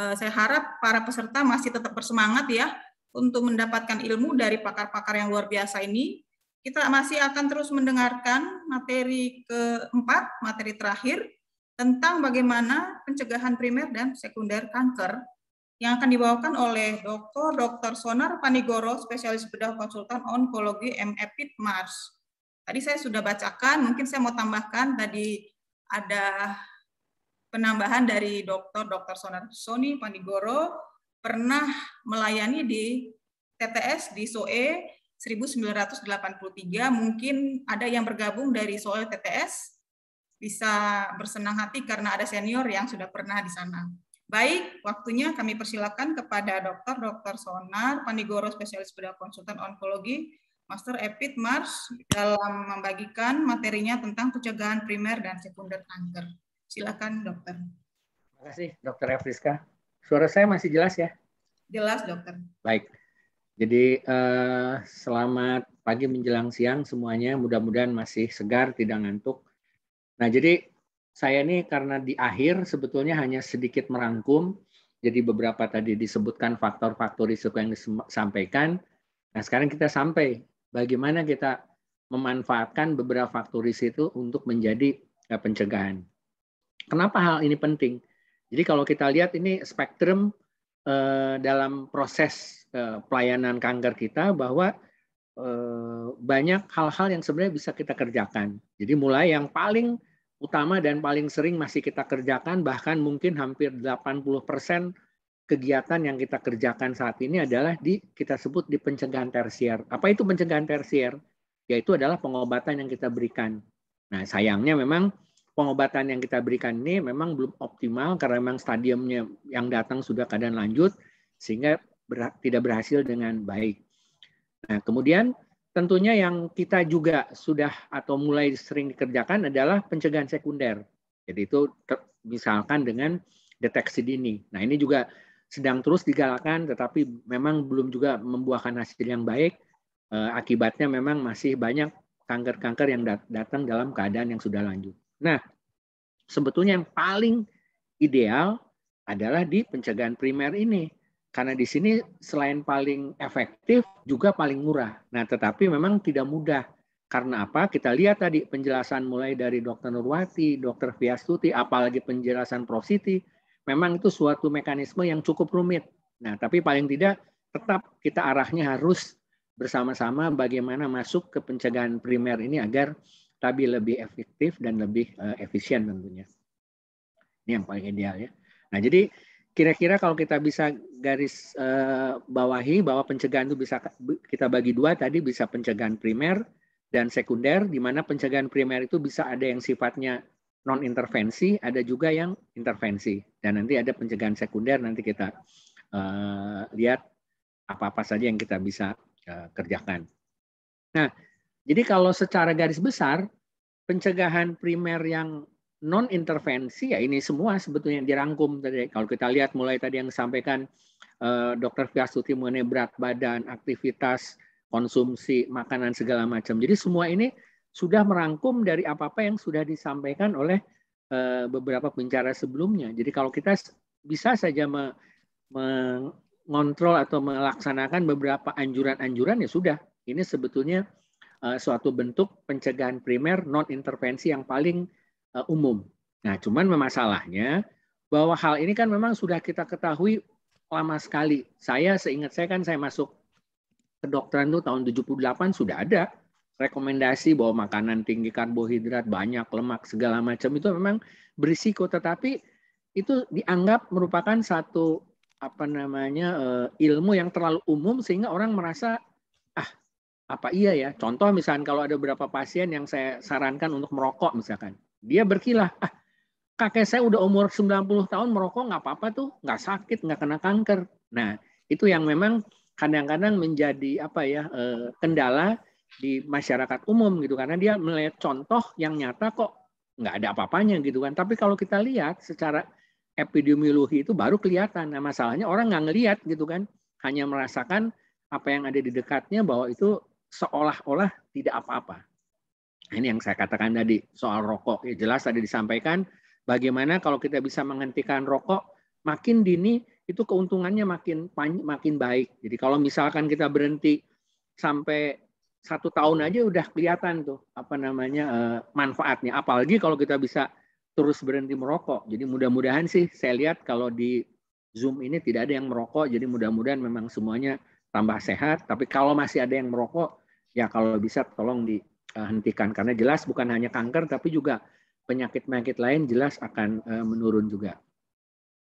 Eh, saya harap para peserta masih tetap bersemangat ya untuk mendapatkan ilmu dari pakar-pakar yang luar biasa ini. Kita masih akan terus mendengarkan materi keempat, materi terakhir, tentang bagaimana pencegahan primer dan sekunder kanker yang akan dibawakan oleh Dr. Dr. Sonar Panigoro, spesialis bedah konsultan onkologi MEPIT Mars. Tadi saya sudah bacakan, mungkin saya mau tambahkan tadi ada penambahan dari Dr. Dr. Sonar Soni Panigoro pernah melayani di TTS di SOE 1983. Mungkin ada yang bergabung dari SOE TTS bisa bersenang hati karena ada senior yang sudah pernah di sana. Baik, waktunya kami persilakan kepada Dr. Dr. Sonar, Pandigoro Spesialis Bedah Konsultan Onkologi, Master Epit Mars dalam membagikan materinya tentang pencegahan primer dan sekunder kanker. Silakan, Dokter. Terima kasih, Dokter Efriska. Suara saya masih jelas ya? Jelas, Dokter. Baik. Jadi eh, selamat pagi menjelang siang semuanya. Mudah-mudahan masih segar, tidak ngantuk. Nah, jadi saya ini karena di akhir sebetulnya hanya sedikit merangkum, jadi beberapa tadi disebutkan faktor-faktor risiko yang disampaikan. Nah sekarang kita sampai bagaimana kita memanfaatkan beberapa faktor risiko itu untuk menjadi eh, pencegahan. Kenapa hal ini penting? Jadi kalau kita lihat ini spektrum eh, dalam proses eh, pelayanan kanker kita bahwa banyak hal-hal yang sebenarnya bisa kita kerjakan. Jadi mulai yang paling utama dan paling sering masih kita kerjakan bahkan mungkin hampir 80% kegiatan yang kita kerjakan saat ini adalah di kita sebut di pencegahan tersier. Apa itu pencegahan tersier? Yaitu adalah pengobatan yang kita berikan. Nah, sayangnya memang pengobatan yang kita berikan ini memang belum optimal karena memang stadiumnya yang datang sudah keadaan lanjut sehingga ber, tidak berhasil dengan baik. Nah, kemudian Tentunya yang kita juga sudah atau mulai sering dikerjakan adalah pencegahan sekunder. Jadi itu misalkan dengan deteksi dini. Nah ini juga sedang terus digalakan, tetapi memang belum juga membuahkan hasil yang baik. Eh, akibatnya memang masih banyak kanker-kanker yang datang dalam keadaan yang sudah lanjut. Nah sebetulnya yang paling ideal adalah di pencegahan primer ini karena di sini selain paling efektif juga paling murah. Nah, tetapi memang tidak mudah. Karena apa? Kita lihat tadi penjelasan mulai dari Dr. Nurwati, Dr. Fiastuti, apalagi penjelasan Prof. Siti, memang itu suatu mekanisme yang cukup rumit. Nah, tapi paling tidak tetap kita arahnya harus bersama-sama bagaimana masuk ke pencegahan primer ini agar tapi lebih efektif dan lebih eh, efisien tentunya. Ini yang paling ideal ya. Nah, jadi kira-kira kalau kita bisa garis uh, bawahi bahwa pencegahan itu bisa kita bagi dua tadi bisa pencegahan primer dan sekunder di mana pencegahan primer itu bisa ada yang sifatnya non intervensi ada juga yang intervensi dan nanti ada pencegahan sekunder nanti kita uh, lihat apa-apa saja yang kita bisa uh, kerjakan. Nah, jadi kalau secara garis besar pencegahan primer yang non intervensi ya ini semua sebetulnya yang dirangkum tadi kalau kita lihat mulai tadi yang disampaikan eh, Dr. Fiasuti mengenai berat badan, aktivitas, konsumsi, makanan segala macam. Jadi semua ini sudah merangkum dari apa-apa yang sudah disampaikan oleh eh, beberapa pembicara sebelumnya. Jadi kalau kita bisa saja mengontrol atau melaksanakan beberapa anjuran-anjuran ya sudah. Ini sebetulnya eh, suatu bentuk pencegahan primer non intervensi yang paling Eh, umum. Nah, cuman masalahnya bahwa hal ini kan memang sudah kita ketahui lama sekali. Saya seingat saya kan saya masuk kedokteran itu tahun 78 sudah ada rekomendasi bahwa makanan tinggi karbohidrat, banyak lemak segala macam itu memang berisiko tetapi itu dianggap merupakan satu apa namanya eh, ilmu yang terlalu umum sehingga orang merasa ah apa iya ya contoh misalkan kalau ada beberapa pasien yang saya sarankan untuk merokok misalkan dia berkilah, ah, kakek saya udah umur 90 tahun merokok nggak apa-apa tuh, nggak sakit, nggak kena kanker. Nah, itu yang memang kadang-kadang menjadi apa ya eh, kendala di masyarakat umum gitu karena dia melihat contoh yang nyata kok nggak ada apa-apanya gitu kan. Tapi kalau kita lihat secara epidemiologi itu baru kelihatan. Nah, masalahnya orang nggak ngelihat gitu kan, hanya merasakan apa yang ada di dekatnya bahwa itu seolah-olah tidak apa-apa. Ini yang saya katakan tadi soal rokok. Ya, jelas tadi disampaikan bagaimana kalau kita bisa menghentikan rokok makin dini itu keuntungannya makin makin baik. Jadi kalau misalkan kita berhenti sampai satu tahun aja udah kelihatan tuh apa namanya eh, manfaatnya. Apalagi kalau kita bisa terus berhenti merokok. Jadi mudah-mudahan sih saya lihat kalau di Zoom ini tidak ada yang merokok. Jadi mudah-mudahan memang semuanya tambah sehat. Tapi kalau masih ada yang merokok, ya kalau bisa tolong di Eh, hentikan karena jelas bukan hanya kanker tapi juga penyakit-penyakit lain jelas akan eh, menurun juga.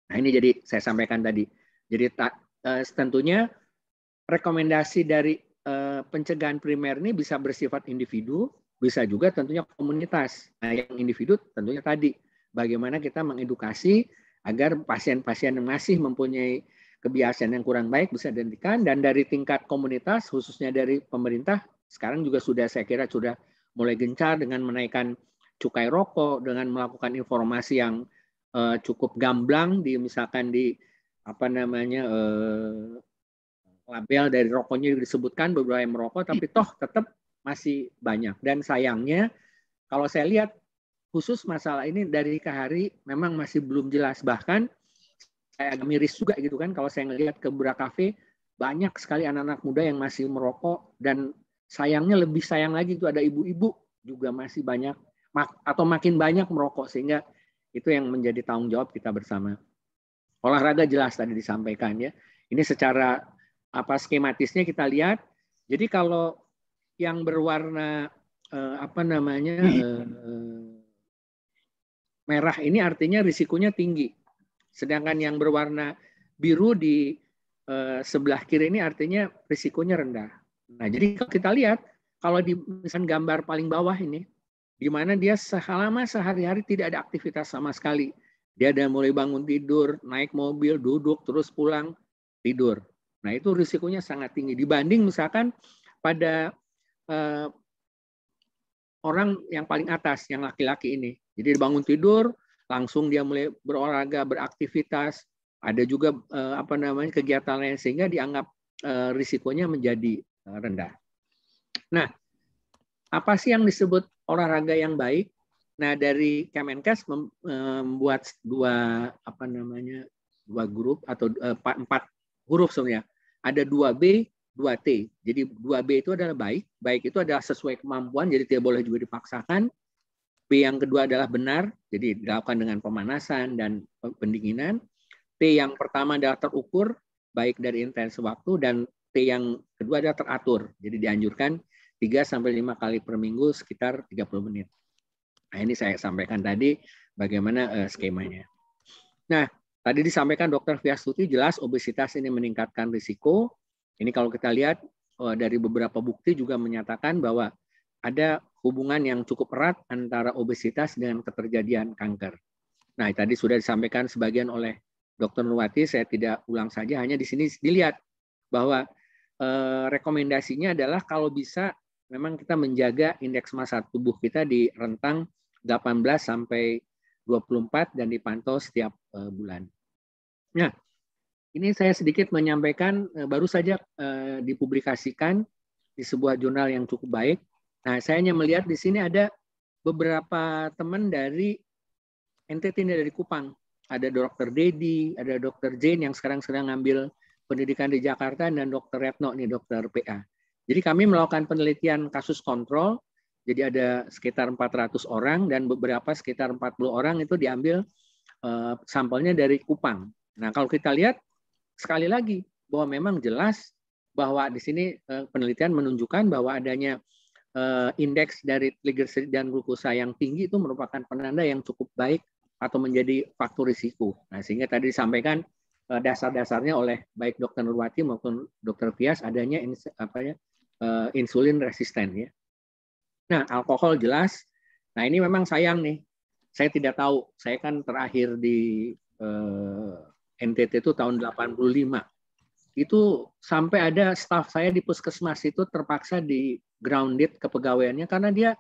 Nah ini jadi saya sampaikan tadi. Jadi eh, tentunya rekomendasi dari pencegahan primer ini bisa bersifat individu, bisa juga tentunya komunitas. Nah yang individu tentunya tadi bagaimana kita mengedukasi agar pasien-pasien yang masih mempunyai kebiasaan yang kurang baik bisa dihentikan dan dari tingkat komunitas khususnya dari pemerintah sekarang juga sudah saya kira sudah mulai gencar dengan menaikkan cukai rokok, dengan melakukan informasi yang uh, cukup gamblang di misalkan di apa namanya uh, label dari rokoknya disebutkan beberapa yang merokok, tapi toh tetap masih banyak. Dan sayangnya kalau saya lihat khusus masalah ini dari ke hari memang masih belum jelas bahkan saya agak miris juga gitu kan kalau saya ngelihat ke Bura Cafe banyak sekali anak-anak muda yang masih merokok dan sayangnya lebih sayang lagi itu ada ibu-ibu juga masih banyak atau makin banyak merokok sehingga itu yang menjadi tanggung jawab kita bersama. Olahraga jelas tadi disampaikan ya. Ini secara apa skematisnya kita lihat. Jadi kalau yang berwarna eh, apa namanya hmm. eh, eh, merah ini artinya risikonya tinggi. Sedangkan yang berwarna biru di eh, sebelah kiri ini artinya risikonya rendah. Nah, jadi kalau kita lihat, kalau di misal gambar paling bawah ini, di mana dia selama sehari-hari tidak ada aktivitas sama sekali. Dia ada mulai bangun tidur, naik mobil, duduk, terus pulang, tidur. Nah, itu risikonya sangat tinggi. Dibanding misalkan pada eh, orang yang paling atas, yang laki-laki ini. Jadi bangun tidur, langsung dia mulai berolahraga, beraktivitas, ada juga eh, apa namanya kegiatan lain sehingga dianggap eh, risikonya menjadi rendah. Nah, apa sih yang disebut olahraga yang baik? Nah, dari Kemenkes eh, membuat dua apa namanya? dua grup atau empat, eh, empat huruf sebenarnya. Ada dua b dua t Jadi dua b itu adalah baik, baik itu adalah sesuai kemampuan jadi tidak boleh juga dipaksakan. B yang kedua adalah benar, jadi dilakukan dengan pemanasan dan pendinginan. T yang pertama adalah terukur, baik dari intens waktu dan T yang kedua adalah teratur. Jadi dianjurkan 3 sampai 5 kali per minggu sekitar 30 menit. Nah, ini saya sampaikan tadi bagaimana uh, skemanya. Nah, tadi disampaikan Dr. Fiasuti jelas obesitas ini meningkatkan risiko. Ini kalau kita lihat uh, dari beberapa bukti juga menyatakan bahwa ada hubungan yang cukup erat antara obesitas dengan keterjadian kanker. Nah, tadi sudah disampaikan sebagian oleh Dr. Nurwati, saya tidak ulang saja, hanya di sini dilihat bahwa Eh, rekomendasinya adalah kalau bisa memang kita menjaga indeks massa tubuh kita di rentang 18 sampai 24 dan dipantau setiap eh, bulan. Nah, ini saya sedikit menyampaikan eh, baru saja dipublikasikan di sebuah jurnal yang cukup baik. Nah, saya hanya melihat di sini ada beberapa teman dari NTT dari Kupang. Ada Dr. Dedi, ada Dr. Jane yang sekarang sedang ngambil pendidikan di Jakarta dan Dr. Retno nih Dr. PA. Jadi kami melakukan penelitian kasus kontrol. Jadi ada sekitar 400 orang dan beberapa sekitar 40 orang itu diambil uh, sampelnya dari Kupang. Nah, kalau kita lihat sekali lagi bahwa memang jelas bahwa di sini uh, penelitian menunjukkan bahwa adanya uh, indeks dari triglycerid dan glukosa yang tinggi itu merupakan penanda yang cukup baik atau menjadi faktor risiko. Nah, sehingga tadi disampaikan Eh, dasar-dasarnya oleh baik dokter Nurwati maupun dokter Fias adanya ins, apa ya, eh, insulin resisten ya. Nah, alkohol jelas. Nah, ini memang sayang nih. Saya tidak tahu. Saya kan terakhir di eh, NTT itu tahun 85. Itu sampai ada staf saya di puskesmas itu terpaksa di grounded kepegawaiannya karena dia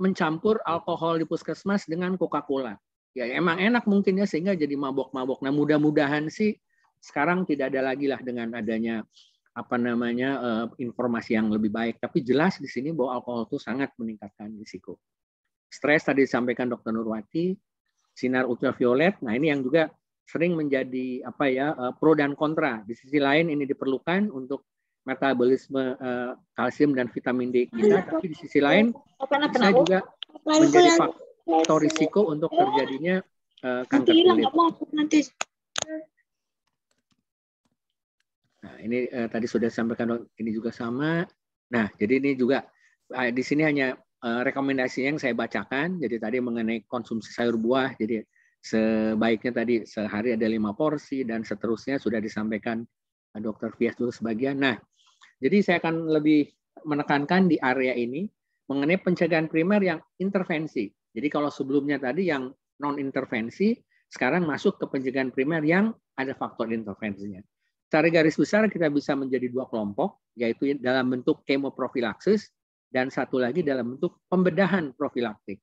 mencampur alkohol di puskesmas dengan Coca-Cola ya emang enak mungkin ya sehingga jadi mabok-mabok. Nah mudah-mudahan sih sekarang tidak ada lagi lah dengan adanya apa namanya eh, informasi yang lebih baik. Tapi jelas di sini bahwa alkohol itu sangat meningkatkan risiko. Stres tadi disampaikan Dokter Nurwati, sinar ultraviolet. Nah ini yang juga sering menjadi apa ya eh, pro dan kontra. Di sisi lain ini diperlukan untuk metabolisme eh, kalsium dan vitamin D kita, iya, tapi di sisi lain iya, bisa juga menjadi faktor atau risiko untuk terjadinya uh, kanker kulit. Nah, ini uh, tadi sudah sampaikan ini juga sama. Nah, jadi ini juga uh, di sini hanya uh, rekomendasi yang saya bacakan. Jadi tadi mengenai konsumsi sayur buah, jadi sebaiknya tadi sehari ada lima porsi dan seterusnya sudah disampaikan uh, Dokter Fias dulu sebagian. Nah, jadi saya akan lebih menekankan di area ini mengenai pencegahan primer yang intervensi. Jadi kalau sebelumnya tadi yang non intervensi, sekarang masuk ke pencegahan primer yang ada faktor intervensinya. Secara garis besar kita bisa menjadi dua kelompok, yaitu dalam bentuk kemoprofilaksis dan satu lagi dalam bentuk pembedahan profilaktik.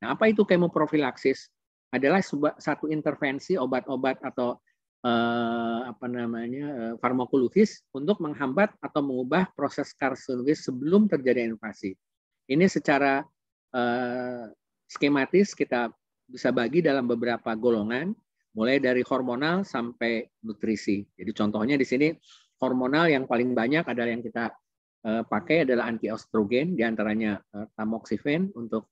Nah, apa itu kemoprofilaksis? Adalah satu intervensi obat-obat atau eh, apa namanya eh, farmakologis untuk menghambat atau mengubah proses karsinogen sebelum terjadi invasi. Ini secara eh, skematis kita bisa bagi dalam beberapa golongan, mulai dari hormonal sampai nutrisi. Jadi contohnya di sini hormonal yang paling banyak adalah yang kita eh, pakai adalah antiostrogen, diantaranya eh, tamoxifen untuk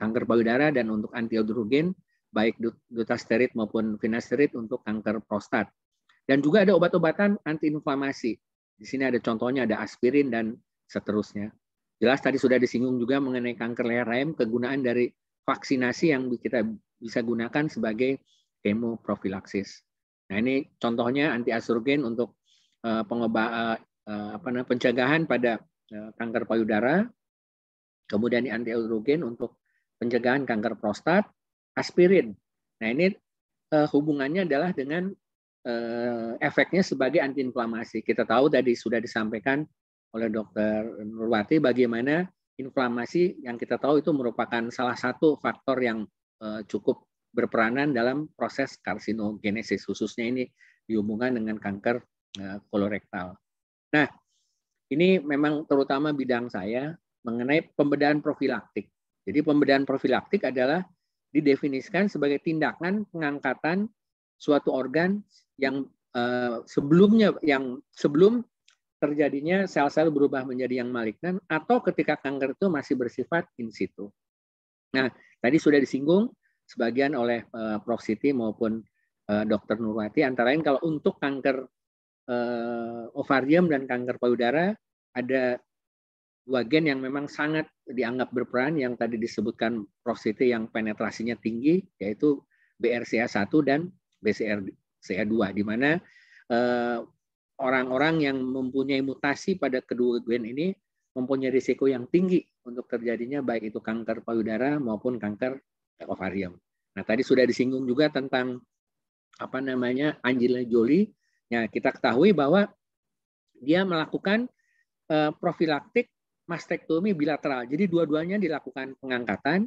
kanker payudara dan untuk antiandrogen baik dutasterid maupun finasterid untuk kanker prostat. Dan juga ada obat-obatan antiinflamasi. Di sini ada contohnya ada aspirin dan seterusnya. Jelas tadi sudah disinggung juga mengenai kanker leher rahim, kegunaan dari vaksinasi yang kita bisa gunakan sebagai kemoprofilaksis. Nah ini contohnya anti asurgen untuk eh, eh, eh, apa pencegahan pada kanker payudara, kemudian anti astrogen untuk pencegahan kanker prostat, aspirin. Nah ini hubungannya adalah dengan efeknya sebagai antiinflamasi. Kita tahu tadi sudah disampaikan oleh Dr. Nurwati bagaimana inflamasi yang kita tahu itu merupakan salah satu faktor yang eh, cukup berperanan dalam proses karsinogenesis khususnya ini dihubungkan dengan kanker eh, kolorektal. Nah, ini memang terutama bidang saya mengenai pembedahan profilaktik. Jadi pembedahan profilaktik adalah didefinisikan sebagai tindakan pengangkatan suatu organ yang eh, sebelumnya yang sebelum terjadinya sel-sel berubah menjadi yang malignan atau ketika kanker itu masih bersifat in situ. Nah, tadi sudah disinggung sebagian oleh uh, Prof Siti maupun uh, eh, Dr. Nurwati antara lain kalau untuk kanker uh, ovarium dan kanker payudara ada dua gen yang memang sangat dianggap berperan yang tadi disebutkan Prof Siti yang penetrasinya tinggi yaitu BRCA1 dan BCR 2 di mana orang-orang yang mempunyai mutasi pada kedua gen ini mempunyai risiko yang tinggi untuk terjadinya baik itu kanker payudara maupun kanker ovarium. Nah, tadi sudah disinggung juga tentang apa namanya Angelina Jolie. Ya, kita ketahui bahwa dia melakukan eh, profilaktik mastektomi bilateral. Jadi dua-duanya dilakukan pengangkatan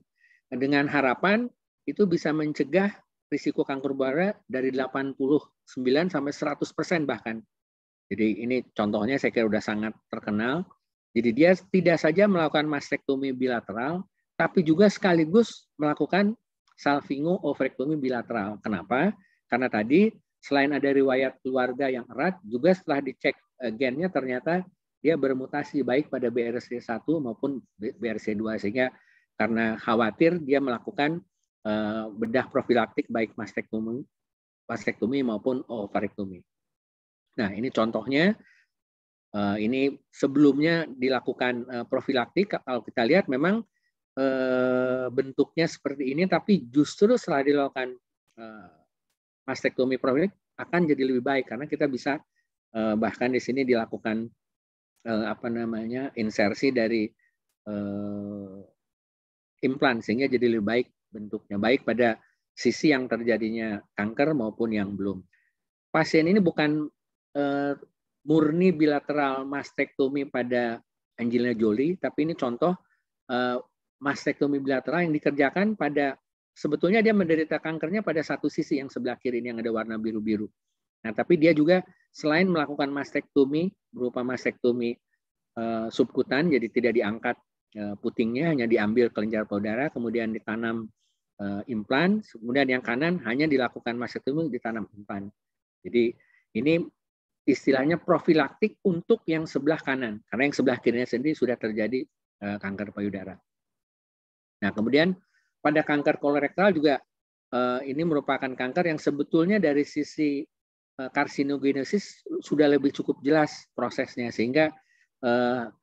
dengan harapan itu bisa mencegah risiko kanker payudara dari 89 sampai 100% bahkan. Jadi ini contohnya saya kira sudah sangat terkenal. Jadi dia tidak saja melakukan mastektomi bilateral, tapi juga sekaligus melakukan salvingo ovarektomi bilateral. Kenapa? Karena tadi selain ada riwayat keluarga yang erat, juga setelah dicek eh, gennya ternyata dia bermutasi baik pada BRC1 maupun BRC2 sehingga karena khawatir dia melakukan eh, bedah profilaktik baik mastektomi, mastektomi maupun ovarektomi. Nah, ini contohnya eh, ini sebelumnya dilakukan eh, profilaktik kalau kita lihat memang eh, bentuknya seperti ini tapi justru setelah dilakukan mastektomi profilaktik akan jadi lebih baik karena kita bisa bahkan di sini dilakukan apa namanya insersi dari implan sehingga jadi lebih baik bentuknya baik pada sisi yang terjadinya kanker maupun yang belum. Pasien ini bukan Eh, murni bilateral mastektomi pada Angelina Jolie, tapi ini contoh eh, mastektomi bilateral yang dikerjakan pada sebetulnya dia menderita kankernya pada satu sisi yang sebelah kiri ini yang ada warna biru-biru. Nah, tapi dia juga selain melakukan mastektomi berupa mastektomi eh, subkutan, jadi tidak diangkat putingnya, hanya diambil kelenjar payudara, kemudian ditanam implan, kemudian yang kanan hanya dilakukan mastektomi ditanam implan. Jadi ini istilahnya profilaktik untuk yang sebelah kanan karena yang sebelah kirinya sendiri sudah terjadi eh, kanker payudara. Nah, kemudian pada kanker kolorektal juga eh, ini merupakan kanker yang sebetulnya dari sisi eh, karsinogenesis sudah lebih cukup jelas prosesnya sehingga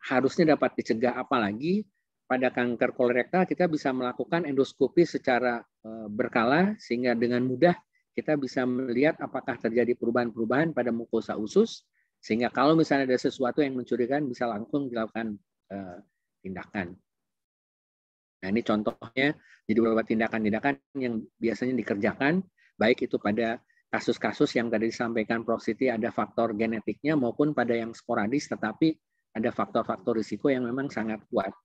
harusnya dapat dicegah apalagi pada kanker kolorektal kita bisa melakukan endoskopi secara berkala sehingga dengan mudah kita bisa melihat apakah terjadi perubahan-perubahan pada mukosa usus sehingga kalau misalnya ada sesuatu yang mencurigakan bisa langsung dilakukan eh, tindakan. Nah ini contohnya jadi beberapa tindakan-tindakan yang biasanya dikerjakan baik itu pada kasus-kasus yang tadi disampaikan Prof. Siti ada faktor genetiknya maupun pada yang sporadis tetapi ada faktor-faktor risiko yang memang sangat kuat.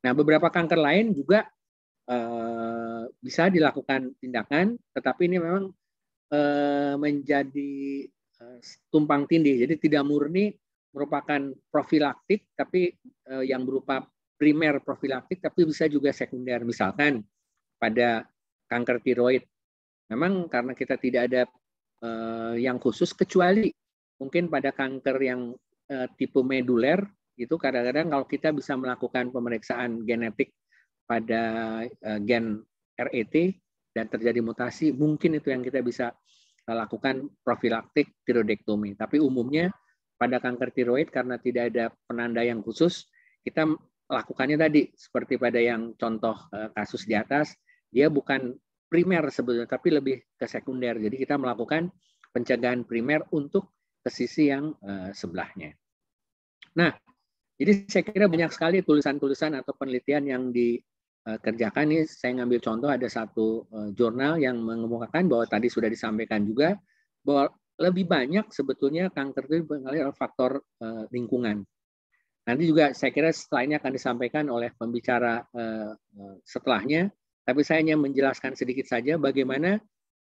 Nah beberapa kanker lain juga Eh, bisa dilakukan tindakan, tetapi ini memang eh, menjadi eh, tumpang tindih. Jadi tidak murni merupakan profilaktik, tapi yang berupa primer profilaktik, tapi bisa juga sekunder. Misalkan pada kanker tiroid, memang karena kita tidak ada yang khusus kecuali mungkin pada kanker yang tipe meduler itu kadang-kadang kalau kita bisa melakukan pemeriksaan genetik pada eh, gen RET dan terjadi mutasi, mungkin itu yang kita bisa eh, lakukan profilaktik tiroidektomi. Tapi umumnya pada kanker tiroid karena tidak ada penanda yang khusus, kita lakukannya tadi seperti pada yang contoh eh, kasus di atas, dia bukan primer sebetulnya tapi lebih ke sekunder. Jadi kita melakukan pencegahan primer untuk ke sisi yang sebelahnya. Nah, jadi saya kira banyak sekali tulisan-tulisan atau penelitian yang di Eh, kerjakan ini saya ngambil contoh ada satu eh, jurnal yang mengemukakan bahwa tadi sudah disampaikan juga bahwa lebih banyak sebetulnya kanker itu dipengaruhi oleh faktor eh, lingkungan. Nanti juga saya kira setelah akan disampaikan oleh pembicara setelahnya, tapi saya hanya menjelaskan sedikit saja bagaimana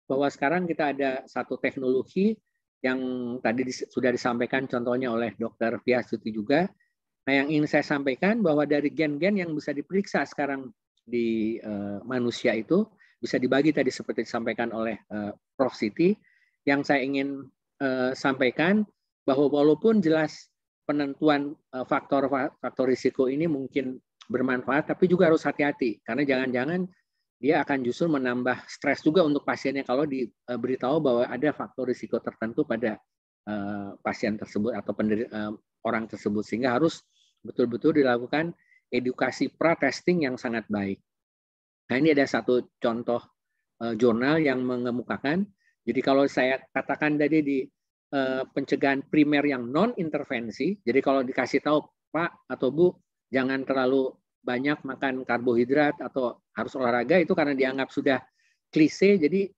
bahwa sekarang kita ada satu teknologi yang tadi sudah disampaikan contohnya oleh Dr. Fiasuti juga. Nah, yang ingin saya sampaikan bahwa dari gen-gen yang bisa diperiksa sekarang di uh, manusia itu bisa dibagi tadi seperti disampaikan oleh uh, Prof. Siti. Yang saya ingin uh, sampaikan bahwa walaupun jelas penentuan faktor-faktor risiko ini mungkin bermanfaat, tapi juga harus hati-hati karena jangan-jangan dia akan justru menambah stres juga untuk pasiennya kalau diberitahu bahwa ada faktor risiko tertentu pada uh, pasien tersebut atau pendiri, uh, orang tersebut sehingga harus betul-betul dilakukan edukasi pra-testing yang sangat baik. Nah ini ada satu contoh uh, jurnal yang mengemukakan. Jadi kalau saya katakan tadi di uh, pencegahan primer yang non-intervensi, jadi kalau dikasih tahu Pak atau Bu, jangan terlalu banyak makan karbohidrat atau harus olahraga itu karena dianggap sudah klise, jadi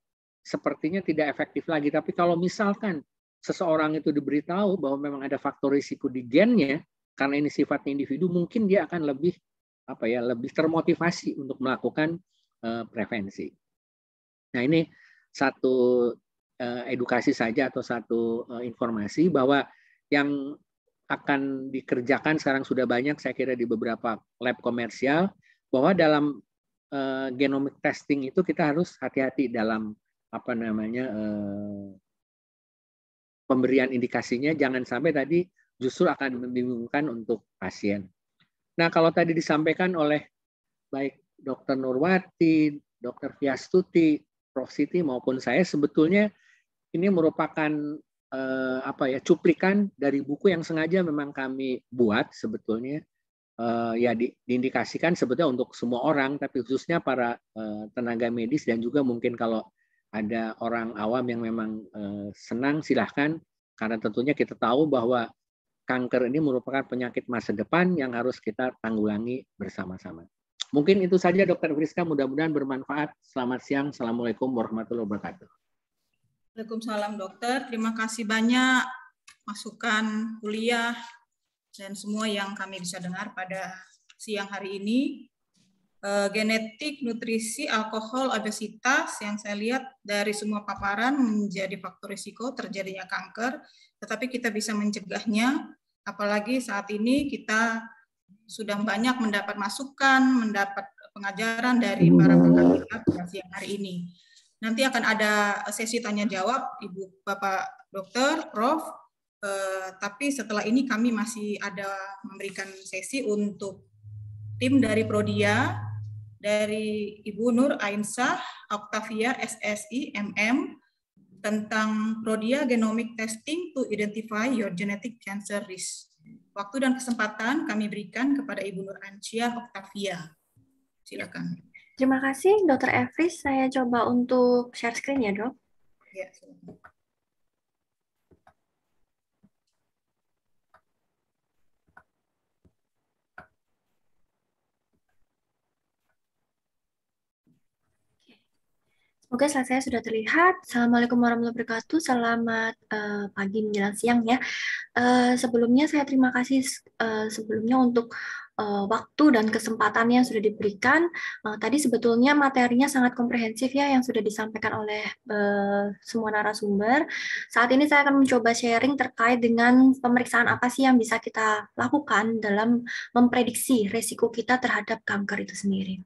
sepertinya tidak efektif lagi. Tapi kalau misalkan seseorang itu diberitahu bahwa memang ada faktor risiko di gennya, karena ini sifatnya individu mungkin dia akan lebih apa ya lebih termotivasi untuk melakukan uh, prevensi. Nah ini satu uh, edukasi saja atau satu uh, informasi bahwa yang akan dikerjakan sekarang sudah banyak saya kira di beberapa lab komersial bahwa dalam uh, genomic testing itu kita harus hati-hati dalam apa namanya uh, pemberian indikasinya jangan sampai tadi justru akan membingungkan untuk pasien. Nah, kalau tadi disampaikan oleh baik Dr. Nurwati, Dr. Fiastuti, Prof. Siti maupun saya sebetulnya ini merupakan eh, apa ya cuplikan dari buku yang sengaja memang kami buat sebetulnya eh, ya di, diindikasikan sebetulnya untuk semua orang tapi khususnya para eh, tenaga medis dan juga mungkin kalau ada orang awam yang memang eh, senang silahkan karena tentunya kita tahu bahwa kanker ini merupakan penyakit masa depan yang harus kita tanggulangi bersama-sama. Mungkin itu saja Dokter Friska, mudah-mudahan bermanfaat. Selamat siang, Assalamualaikum warahmatullahi wabarakatuh. Waalaikumsalam dokter, terima kasih banyak masukan kuliah dan semua yang kami bisa dengar pada siang hari ini. Eh, genetik, nutrisi, alkohol, obesitas yang saya lihat dari semua paparan menjadi faktor risiko terjadinya kanker, tetapi kita bisa mencegahnya Apalagi saat ini kita sudah banyak mendapat masukan, mendapat pengajaran dari para pakar kita siang hari ini. Nanti akan ada sesi tanya jawab Ibu Bapak Dokter, Prof. Eh, tapi setelah ini kami masih ada memberikan sesi untuk tim dari Prodia, dari Ibu Nur Ainsah, Octavia SSI MM, tentang Prodia Genomic Testing to Identify Your Genetic Cancer Risk. Waktu dan kesempatan kami berikan kepada Ibu Nur Ancia Oktavia. Silakan. Terima kasih, Dr. Efris. Saya coba untuk share screen ya, dok. Ya, silakan. Oke, slide saya sudah terlihat. Assalamualaikum warahmatullahi wabarakatuh. Selamat uh, pagi menjelang siang ya. Uh, sebelumnya saya terima kasih uh, sebelumnya untuk uh, waktu dan kesempatan yang sudah diberikan. Uh, tadi sebetulnya materinya sangat komprehensif ya yang sudah disampaikan oleh uh, semua narasumber. Saat ini saya akan mencoba sharing terkait dengan pemeriksaan apa sih yang bisa kita lakukan dalam memprediksi resiko kita terhadap kanker itu sendiri.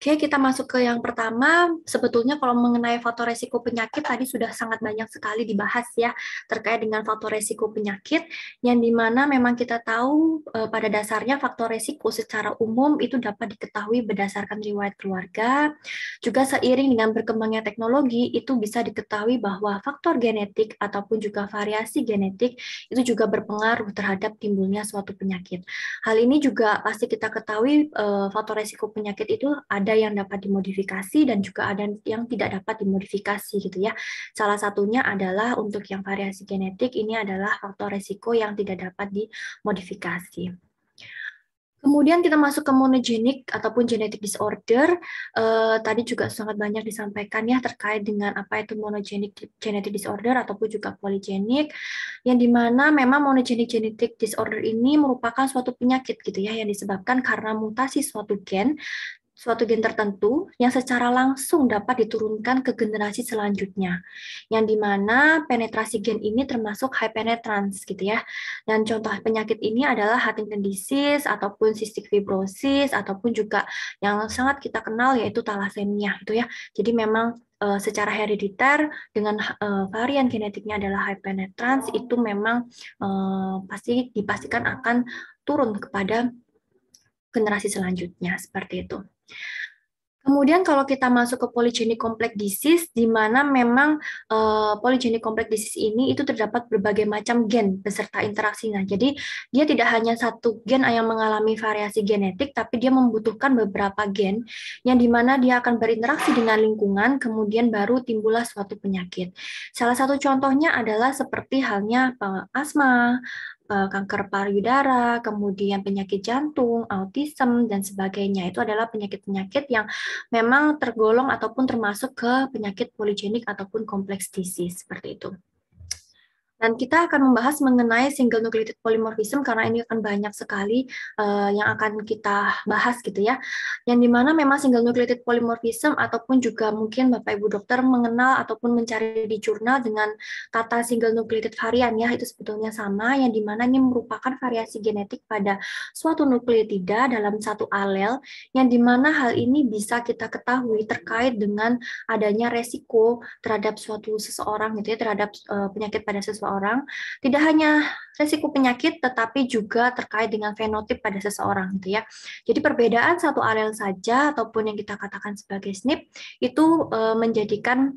Oke, kita masuk ke yang pertama. Sebetulnya kalau mengenai faktor resiko penyakit tadi sudah sangat banyak sekali dibahas ya terkait dengan faktor resiko penyakit yang dimana memang kita tahu eh, pada dasarnya faktor resiko secara umum itu dapat diketahui berdasarkan riwayat keluarga. Juga seiring dengan berkembangnya teknologi itu bisa diketahui bahwa faktor genetik ataupun juga variasi genetik itu juga berpengaruh terhadap timbulnya suatu penyakit. Hal ini juga pasti kita ketahui eh, faktor resiko penyakit itu ada ada yang dapat dimodifikasi dan juga ada yang tidak dapat dimodifikasi gitu ya. Salah satunya adalah untuk yang variasi genetik ini adalah faktor resiko yang tidak dapat dimodifikasi. Kemudian kita masuk ke monogenik ataupun genetic disorder. Eh, tadi juga sangat banyak disampaikan ya terkait dengan apa itu monogenik genetic disorder ataupun juga poligenik, yang dimana memang monogenik genetic disorder ini merupakan suatu penyakit gitu ya yang disebabkan karena mutasi suatu gen suatu gen tertentu yang secara langsung dapat diturunkan ke generasi selanjutnya, yang dimana penetrasi gen ini termasuk high penetrance gitu ya. Dan contoh penyakit ini adalah Huntington disease ataupun cystic fibrosis ataupun juga yang sangat kita kenal yaitu thalassemia gitu ya. Jadi memang eh, secara herediter dengan eh, varian genetiknya adalah high penetrance itu memang eh, pasti dipastikan akan turun kepada generasi selanjutnya seperti itu. Kemudian kalau kita masuk ke polygenic complex disease, di mana memang uh, eh, polygenic complex disease ini itu terdapat berbagai macam gen beserta interaksinya. Jadi dia tidak hanya satu gen yang mengalami variasi genetik, tapi dia membutuhkan beberapa gen yang di mana dia akan berinteraksi dengan lingkungan, kemudian baru timbullah suatu penyakit. Salah satu contohnya adalah seperti halnya eh, asma, Eh, kanker payudara, kemudian penyakit jantung, autisme dan sebagainya. Itu adalah penyakit-penyakit yang memang tergolong ataupun termasuk ke penyakit poligenik ataupun kompleks disease seperti itu. Dan kita akan membahas mengenai single nucleated polymorphism karena ini akan banyak sekali uh, yang akan kita bahas gitu ya. Yang dimana memang single nucleated polymorphism ataupun juga mungkin Bapak Ibu dokter mengenal ataupun mencari di jurnal dengan kata single nucleated varian ya itu sebetulnya sama yang dimana ini merupakan variasi genetik pada suatu nukleotida dalam satu alel yang dimana hal ini bisa kita ketahui terkait dengan adanya resiko terhadap suatu seseorang gitu ya terhadap uh, penyakit pada seseorang seseorang tidak hanya resiko penyakit tetapi juga terkait dengan fenotip pada seseorang gitu ya. Jadi perbedaan satu alel saja ataupun yang kita katakan sebagai SNP itu uh, menjadikan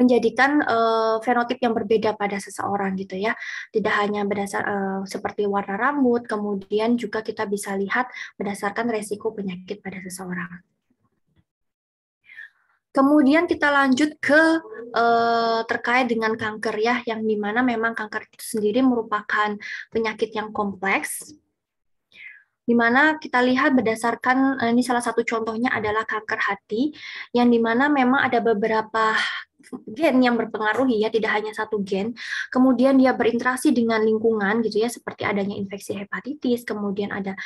menjadikan uh, fenotip yang berbeda pada seseorang gitu ya. Tidak hanya berdasar uh, seperti warna rambut, kemudian juga kita bisa lihat berdasarkan resiko penyakit pada seseorang. Kemudian kita lanjut ke eh, terkait dengan kanker ya, yang dimana memang kanker itu sendiri merupakan penyakit yang kompleks, dimana kita lihat berdasarkan eh, ini salah satu contohnya adalah kanker hati, yang dimana memang ada beberapa gen yang berpengaruh ya tidak hanya satu gen kemudian dia berinteraksi dengan lingkungan gitu ya seperti adanya infeksi hepatitis kemudian ada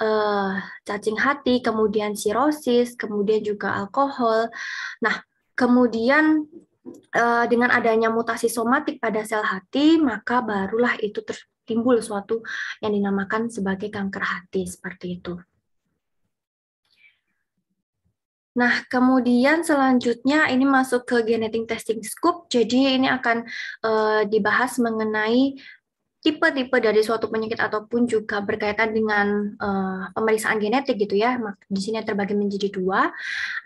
uh, cacing hati kemudian sirosis kemudian juga alkohol nah kemudian uh, dengan adanya mutasi somatik pada sel hati maka barulah itu timbul suatu yang dinamakan sebagai kanker hati seperti itu Nah, kemudian selanjutnya ini masuk ke genetic testing scope. Jadi ini akan uh, dibahas mengenai tipe-tipe dari suatu penyakit ataupun juga berkaitan dengan uh, pemeriksaan genetik gitu ya. Di sini terbagi menjadi dua.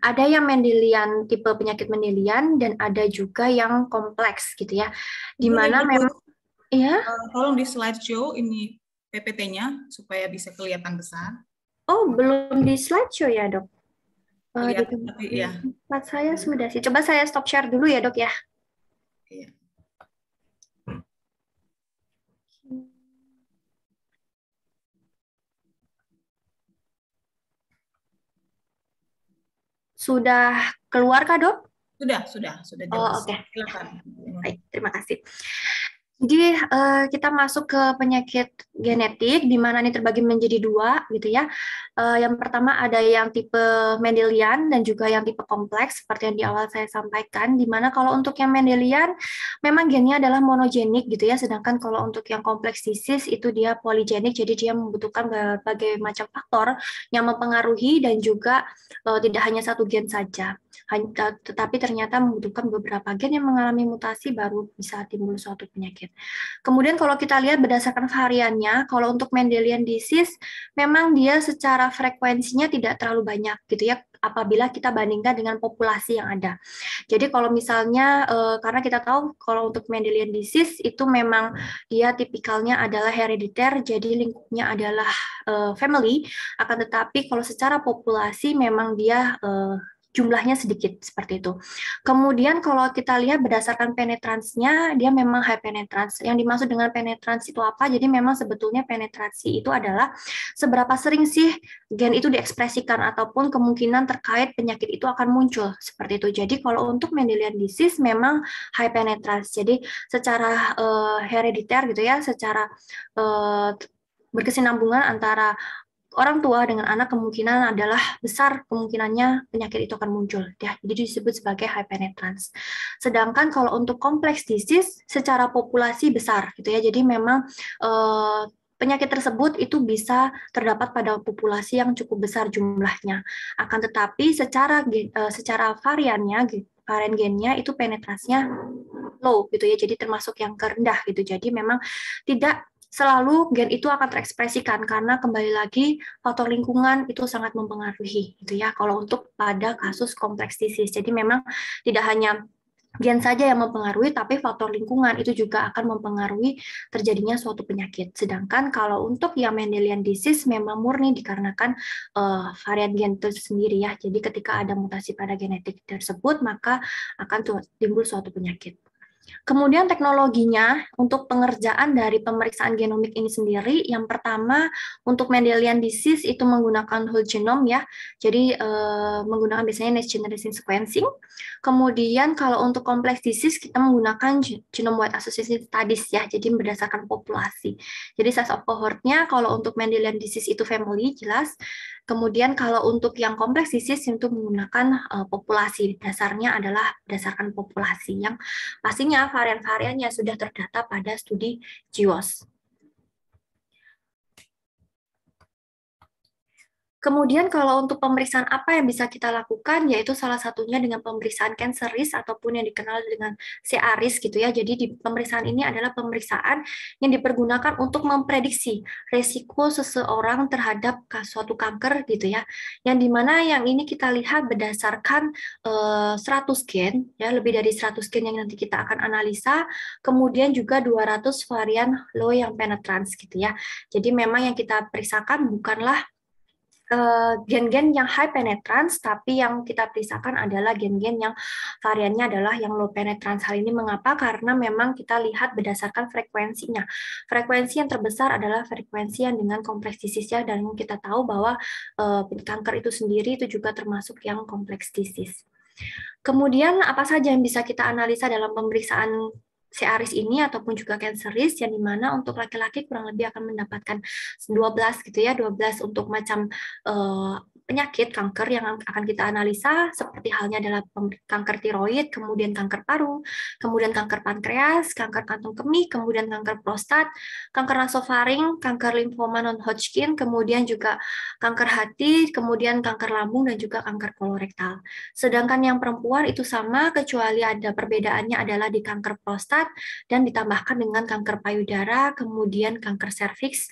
Ada yang Mendelian tipe penyakit Mendelian dan ada juga yang kompleks gitu ya. Di mana memang ya. Tolong di slide show ini PPT-nya supaya bisa kelihatan besar. Oh, belum di slide show ya, Dok. Uh, tempat, ya. saya sudah sih. Coba saya stop share dulu ya dok ya. Iya. Sudah keluar kah dok? Sudah, sudah, sudah jelas. Oh, oke. Okay. Baik, terima kasih. Jadi uh, kita masuk ke penyakit genetik di mana ini terbagi menjadi dua gitu ya. Uh, yang pertama ada yang tipe Mendelian dan juga yang tipe kompleks seperti yang di awal saya sampaikan. Di mana kalau untuk yang Mendelian memang gennya adalah monogenik gitu ya. Sedangkan kalau untuk yang kompleks disease itu dia poligenik. Jadi dia membutuhkan berbagai macam faktor yang mempengaruhi dan juga uh, tidak hanya satu gen saja tetapi ternyata membutuhkan beberapa gen yang mengalami mutasi baru bisa timbul suatu penyakit. Kemudian kalau kita lihat berdasarkan variannya, kalau untuk Mendelian disease memang dia secara frekuensinya tidak terlalu banyak gitu ya apabila kita bandingkan dengan populasi yang ada. Jadi kalau misalnya eh, karena kita tahu kalau untuk Mendelian disease itu memang dia tipikalnya adalah herediter, jadi lingkupnya adalah eh, family. Akan tetapi kalau secara populasi memang dia eh, jumlahnya sedikit seperti itu. Kemudian kalau kita lihat berdasarkan penetransnya, dia memang high penetrans. Yang dimaksud dengan penetrans itu apa? Jadi memang sebetulnya penetrasi itu adalah seberapa sering sih gen itu diekspresikan ataupun kemungkinan terkait penyakit itu akan muncul seperti itu. Jadi kalau untuk Mendelian disease memang high penetrans. Jadi secara uh, herediter gitu ya, secara uh, berkesinambungan antara orang tua dengan anak kemungkinan adalah besar kemungkinannya penyakit itu akan muncul ya jadi disebut sebagai high penetrance sedangkan kalau untuk kompleks disease secara populasi besar gitu ya jadi memang eh, penyakit tersebut itu bisa terdapat pada populasi yang cukup besar jumlahnya akan tetapi secara eh, secara variannya varian gennya itu penetrasinya low gitu ya jadi termasuk yang rendah gitu jadi memang tidak selalu gen itu akan terekspresikan karena kembali lagi faktor lingkungan itu sangat mempengaruhi gitu ya kalau untuk pada kasus kompleks disease. Jadi memang tidak hanya gen saja yang mempengaruhi, tapi faktor lingkungan itu juga akan mempengaruhi terjadinya suatu penyakit. Sedangkan kalau untuk yang Mendelian disease memang murni dikarenakan uh, varian gen itu sendiri ya. Jadi ketika ada mutasi pada genetik tersebut, maka akan timbul suatu penyakit. Kemudian teknologinya untuk pengerjaan dari pemeriksaan genomik ini sendiri, yang pertama untuk Mendelian disease itu menggunakan whole genome ya, jadi eh, menggunakan biasanya next generation sequencing. Kemudian kalau untuk kompleks disease kita menggunakan genome wide association studies ya, jadi berdasarkan populasi. Jadi size of cohortnya kalau untuk Mendelian disease itu family jelas, Kemudian kalau untuk yang kompleks disease itu menggunakan uh, populasi dasarnya adalah berdasarkan populasi yang pastinya varian-variannya sudah terdata pada studi GWAS. Kemudian kalau untuk pemeriksaan apa yang bisa kita lakukan, yaitu salah satunya dengan pemeriksaan cancer risk ataupun yang dikenal dengan CA risk gitu ya. Jadi di pemeriksaan ini adalah pemeriksaan yang dipergunakan untuk memprediksi resiko seseorang terhadap suatu kanker gitu ya. Yang dimana yang ini kita lihat berdasarkan uh, eh, 100 gen ya, lebih dari 100 gen yang nanti kita akan analisa, kemudian juga 200 varian low yang penetrans gitu ya. Jadi memang yang kita periksakan bukanlah Eh, gen-gen yang high penetrans, tapi yang kita periksakan adalah gen-gen yang variannya adalah yang low penetrans. Hal ini mengapa? Karena memang kita lihat berdasarkan frekuensinya. Frekuensi yang terbesar adalah frekuensi yang dengan kompleks disease ya, dan kita tahu bahwa uh, kanker itu sendiri itu juga termasuk yang kompleks disease. Kemudian apa saja yang bisa kita analisa dalam pemeriksaan si Aris ini ataupun juga Canceris yang dimana untuk laki-laki kurang lebih akan mendapatkan 12 gitu ya 12 untuk macam uh, penyakit kanker yang akan kita analisa seperti halnya adalah kanker tiroid, kemudian kanker paru, kemudian kanker pankreas, kanker kantung kemih, kemudian kanker prostat, kanker nasofaring, kanker limfoma non-Hodgkin, kemudian juga kanker hati, kemudian kanker lambung dan juga kanker kolorektal. Sedangkan yang perempuan itu sama kecuali ada perbedaannya adalah di kanker prostat dan ditambahkan dengan kanker payudara, kemudian kanker serviks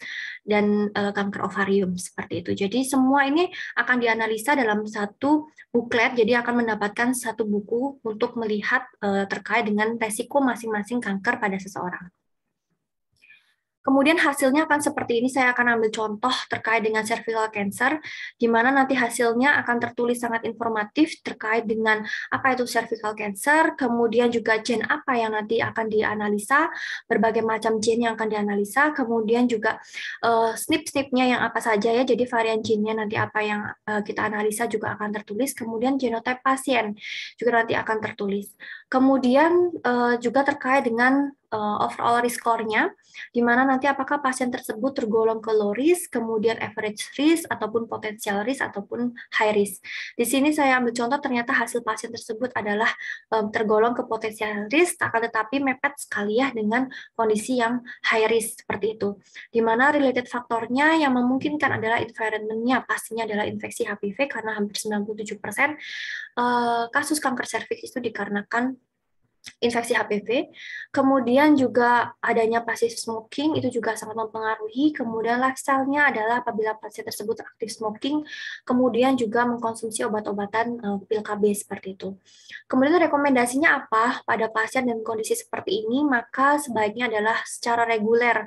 dan uh, kanker ovarium seperti itu. Jadi semua ini akan dianalisa dalam satu buklet. Jadi akan mendapatkan satu buku untuk melihat uh, terkait dengan resiko masing-masing kanker pada seseorang. Kemudian hasilnya akan seperti ini, saya akan ambil contoh terkait dengan cervical cancer, di mana nanti hasilnya akan tertulis sangat informatif terkait dengan apa itu cervical cancer, kemudian juga gen apa yang nanti akan dianalisa, berbagai macam gen yang akan dianalisa, kemudian juga uh, snip-snipnya yang apa saja ya, jadi varian gennya nanti apa yang uh, kita analisa juga akan tertulis, kemudian genotype pasien juga nanti akan tertulis. Kemudian uh, juga terkait dengan uh, overall risk score-nya, di mana nanti apakah pasien tersebut tergolong ke low risk, kemudian average risk, ataupun potential risk, ataupun high risk. Di sini saya ambil contoh, ternyata hasil pasien tersebut adalah um, tergolong ke potential risk, akan tetapi mepet sekali ya dengan kondisi yang high risk seperti itu. Di mana related faktornya yang memungkinkan adalah environment-nya, pastinya adalah infeksi HPV, karena hampir 97% uh, kasus kanker serviks itu dikarenakan infeksi HPV. Kemudian juga adanya pasif smoking itu juga sangat mempengaruhi. Kemudian lifestyle-nya adalah apabila pasien tersebut aktif smoking, kemudian juga mengkonsumsi obat-obatan eh, pil KB seperti itu. Kemudian rekomendasinya apa pada pasien dan kondisi seperti ini? Maka sebaiknya adalah secara reguler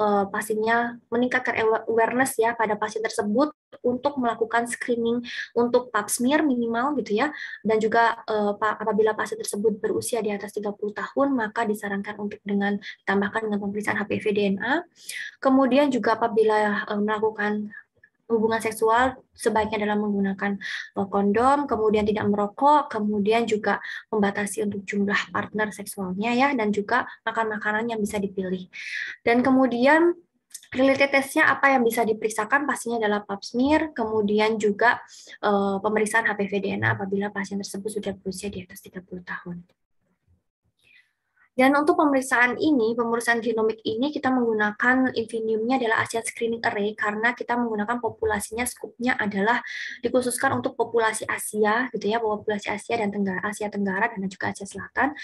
eh, pasiennya meningkatkan awareness ya pada pasien tersebut untuk melakukan screening untuk pap smear minimal gitu ya dan juga uh, apabila pasien tersebut berusia di atas 30 tahun maka disarankan untuk dengan ditambahkan dengan pemeriksaan HPV DNA. Kemudian juga apabila uh, melakukan hubungan seksual sebaiknya dalam menggunakan eh, kondom, kemudian tidak merokok, kemudian juga membatasi untuk jumlah partner seksualnya ya dan juga makan makanan yang bisa dipilih. Dan kemudian Related testnya apa yang bisa diperiksakan pastinya adalah pap smear, kemudian juga e, pemeriksaan HPV DNA apabila pasien tersebut sudah berusia di atas 30 tahun. Dan untuk pemeriksaan ini, pemeriksaan genomik ini kita menggunakan infiniumnya adalah Asia Screening Array karena kita menggunakan populasinya, skupnya adalah dikhususkan untuk populasi Asia, gitu ya, populasi Asia dan Tenggara, Asia Tenggara dan juga Asia Selatan,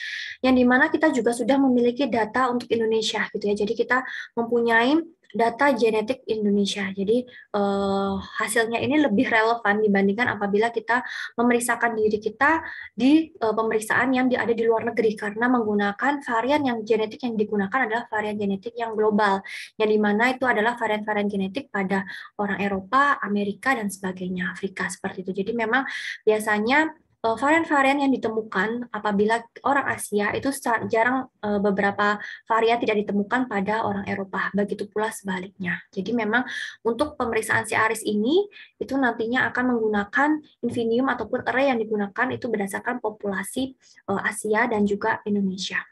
yang dimana kita juga sudah memiliki data untuk Indonesia, gitu ya. Jadi kita mempunyai data genetik Indonesia. Jadi uh, hasilnya ini lebih relevan dibandingkan apabila kita memeriksakan diri kita di uh, pemeriksaan yang ada di luar negeri karena menggunakan varian yang genetik yang digunakan adalah varian genetik yang global yang dimana itu adalah varian-varian genetik pada orang Eropa, Amerika dan sebagainya, Afrika seperti itu. Jadi memang biasanya Eh, varian-varian yang ditemukan apabila orang Asia itu jarang eh, beberapa varian tidak ditemukan pada orang Eropa, begitu pula sebaliknya. Jadi memang untuk pemeriksaan siaris ini itu nantinya akan menggunakan infinium ataupun array yang digunakan itu berdasarkan populasi eh, Asia dan juga Indonesia.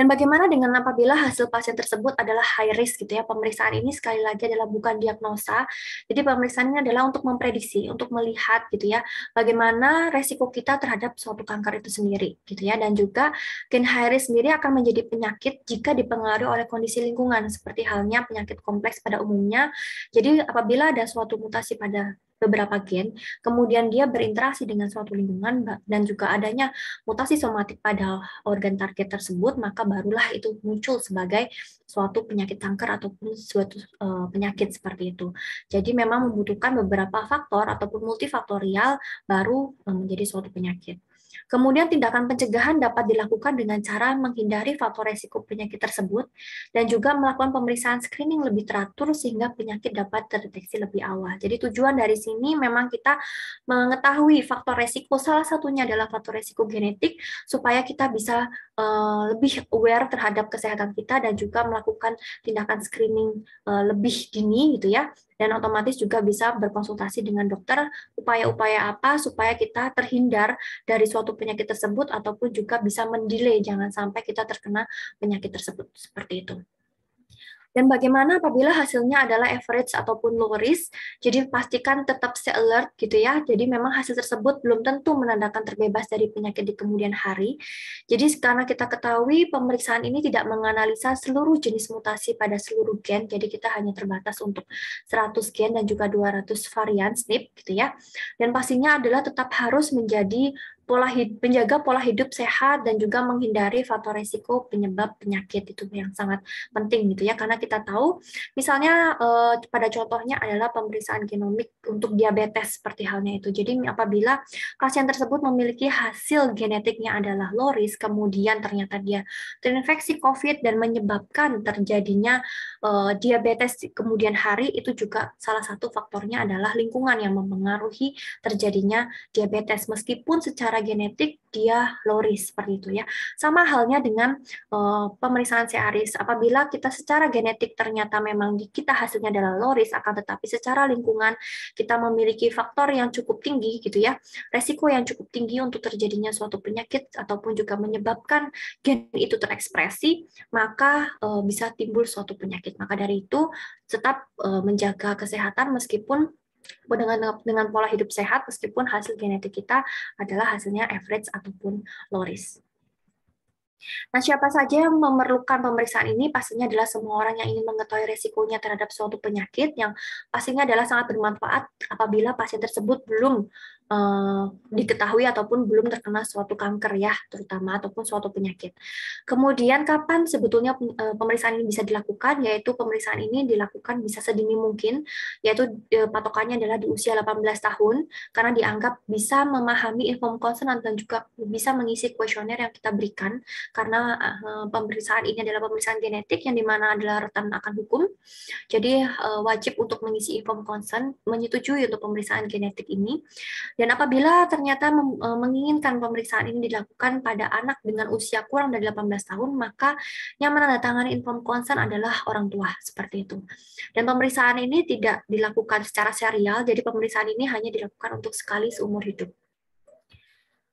Dan bagaimana dengan apabila hasil pasien tersebut adalah high risk gitu ya? Pemeriksaan ini sekali lagi adalah bukan diagnosa. Jadi pemeriksaan ini adalah untuk memprediksi, untuk melihat gitu ya, bagaimana resiko kita terhadap suatu kanker itu sendiri gitu ya. Dan juga gen high risk sendiri akan menjadi penyakit jika dipengaruhi oleh kondisi lingkungan seperti halnya penyakit kompleks pada umumnya. Jadi apabila ada suatu mutasi pada beberapa gen, kemudian dia berinteraksi dengan suatu lingkungan dan juga adanya mutasi somatik pada organ target tersebut, maka barulah itu muncul sebagai suatu penyakit kanker ataupun suatu uh, penyakit seperti itu. Jadi memang membutuhkan beberapa faktor ataupun multifaktorial baru eh, menjadi suatu penyakit. Kemudian tindakan pencegahan dapat dilakukan dengan cara menghindari faktor resiko penyakit tersebut dan juga melakukan pemeriksaan screening lebih teratur sehingga penyakit dapat terdeteksi lebih awal. Jadi tujuan dari sini memang kita mengetahui faktor resiko salah satunya adalah faktor resiko genetik supaya kita bisa uh, lebih aware terhadap kesehatan kita dan juga melakukan tindakan screening uh, lebih dini gitu ya dan otomatis juga bisa berkonsultasi dengan dokter upaya-upaya apa supaya kita terhindar dari suatu penyakit tersebut ataupun juga bisa mendelay jangan sampai kita terkena penyakit tersebut seperti itu. Dan bagaimana apabila hasilnya adalah average ataupun low risk? Jadi pastikan tetap stay alert gitu ya. Jadi memang hasil tersebut belum tentu menandakan terbebas dari penyakit di kemudian hari. Jadi karena kita ketahui pemeriksaan ini tidak menganalisa seluruh jenis mutasi pada seluruh gen, jadi kita hanya terbatas untuk 100 gen dan juga 200 varian SNP gitu ya. Dan pastinya adalah tetap harus menjadi pola hidup, menjaga pola hidup sehat dan juga menghindari faktor resiko penyebab penyakit itu yang sangat penting gitu ya karena kita tahu misalnya eh, pada contohnya adalah pemeriksaan genomik untuk diabetes seperti halnya itu jadi apabila pasien tersebut memiliki hasil genetiknya adalah loris kemudian ternyata dia terinfeksi COVID dan menyebabkan terjadinya eh, diabetes kemudian hari itu juga salah satu faktornya adalah lingkungan yang mempengaruhi terjadinya diabetes meskipun secara genetik dia loris seperti itu ya. Sama halnya dengan uh, pemeriksaan searis. Apabila kita secara genetik ternyata memang kita hasilnya adalah loris, akan tetapi secara lingkungan kita memiliki faktor yang cukup tinggi gitu ya, resiko yang cukup tinggi untuk terjadinya suatu penyakit ataupun juga menyebabkan gen itu terekspresi, maka uh, bisa timbul suatu penyakit. Maka dari itu tetap uh, menjaga kesehatan meskipun dengan dengan pola hidup sehat meskipun hasil genetik kita adalah hasilnya average ataupun low risk. Nah, siapa saja yang memerlukan pemeriksaan ini pastinya adalah semua orang yang ingin mengetahui resikonya terhadap suatu penyakit yang pastinya adalah sangat bermanfaat apabila pasien tersebut belum Eh, hmm. diketahui ataupun belum terkena suatu kanker ya, terutama ataupun suatu penyakit. Kemudian kapan sebetulnya eh, pemeriksaan ini bisa dilakukan? Yaitu pemeriksaan ini dilakukan bisa sedini mungkin, yaitu eh, patokannya adalah di usia 18 tahun karena dianggap bisa memahami inform konsen dan juga bisa mengisi kuesioner yang kita berikan karena pemeriksaan ini adalah pemeriksaan genetik yang dimana adalah retan akan hukum. Jadi wajib untuk mengisi inform konsen, menyetujui untuk pemeriksaan genetik ini dan apabila ternyata e, menginginkan pemeriksaan ini dilakukan pada anak dengan usia kurang dari 18 tahun, maka yang menandatangani inform konsen adalah orang tua, seperti itu. Dan pemeriksaan ini tidak dilakukan secara serial, jadi pemeriksaan ini hanya dilakukan untuk sekali seumur hidup.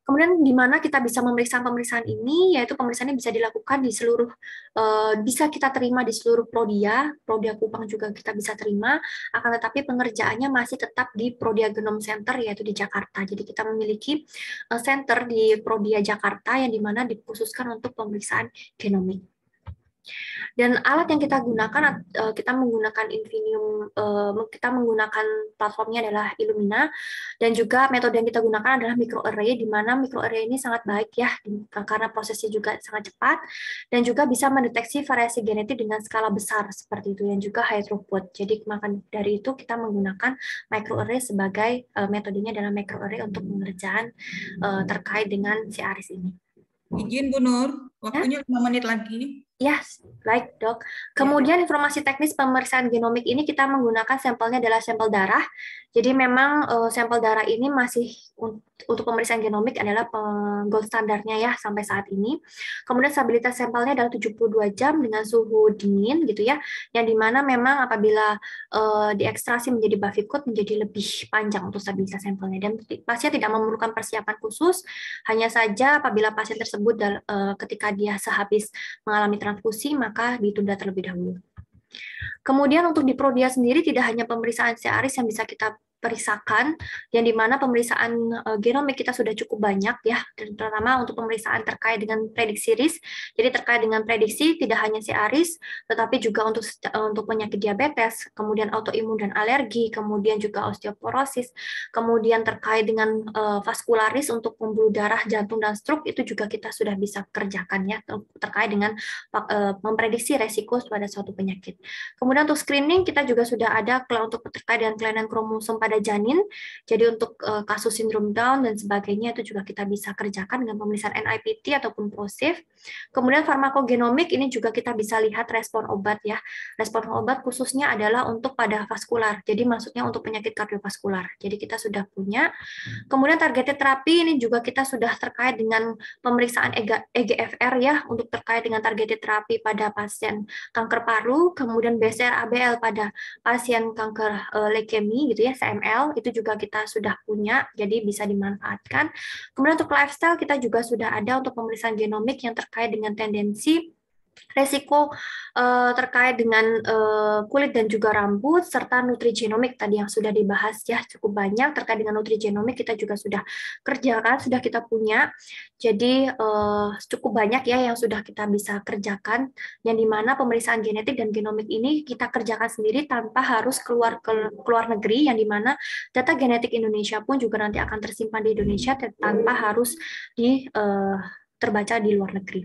Kemudian di mana kita bisa memeriksa pemeriksaan ini, yaitu pemeriksaan ini bisa dilakukan di seluruh, eh, bisa kita terima di seluruh prodia, prodia Kupang juga kita bisa terima, akan tetapi pengerjaannya masih tetap di Prodia Genome Center, yaitu di Jakarta. Jadi kita memiliki eh, center di Prodia Jakarta yang dimana dikhususkan untuk pemeriksaan genomik. Dan alat yang kita gunakan eh, kita menggunakan Infinium eh, kita menggunakan platformnya adalah Illumina dan juga metode yang kita gunakan adalah microarray di mana microarray ini sangat baik ya karena prosesnya juga sangat cepat dan juga bisa mendeteksi variasi genetik dengan skala besar seperti itu dan juga high throughput. Jadi maka dari itu kita menggunakan microarray sebagai eh, metodenya dalam microarray untuk pengerjaan terkait dengan si Aris ini. Izin Bu Nur, Waktunya lima menit lagi. Yes, baik like, iya, dok. Kemudian informasi teknis pemeriksaan genomik ini kita menggunakan sampelnya adalah sampel darah. Jadi memang uh, sampel darah ini masih untuk pemeriksaan genomik adalah gold standarnya ya sampai saat ini. Kemudian stabilitas sampelnya adalah 72 jam dengan suhu dingin gitu ya, yang dimana memang apabila uh, diekstrasi menjadi bafikut menjadi lebih panjang untuk stabilitas sampelnya dan pasien tidak memerlukan persiapan khusus, hanya saja apabila pasien tersebut uh, ketika dia sehabis mengalami transfusi, maka ditunda terlebih dahulu. Kemudian untuk di prodia sendiri tidak hanya pemeriksaan CRIS yang bisa kita diperiksakan, yang dimana pemeriksaan uh, genomik kita sudah cukup banyak ya, terutama untuk pemeriksaan terkait dengan prediksi risk. Jadi terkait dengan prediksi tidak hanya si aris, tetapi juga untuk eh, untuk penyakit diabetes, kemudian autoimun dan alergi, kemudian juga osteoporosis, kemudian terkait dengan uh, vaskularis untuk pembuluh darah, jantung dan stroke itu juga kita sudah bisa kerjakan ya terkait dengan uh, memprediksi resiko pada suatu penyakit. Kemudian untuk screening kita juga sudah ada kalau untuk terkait dengan kelainan kromosom pada pada janin. Jadi untuk uh, kasus sindrom Down dan sebagainya itu juga kita bisa kerjakan dengan pemeriksaan NIPT ataupun PROSIF. Kemudian farmakogenomik ini juga kita bisa lihat respon obat ya. Respon obat khususnya adalah untuk pada vaskular. Jadi maksudnya untuk penyakit kardiovaskular. Jadi kita sudah punya. Kemudian targeted terapi ini juga kita sudah terkait dengan pemeriksaan EGFR e ya untuk terkait dengan targeted terapi pada pasien kanker paru, kemudian BCR-ABL pada pasien kanker eh, leukemia gitu ya, saya HTML itu juga kita sudah punya, jadi bisa dimanfaatkan. Kemudian untuk lifestyle kita juga sudah ada untuk pemeriksaan genomik yang terkait dengan tendensi resiko uh, terkait dengan uh, kulit dan juga rambut serta nutrigenomik tadi yang sudah dibahas ya cukup banyak terkait dengan nutrigenomik kita juga sudah kerjakan sudah kita punya jadi uh, cukup banyak ya yang sudah kita bisa kerjakan yang dimana pemeriksaan genetik dan genomik ini kita kerjakan sendiri tanpa harus keluar ke keluar negeri yang dimana data genetik Indonesia pun juga nanti akan tersimpan di Indonesia tanpa harus di uh, terbaca di luar negeri.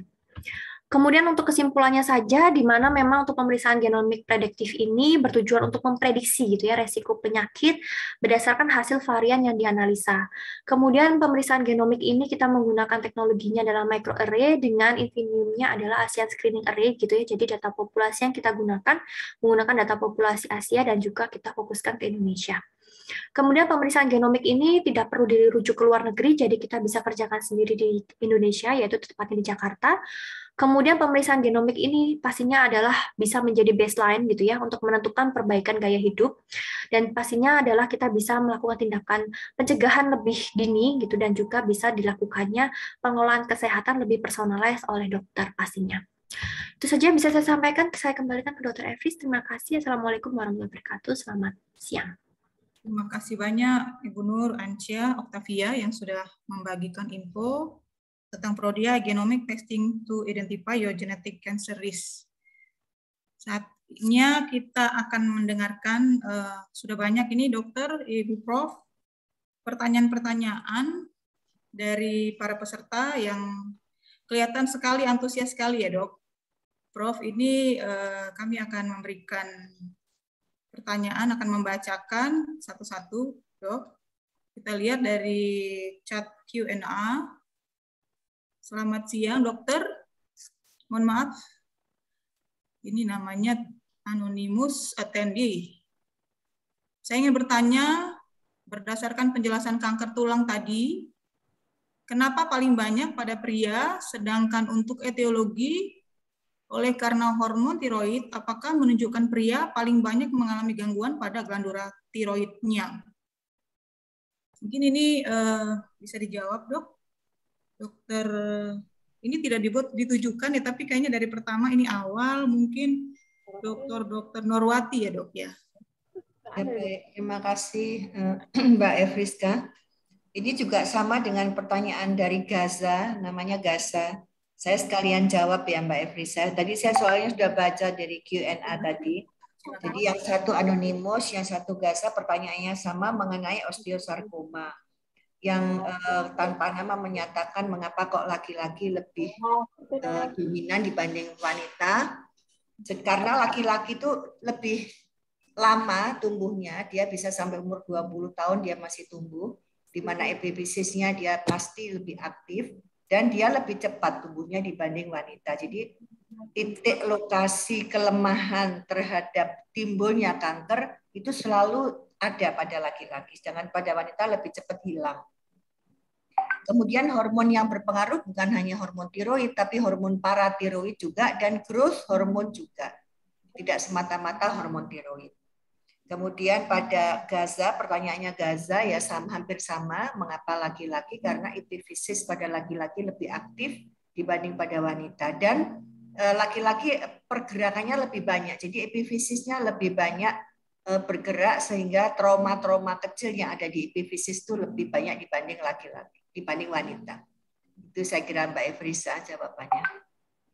Kemudian untuk kesimpulannya saja, di mana memang untuk pemeriksaan genomik prediktif ini bertujuan untuk memprediksi gitu ya resiko penyakit berdasarkan hasil varian yang dianalisa. Kemudian pemeriksaan genomik ini kita menggunakan teknologinya adalah microarray dengan infiniumnya adalah ASEAN Screening Array gitu ya. Jadi data populasi yang kita gunakan menggunakan data populasi Asia dan juga kita fokuskan ke Indonesia. Kemudian pemeriksaan genomik ini tidak perlu dirujuk ke luar negeri, jadi kita bisa kerjakan sendiri di Indonesia, yaitu tepatnya di Jakarta. Kemudian pemeriksaan genomik ini pastinya adalah bisa menjadi baseline gitu ya untuk menentukan perbaikan gaya hidup dan pastinya adalah kita bisa melakukan tindakan pencegahan lebih dini gitu dan juga bisa dilakukannya pengolahan kesehatan lebih personalis oleh dokter pastinya. Itu saja yang bisa saya sampaikan. Saya kembalikan ke Dr. Evis. Terima kasih. Assalamualaikum warahmatullahi wabarakatuh. Selamat siang. Terima kasih banyak Ibu Nur, Ancia, Octavia yang sudah membagikan info tentang Prodia Genomic Testing to Identify Your Genetic Cancer Risk. Saatnya kita akan mendengarkan, uh, sudah banyak ini dokter, Ibu Prof, pertanyaan-pertanyaan dari para peserta yang kelihatan sekali antusias sekali ya dok. Prof, ini uh, kami akan memberikan pertanyaan akan membacakan satu-satu, Kita lihat dari chat Q&A. Selamat siang, dokter. Mohon maaf, ini namanya anonymous attendee. Saya ingin bertanya, berdasarkan penjelasan kanker tulang tadi, kenapa paling banyak pada pria, sedangkan untuk etiologi oleh karena hormon tiroid, apakah menunjukkan pria paling banyak mengalami gangguan pada glandula tiroidnya? Mungkin ini uh, bisa dijawab, dok. Dokter, ini tidak dibuat ditujukan ya, tapi kayaknya dari pertama ini awal mungkin dokter dokter Norwati ya dok ya. terima kasih eh, Mbak Efriska Ini juga sama dengan pertanyaan dari Gaza, namanya Gaza. Saya sekalian jawab ya Mbak Efrisa. Tadi saya soalnya sudah baca dari Q&A mm-hmm. tadi. Jadi yang satu anonimus, yang satu gasa, pertanyaannya sama mengenai osteosarkoma. Yang uh, tanpa nama menyatakan mengapa kok laki-laki lebih uh, dominan dibanding wanita. Karena laki-laki itu lebih lama tumbuhnya, dia bisa sampai umur 20 tahun dia masih tumbuh, di mana mm-hmm. epipisisnya dia pasti lebih aktif dan dia lebih cepat tumbuhnya dibanding wanita. Jadi titik lokasi kelemahan terhadap timbulnya kanker itu selalu ada pada laki-laki, sedangkan pada wanita lebih cepat hilang. Kemudian hormon yang berpengaruh bukan hanya hormon tiroid, tapi hormon paratiroid juga dan growth hormon juga. Tidak semata-mata hormon tiroid. Kemudian pada Gaza, pertanyaannya Gaza ya sama, hampir sama, mengapa laki-laki? Karena epifisis pada laki-laki lebih aktif dibanding pada wanita. Dan e, laki-laki e, pergerakannya lebih banyak, jadi epifisisnya lebih banyak e, bergerak sehingga trauma-trauma kecil yang ada di epifisis itu lebih banyak dibanding laki-laki, dibanding wanita. Itu saya kira Mbak Efrisa jawabannya.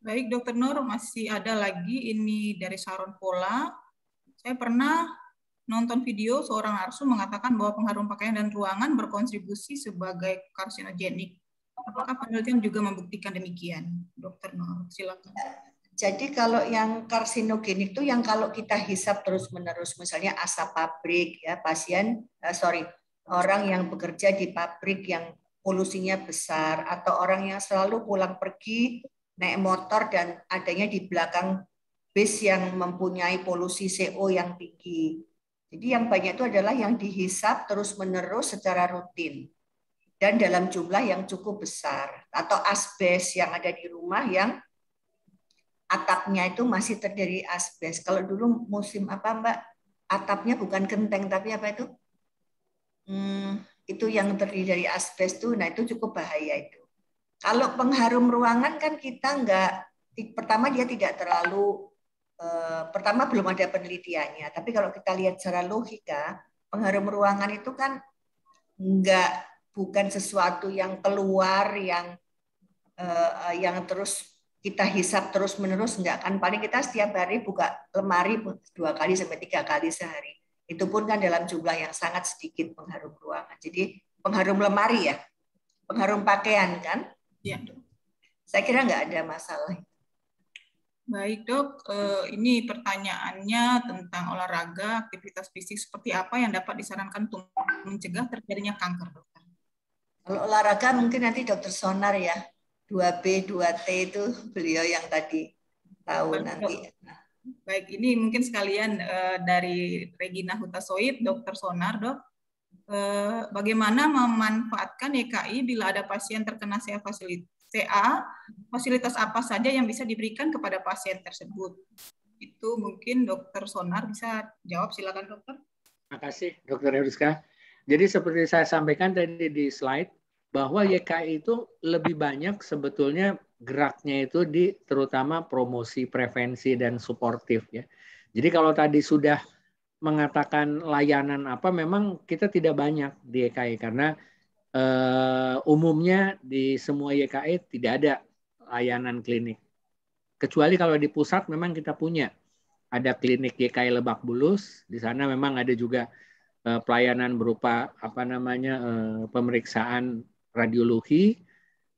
Baik, Dokter Nur, masih ada lagi ini dari Sharon Pola. Saya pernah nonton video seorang Arsu mengatakan bahwa pengharum pakaian dan ruangan berkontribusi sebagai karsinogenik. Apakah penelitian juga membuktikan demikian? Dokter Nur, silakan. Jadi kalau yang karsinogenik itu yang kalau kita hisap terus-menerus, misalnya asap pabrik ya pasien, uh, sorry orang yang bekerja di pabrik yang polusinya besar atau orang yang selalu pulang pergi naik motor dan adanya di belakang bis yang mempunyai polusi CO yang tinggi jadi yang banyak itu adalah yang dihisap terus-menerus secara rutin dan dalam jumlah yang cukup besar atau asbes yang ada di rumah yang atapnya itu masih terdiri asbes. Kalau dulu musim apa Mbak? Atapnya bukan genteng tapi apa itu? Hmm, itu yang terdiri dari asbes tuh. Nah itu cukup bahaya itu. Kalau pengharum ruangan kan kita nggak pertama dia tidak terlalu Eh, pertama belum ada penelitiannya, tapi kalau kita lihat secara logika, pengharum ruangan itu kan enggak bukan sesuatu yang keluar yang uh, yang terus kita hisap terus menerus enggak kan paling kita setiap hari buka lemari dua kali sampai tiga kali sehari itu pun kan dalam jumlah yang sangat sedikit pengharum ruangan jadi pengharum lemari ya pengharum pakaian kan ya. saya kira enggak ada masalah Baik dok, eh, ini pertanyaannya tentang olahraga, aktivitas fisik seperti apa yang dapat disarankan untuk mencegah terjadinya kanker dokter? Kalau olahraga mungkin nanti dokter Sonar ya, 2B, 2T itu beliau yang tadi tahu Baik, nanti. Dok. Baik, ini mungkin sekalian eh, dari Regina Hutasoid, dokter Sonar dok eh, bagaimana memanfaatkan EKI bila ada pasien terkena SEA facility TA, fasilitas apa saja yang bisa diberikan kepada pasien tersebut. Itu mungkin dokter Sonar bisa jawab, silakan dokter. Terima kasih dokter Heruska. Jadi seperti saya sampaikan tadi di slide, bahwa YKI itu lebih banyak sebetulnya geraknya itu di terutama promosi, prevensi, dan suportif. ya. Jadi kalau tadi sudah mengatakan layanan apa memang kita tidak banyak di YKI karena uh, umumnya di semua YKI e tidak ada layanan klinik. Kecuali kalau di pusat memang kita punya. Ada klinik YKI e Lebak Bulus, di sana memang ada juga uh, pelayanan berupa apa namanya uh, pemeriksaan radiologi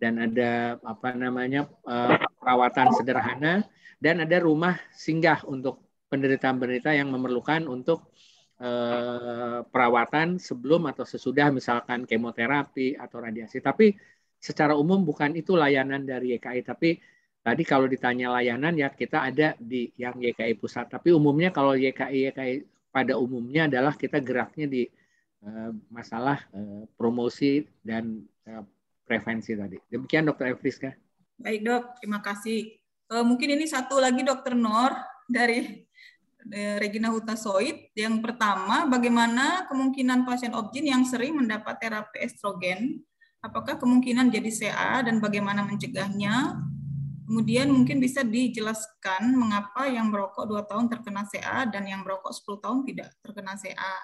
dan ada apa namanya uh, perawatan sederhana dan ada rumah singgah untuk penderita-penderita yang memerlukan untuk Eh, perawatan sebelum atau sesudah misalkan kemoterapi atau radiasi. Tapi secara umum bukan itu layanan dari YKI, tapi tadi kalau ditanya layanan ya kita ada di yang YKI pusat. Tapi umumnya kalau YKI YKI pada umumnya adalah kita geraknya di eh, masalah eh, promosi dan prevensi tadi. Demikian Dokter Efriska. Baik dok, terima kasih. mungkin ini satu lagi Dokter Nor dari Eh, Regina Hutasoid. Yang pertama, bagaimana kemungkinan pasien objin yang sering mendapat terapi estrogen? Apakah kemungkinan jadi CA dan bagaimana mencegahnya? Kemudian mungkin bisa dijelaskan mengapa yang merokok 2 tahun terkena CA dan yang merokok 10 tahun tidak terkena CA.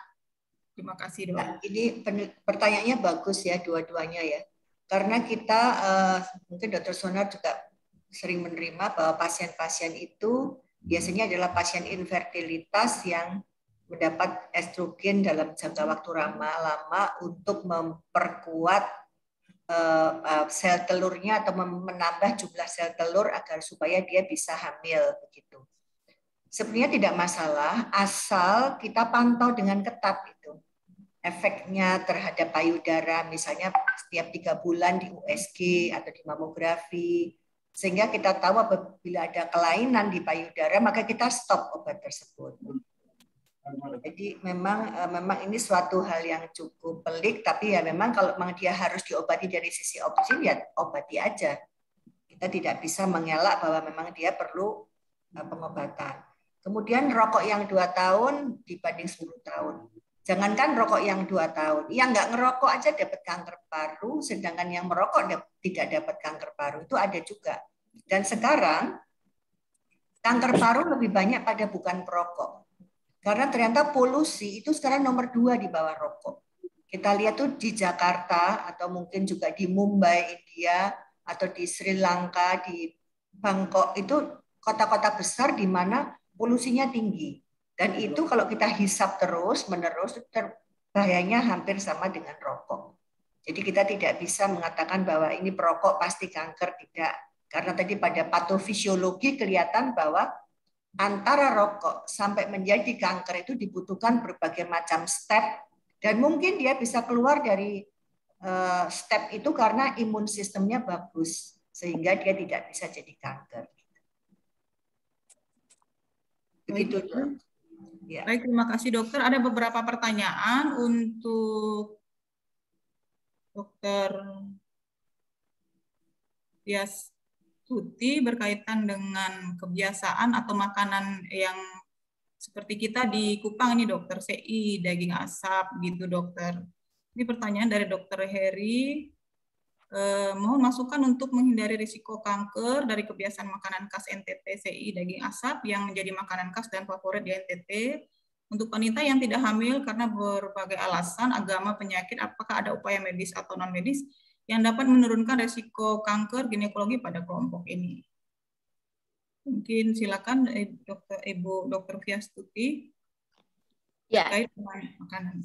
Terima kasih, Dok. Nah, ini pertanyaannya bagus ya dua-duanya ya. Karena kita uh, mungkin Dr. Sonar juga sering menerima bahwa pasien-pasien itu biasanya adalah pasien infertilitas yang mendapat estrogen dalam jangka waktu lama-lama untuk memperkuat eh, eh, sel telurnya atau menambah jumlah sel telur agar supaya dia bisa hamil begitu. Sebenarnya tidak masalah asal kita pantau dengan ketat itu efeknya terhadap payudara misalnya setiap tiga bulan di USG atau di mamografi sehingga kita tahu apabila ada kelainan di payudara maka kita stop obat tersebut. Jadi memang eh, memang ini suatu hal yang cukup pelik tapi ya memang kalau memang dia harus diobati dari sisi opsi ya obati aja. Kita tidak bisa mengelak bahwa memang dia perlu eh, pengobatan. Kemudian rokok yang dua tahun dibanding 10 tahun. Jangankan rokok yang dua tahun, yang nggak ngerokok aja dapat kanker paru, sedangkan yang merokok tidak dapat kanker paru itu ada juga. Dan sekarang kanker paru lebih banyak pada bukan perokok, karena ternyata polusi itu sekarang nomor dua di bawah rokok. Kita lihat tuh di Jakarta atau mungkin juga di Mumbai, India atau di Sri Lanka, di Bangkok itu kota-kota besar di mana polusinya tinggi dan itu kalau kita hisap terus menerus bahayanya hampir sama dengan rokok. Jadi kita tidak bisa mengatakan bahwa ini perokok pasti kanker tidak. Karena tadi pada patofisiologi kelihatan bahwa antara rokok sampai menjadi kanker itu dibutuhkan berbagai macam step dan mungkin dia bisa keluar dari eh, step itu karena imun sistemnya bagus sehingga dia tidak bisa jadi kanker. Begitu. Ya. Baik, terima kasih dokter. Ada beberapa pertanyaan untuk dokter Tias Tuti berkaitan dengan kebiasaan atau makanan yang seperti kita di Kupang ini dokter CI daging asap gitu dokter. Ini pertanyaan dari dokter Heri eh, mohon masukan untuk menghindari risiko kanker dari kebiasaan makanan khas NTT CI daging asap yang menjadi makanan khas dan favorit di NTT. Untuk wanita yang tidak hamil karena berbagai alasan, agama, penyakit, apakah ada upaya medis atau non-medis yang dapat menurunkan risiko kanker ginekologi pada kelompok ini? Mungkin silakan eh, dokter Ibu Dr. Fiastuti. Ya. Terkait dengan makanan.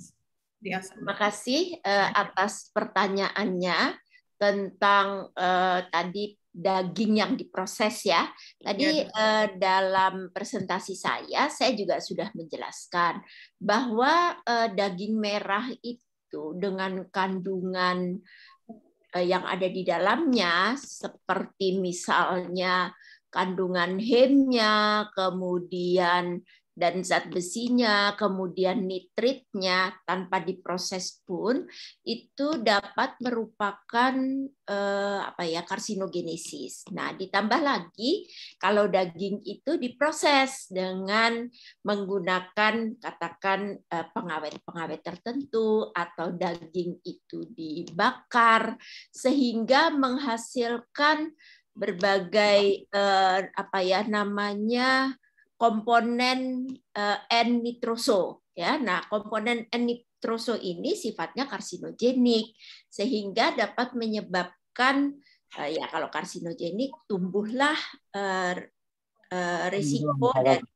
Terima kasih eh, atas pertanyaannya tentang uh, tadi daging yang diproses ya. Iya, tadi Uh, dalam presentasi saya, saya juga sudah menjelaskan bahwa uh, daging merah itu dengan kandungan uh, yang ada di dalamnya, seperti misalnya kandungan hemnya, kemudian dan zat besinya, kemudian nitritnya tanpa diproses pun itu dapat merupakan eh, apa ya karsinogenesis. Nah, ditambah lagi kalau daging itu diproses dengan menggunakan katakan eh, pengawet-pengawet eh, tertentu atau daging itu dibakar sehingga menghasilkan berbagai eh, apa ya namanya komponen uh, N-nitroso ya. Nah, komponen N-nitroso ini sifatnya karsinogenik sehingga dapat menyebabkan uh, ya kalau karsinogenik tumbuhlah uh, uh, risiko dari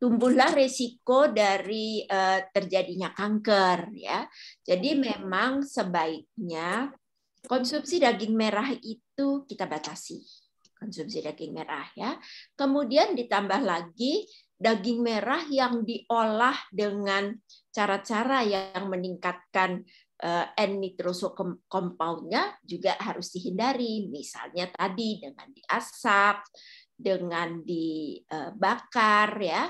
tumbuhlah resiko dari uh, terjadinya kanker ya. Jadi memang sebaiknya konsumsi daging merah itu kita batasi konsumsi daging merah ya. Kemudian ditambah lagi daging merah yang diolah dengan cara-cara yang meningkatkan eh, N-nitroso compoundnya juga harus dihindari, misalnya tadi dengan diasap, dengan dibakar eh, ya.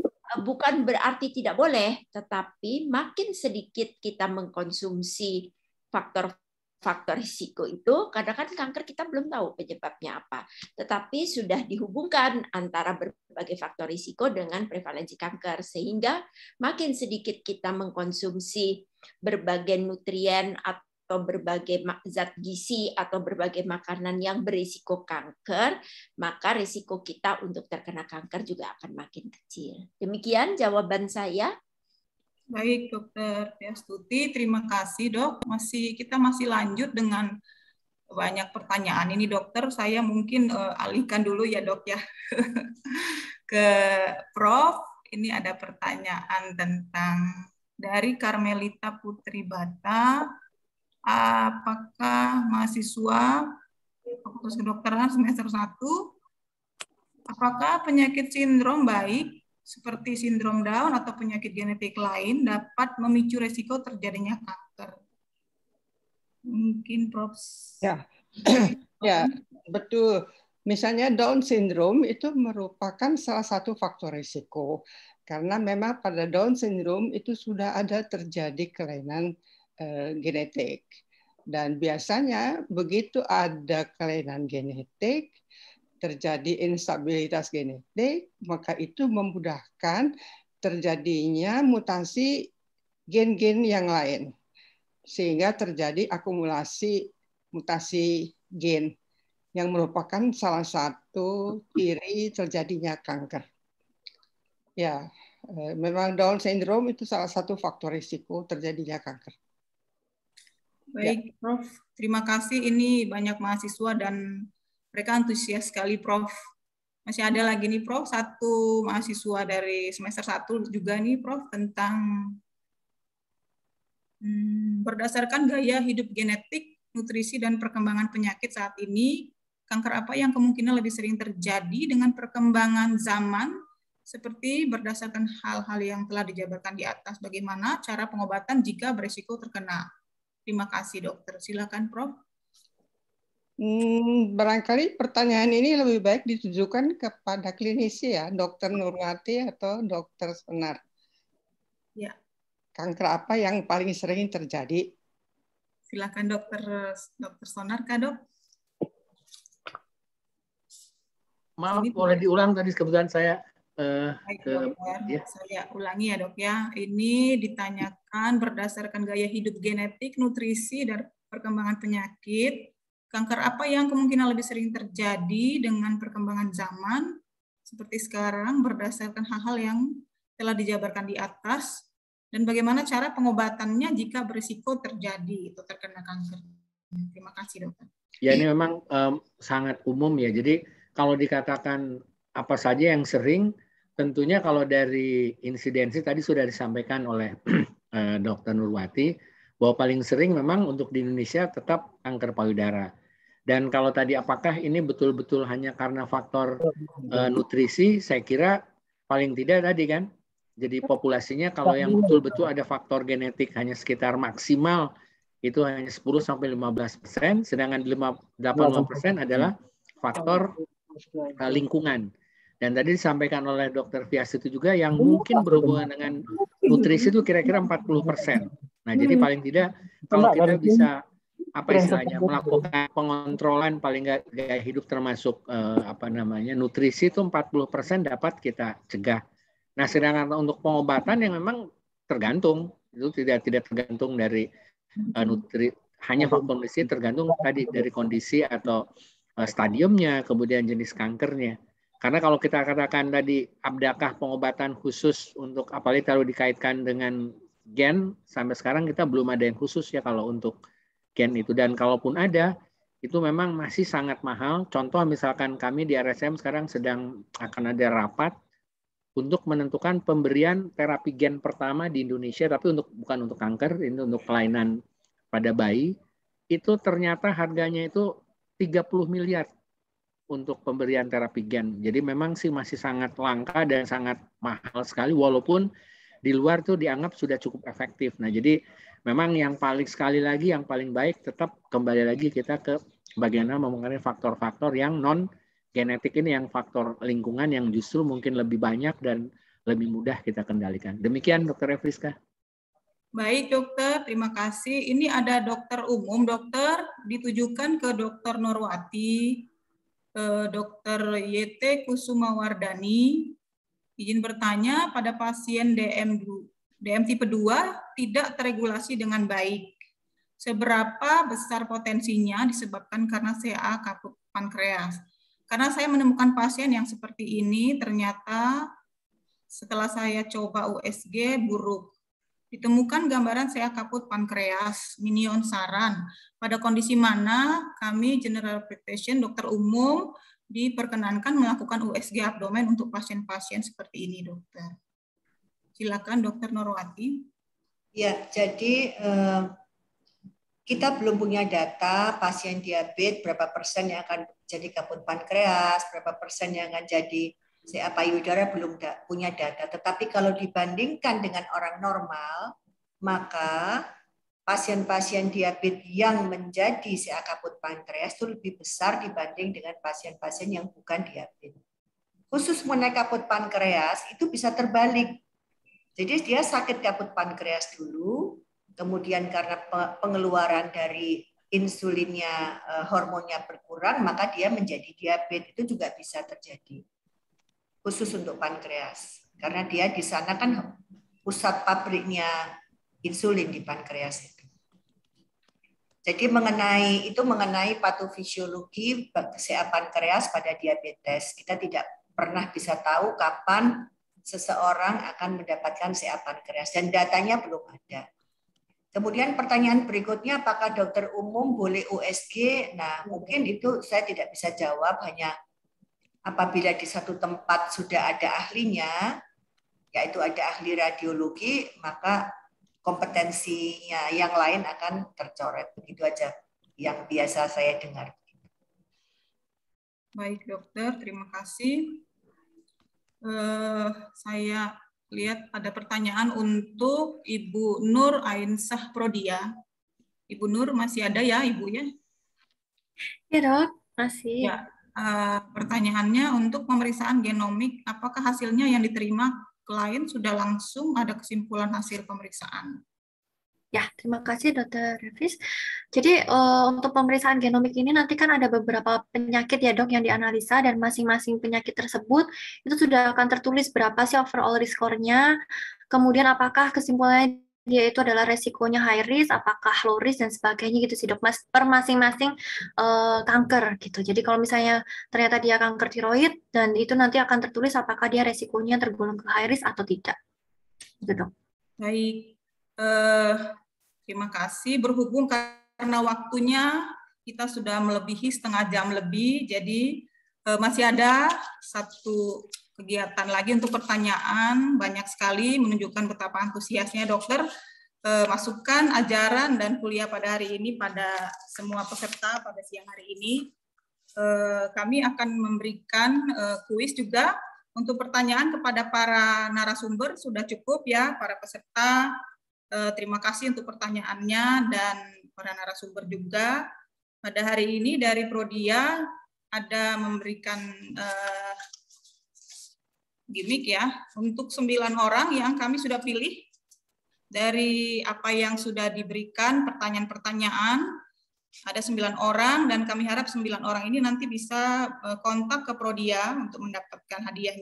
Eh, bukan berarti tidak boleh, tetapi makin sedikit kita mengkonsumsi faktor faktor risiko itu karena kan kanker kita belum tahu penyebabnya apa tetapi sudah dihubungkan antara berbagai faktor risiko dengan prevalensi kanker sehingga makin sedikit kita mengkonsumsi berbagai nutrien atau berbagai zat gizi atau berbagai makanan yang berisiko kanker maka risiko kita untuk terkena kanker juga akan makin kecil demikian jawaban saya Baik, Dokter Stuti, terima kasih, Dok. Masih kita masih lanjut dengan banyak pertanyaan ini, Dokter. Saya mungkin uh, alihkan dulu ya, Dok ya. Ke Prof, ini ada pertanyaan tentang dari Karmelita Putri Bata, apakah mahasiswa Fakultas Kedokteran semester 1 apakah penyakit sindrom baik seperti sindrom Down atau penyakit genetik lain dapat memicu resiko terjadinya kanker. Mungkin Prof. Ya, ya betul. Misalnya Down syndrome itu merupakan salah satu faktor risiko karena memang pada Down syndrome itu sudah ada terjadi kelainan eh, genetik dan biasanya begitu ada kelainan genetik terjadi instabilitas genetik, maka itu memudahkan terjadinya mutasi gen-gen yang lain. Sehingga terjadi akumulasi mutasi gen yang merupakan salah satu ciri terjadinya kanker. Ya, eh, memang Down syndrome itu salah satu faktor risiko terjadinya kanker. Baik, ya. Prof. Terima kasih. Ini banyak mahasiswa dan mereka antusias sekali Prof. Masih ada lagi nih Prof, satu mahasiswa dari semester satu juga nih Prof tentang hmm, berdasarkan gaya hidup genetik, nutrisi dan perkembangan penyakit saat ini, kanker apa yang kemungkinan lebih sering terjadi dengan perkembangan zaman seperti berdasarkan hal-hal yang telah dijabarkan di atas bagaimana cara pengobatan jika berisiko terkena. Terima kasih dokter. Silakan Prof. Hmm, barangkali pertanyaan ini lebih baik ditujukan kepada klinisi ya, Dokter Nurwati atau Dokter Senar. Ya. Kanker apa yang paling sering terjadi? Silakan Dokter Dokter Sonar, Kak Dok. Maaf, ini boleh diulang tadi kebetulan saya Uh, Baik, ke, Ya. Saya ulangi ya dok ya. Ini ditanyakan berdasarkan gaya hidup genetik, nutrisi, dan perkembangan penyakit. Kanker apa yang kemungkinan lebih sering terjadi dengan perkembangan zaman seperti sekarang berdasarkan hal-hal yang telah dijabarkan di atas dan bagaimana cara pengobatannya jika berisiko terjadi itu terkena kanker. Terima kasih dokter. Ya ini memang um, sangat umum ya. Jadi kalau dikatakan apa saja yang sering, tentunya kalau dari insidensi tadi sudah disampaikan oleh eh, Dokter Nurwati bahwa paling sering memang untuk di Indonesia tetap kanker payudara. Dan kalau tadi apakah ini betul-betul hanya karena faktor uh, nutrisi? Saya kira paling tidak tadi kan. Jadi populasinya kalau yang iya, betul-betul ada faktor genetik hanya sekitar maksimal itu hanya 10 sampai 15 persen, sedangkan 85 persen adalah faktor eh, lingkungan. Dan tadi disampaikan oleh Dokter Fias itu juga yang mungkin berhubungan dengan nutrisi itu kira-kira 40 persen. Nah, jadi paling tidak kalau kita bisa apa istilahnya melakukan pengontrolan paling nggak gaya hidup termasuk eh, apa namanya nutrisi itu 40% persen dapat kita cegah. Nah, sedangkan untuk pengobatan yang memang tergantung itu tidak tidak tergantung dari eh, nutri hanya faktor nutrisi tergantung tadi dari kondisi atau eh, stadiumnya, kemudian jenis kankernya. Karena kalau kita katakan tadi abdakah pengobatan khusus untuk apalagi kalau dikaitkan dengan gen sampai sekarang kita belum ada yang khusus ya kalau untuk gen itu dan kalaupun ada itu memang masih sangat mahal. Contoh misalkan kami di RSM sekarang sedang akan ada rapat untuk menentukan pemberian terapi gen pertama di Indonesia tapi untuk bukan untuk kanker, ini untuk kelainan pada bayi. Itu ternyata harganya itu 30 miliar untuk pemberian terapi gen. Jadi memang sih masih sangat langka dan sangat mahal sekali walaupun di luar tuh dianggap sudah cukup efektif. Nah, jadi memang yang paling sekali lagi yang paling baik tetap kembali lagi kita ke bagaimana mempengaruhi faktor-faktor yang non genetik ini yang faktor lingkungan yang justru mungkin lebih banyak dan lebih mudah kita kendalikan. Demikian Dokter Efriska. Baik dokter, terima kasih. Ini ada dokter umum, dokter ditujukan ke dokter Norwati, eh, dokter YT Kusuma Wardani. Izin bertanya pada pasien DM DM tipe 2 tidak teregulasi dengan baik. Seberapa besar potensinya disebabkan karena CA kapuk pankreas. Karena saya menemukan pasien yang seperti ini ternyata setelah saya coba USG buruk. Ditemukan gambaran ca kaput pankreas, minion saran. Pada kondisi mana kami general practitioner dokter umum diperkenankan melakukan USG abdomen untuk pasien-pasien seperti ini, dokter. Silakan Dokter Norwati. Ya, jadi eh, kita belum punya data pasien diabetes berapa persen yang akan jadi kabut pankreas, berapa persen yang akan jadi CA payudara belum punya data. Tetapi kalau dibandingkan dengan orang normal, maka pasien-pasien diabetes yang menjadi CA kabut pankreas itu lebih besar dibanding dengan pasien-pasien yang bukan diabetes khusus mengenai kaput pankreas itu bisa terbalik. Jadi dia sakit kabut pankreas dulu, kemudian karena pengeluaran dari insulinnya, eh, hormonnya berkurang, maka dia menjadi diabetes. Itu juga bisa terjadi. Khusus untuk pankreas. Karena dia di sana kan pusat pabriknya insulin di pankreas itu. Jadi mengenai itu mengenai patofisiologi kesehatan pankreas pada diabetes. Kita tidak pernah bisa tahu kapan seseorang akan mendapatkan sehat pankreas dan datanya belum ada. Kemudian pertanyaan berikutnya apakah dokter umum boleh USG? Nah, mungkin itu saya tidak bisa jawab hanya apabila di satu tempat sudah ada ahlinya, yaitu ada ahli radiologi, maka kompetensinya yang lain akan tercoret. Begitu aja yang biasa saya dengar. Baik dokter, terima kasih eh, saya lihat ada pertanyaan untuk Ibu Nur Ainsah Prodia. Ibu Nur masih ada ya Ibu ya? Iya dok, masih. Ya, eh, pertanyaannya untuk pemeriksaan genomik, apakah hasilnya yang diterima klien sudah langsung ada kesimpulan hasil pemeriksaan? Ya, terima kasih Dokter Revis. Jadi uh, untuk pemeriksaan genomik ini nanti kan ada beberapa penyakit ya dok yang dianalisa dan masing-masing penyakit tersebut itu sudah akan tertulis berapa sih overall risk score-nya. Kemudian apakah kesimpulannya dia itu adalah resikonya high risk, apakah low risk dan sebagainya gitu sih dok. Mas per masing-masing uh, kanker gitu. Jadi kalau misalnya ternyata dia kanker tiroid dan itu nanti akan tertulis apakah dia resikonya tergolong ke high risk atau tidak. Gitu dok. Baik. Uh, Terima kasih. Berhubung karena waktunya kita sudah melebihi setengah jam lebih, jadi eh, masih ada satu kegiatan lagi untuk pertanyaan banyak sekali menunjukkan betapa antusiasnya dokter eh, masukkan ajaran dan kuliah pada hari ini pada semua peserta pada siang hari ini eh, kami akan memberikan kuis juga untuk pertanyaan kepada para narasumber sudah cukup ya para peserta Eh, terima kasih untuk pertanyaannya dan para narasumber juga. Pada hari ini dari Prodia ada memberikan uh, gimmick ya untuk sembilan orang yang kami sudah pilih dari apa yang sudah diberikan pertanyaan-pertanyaan ada sembilan orang dan kami harap sembilan orang ini nanti bisa eh, kontak ke Prodia untuk mendapatkan hadiahnya.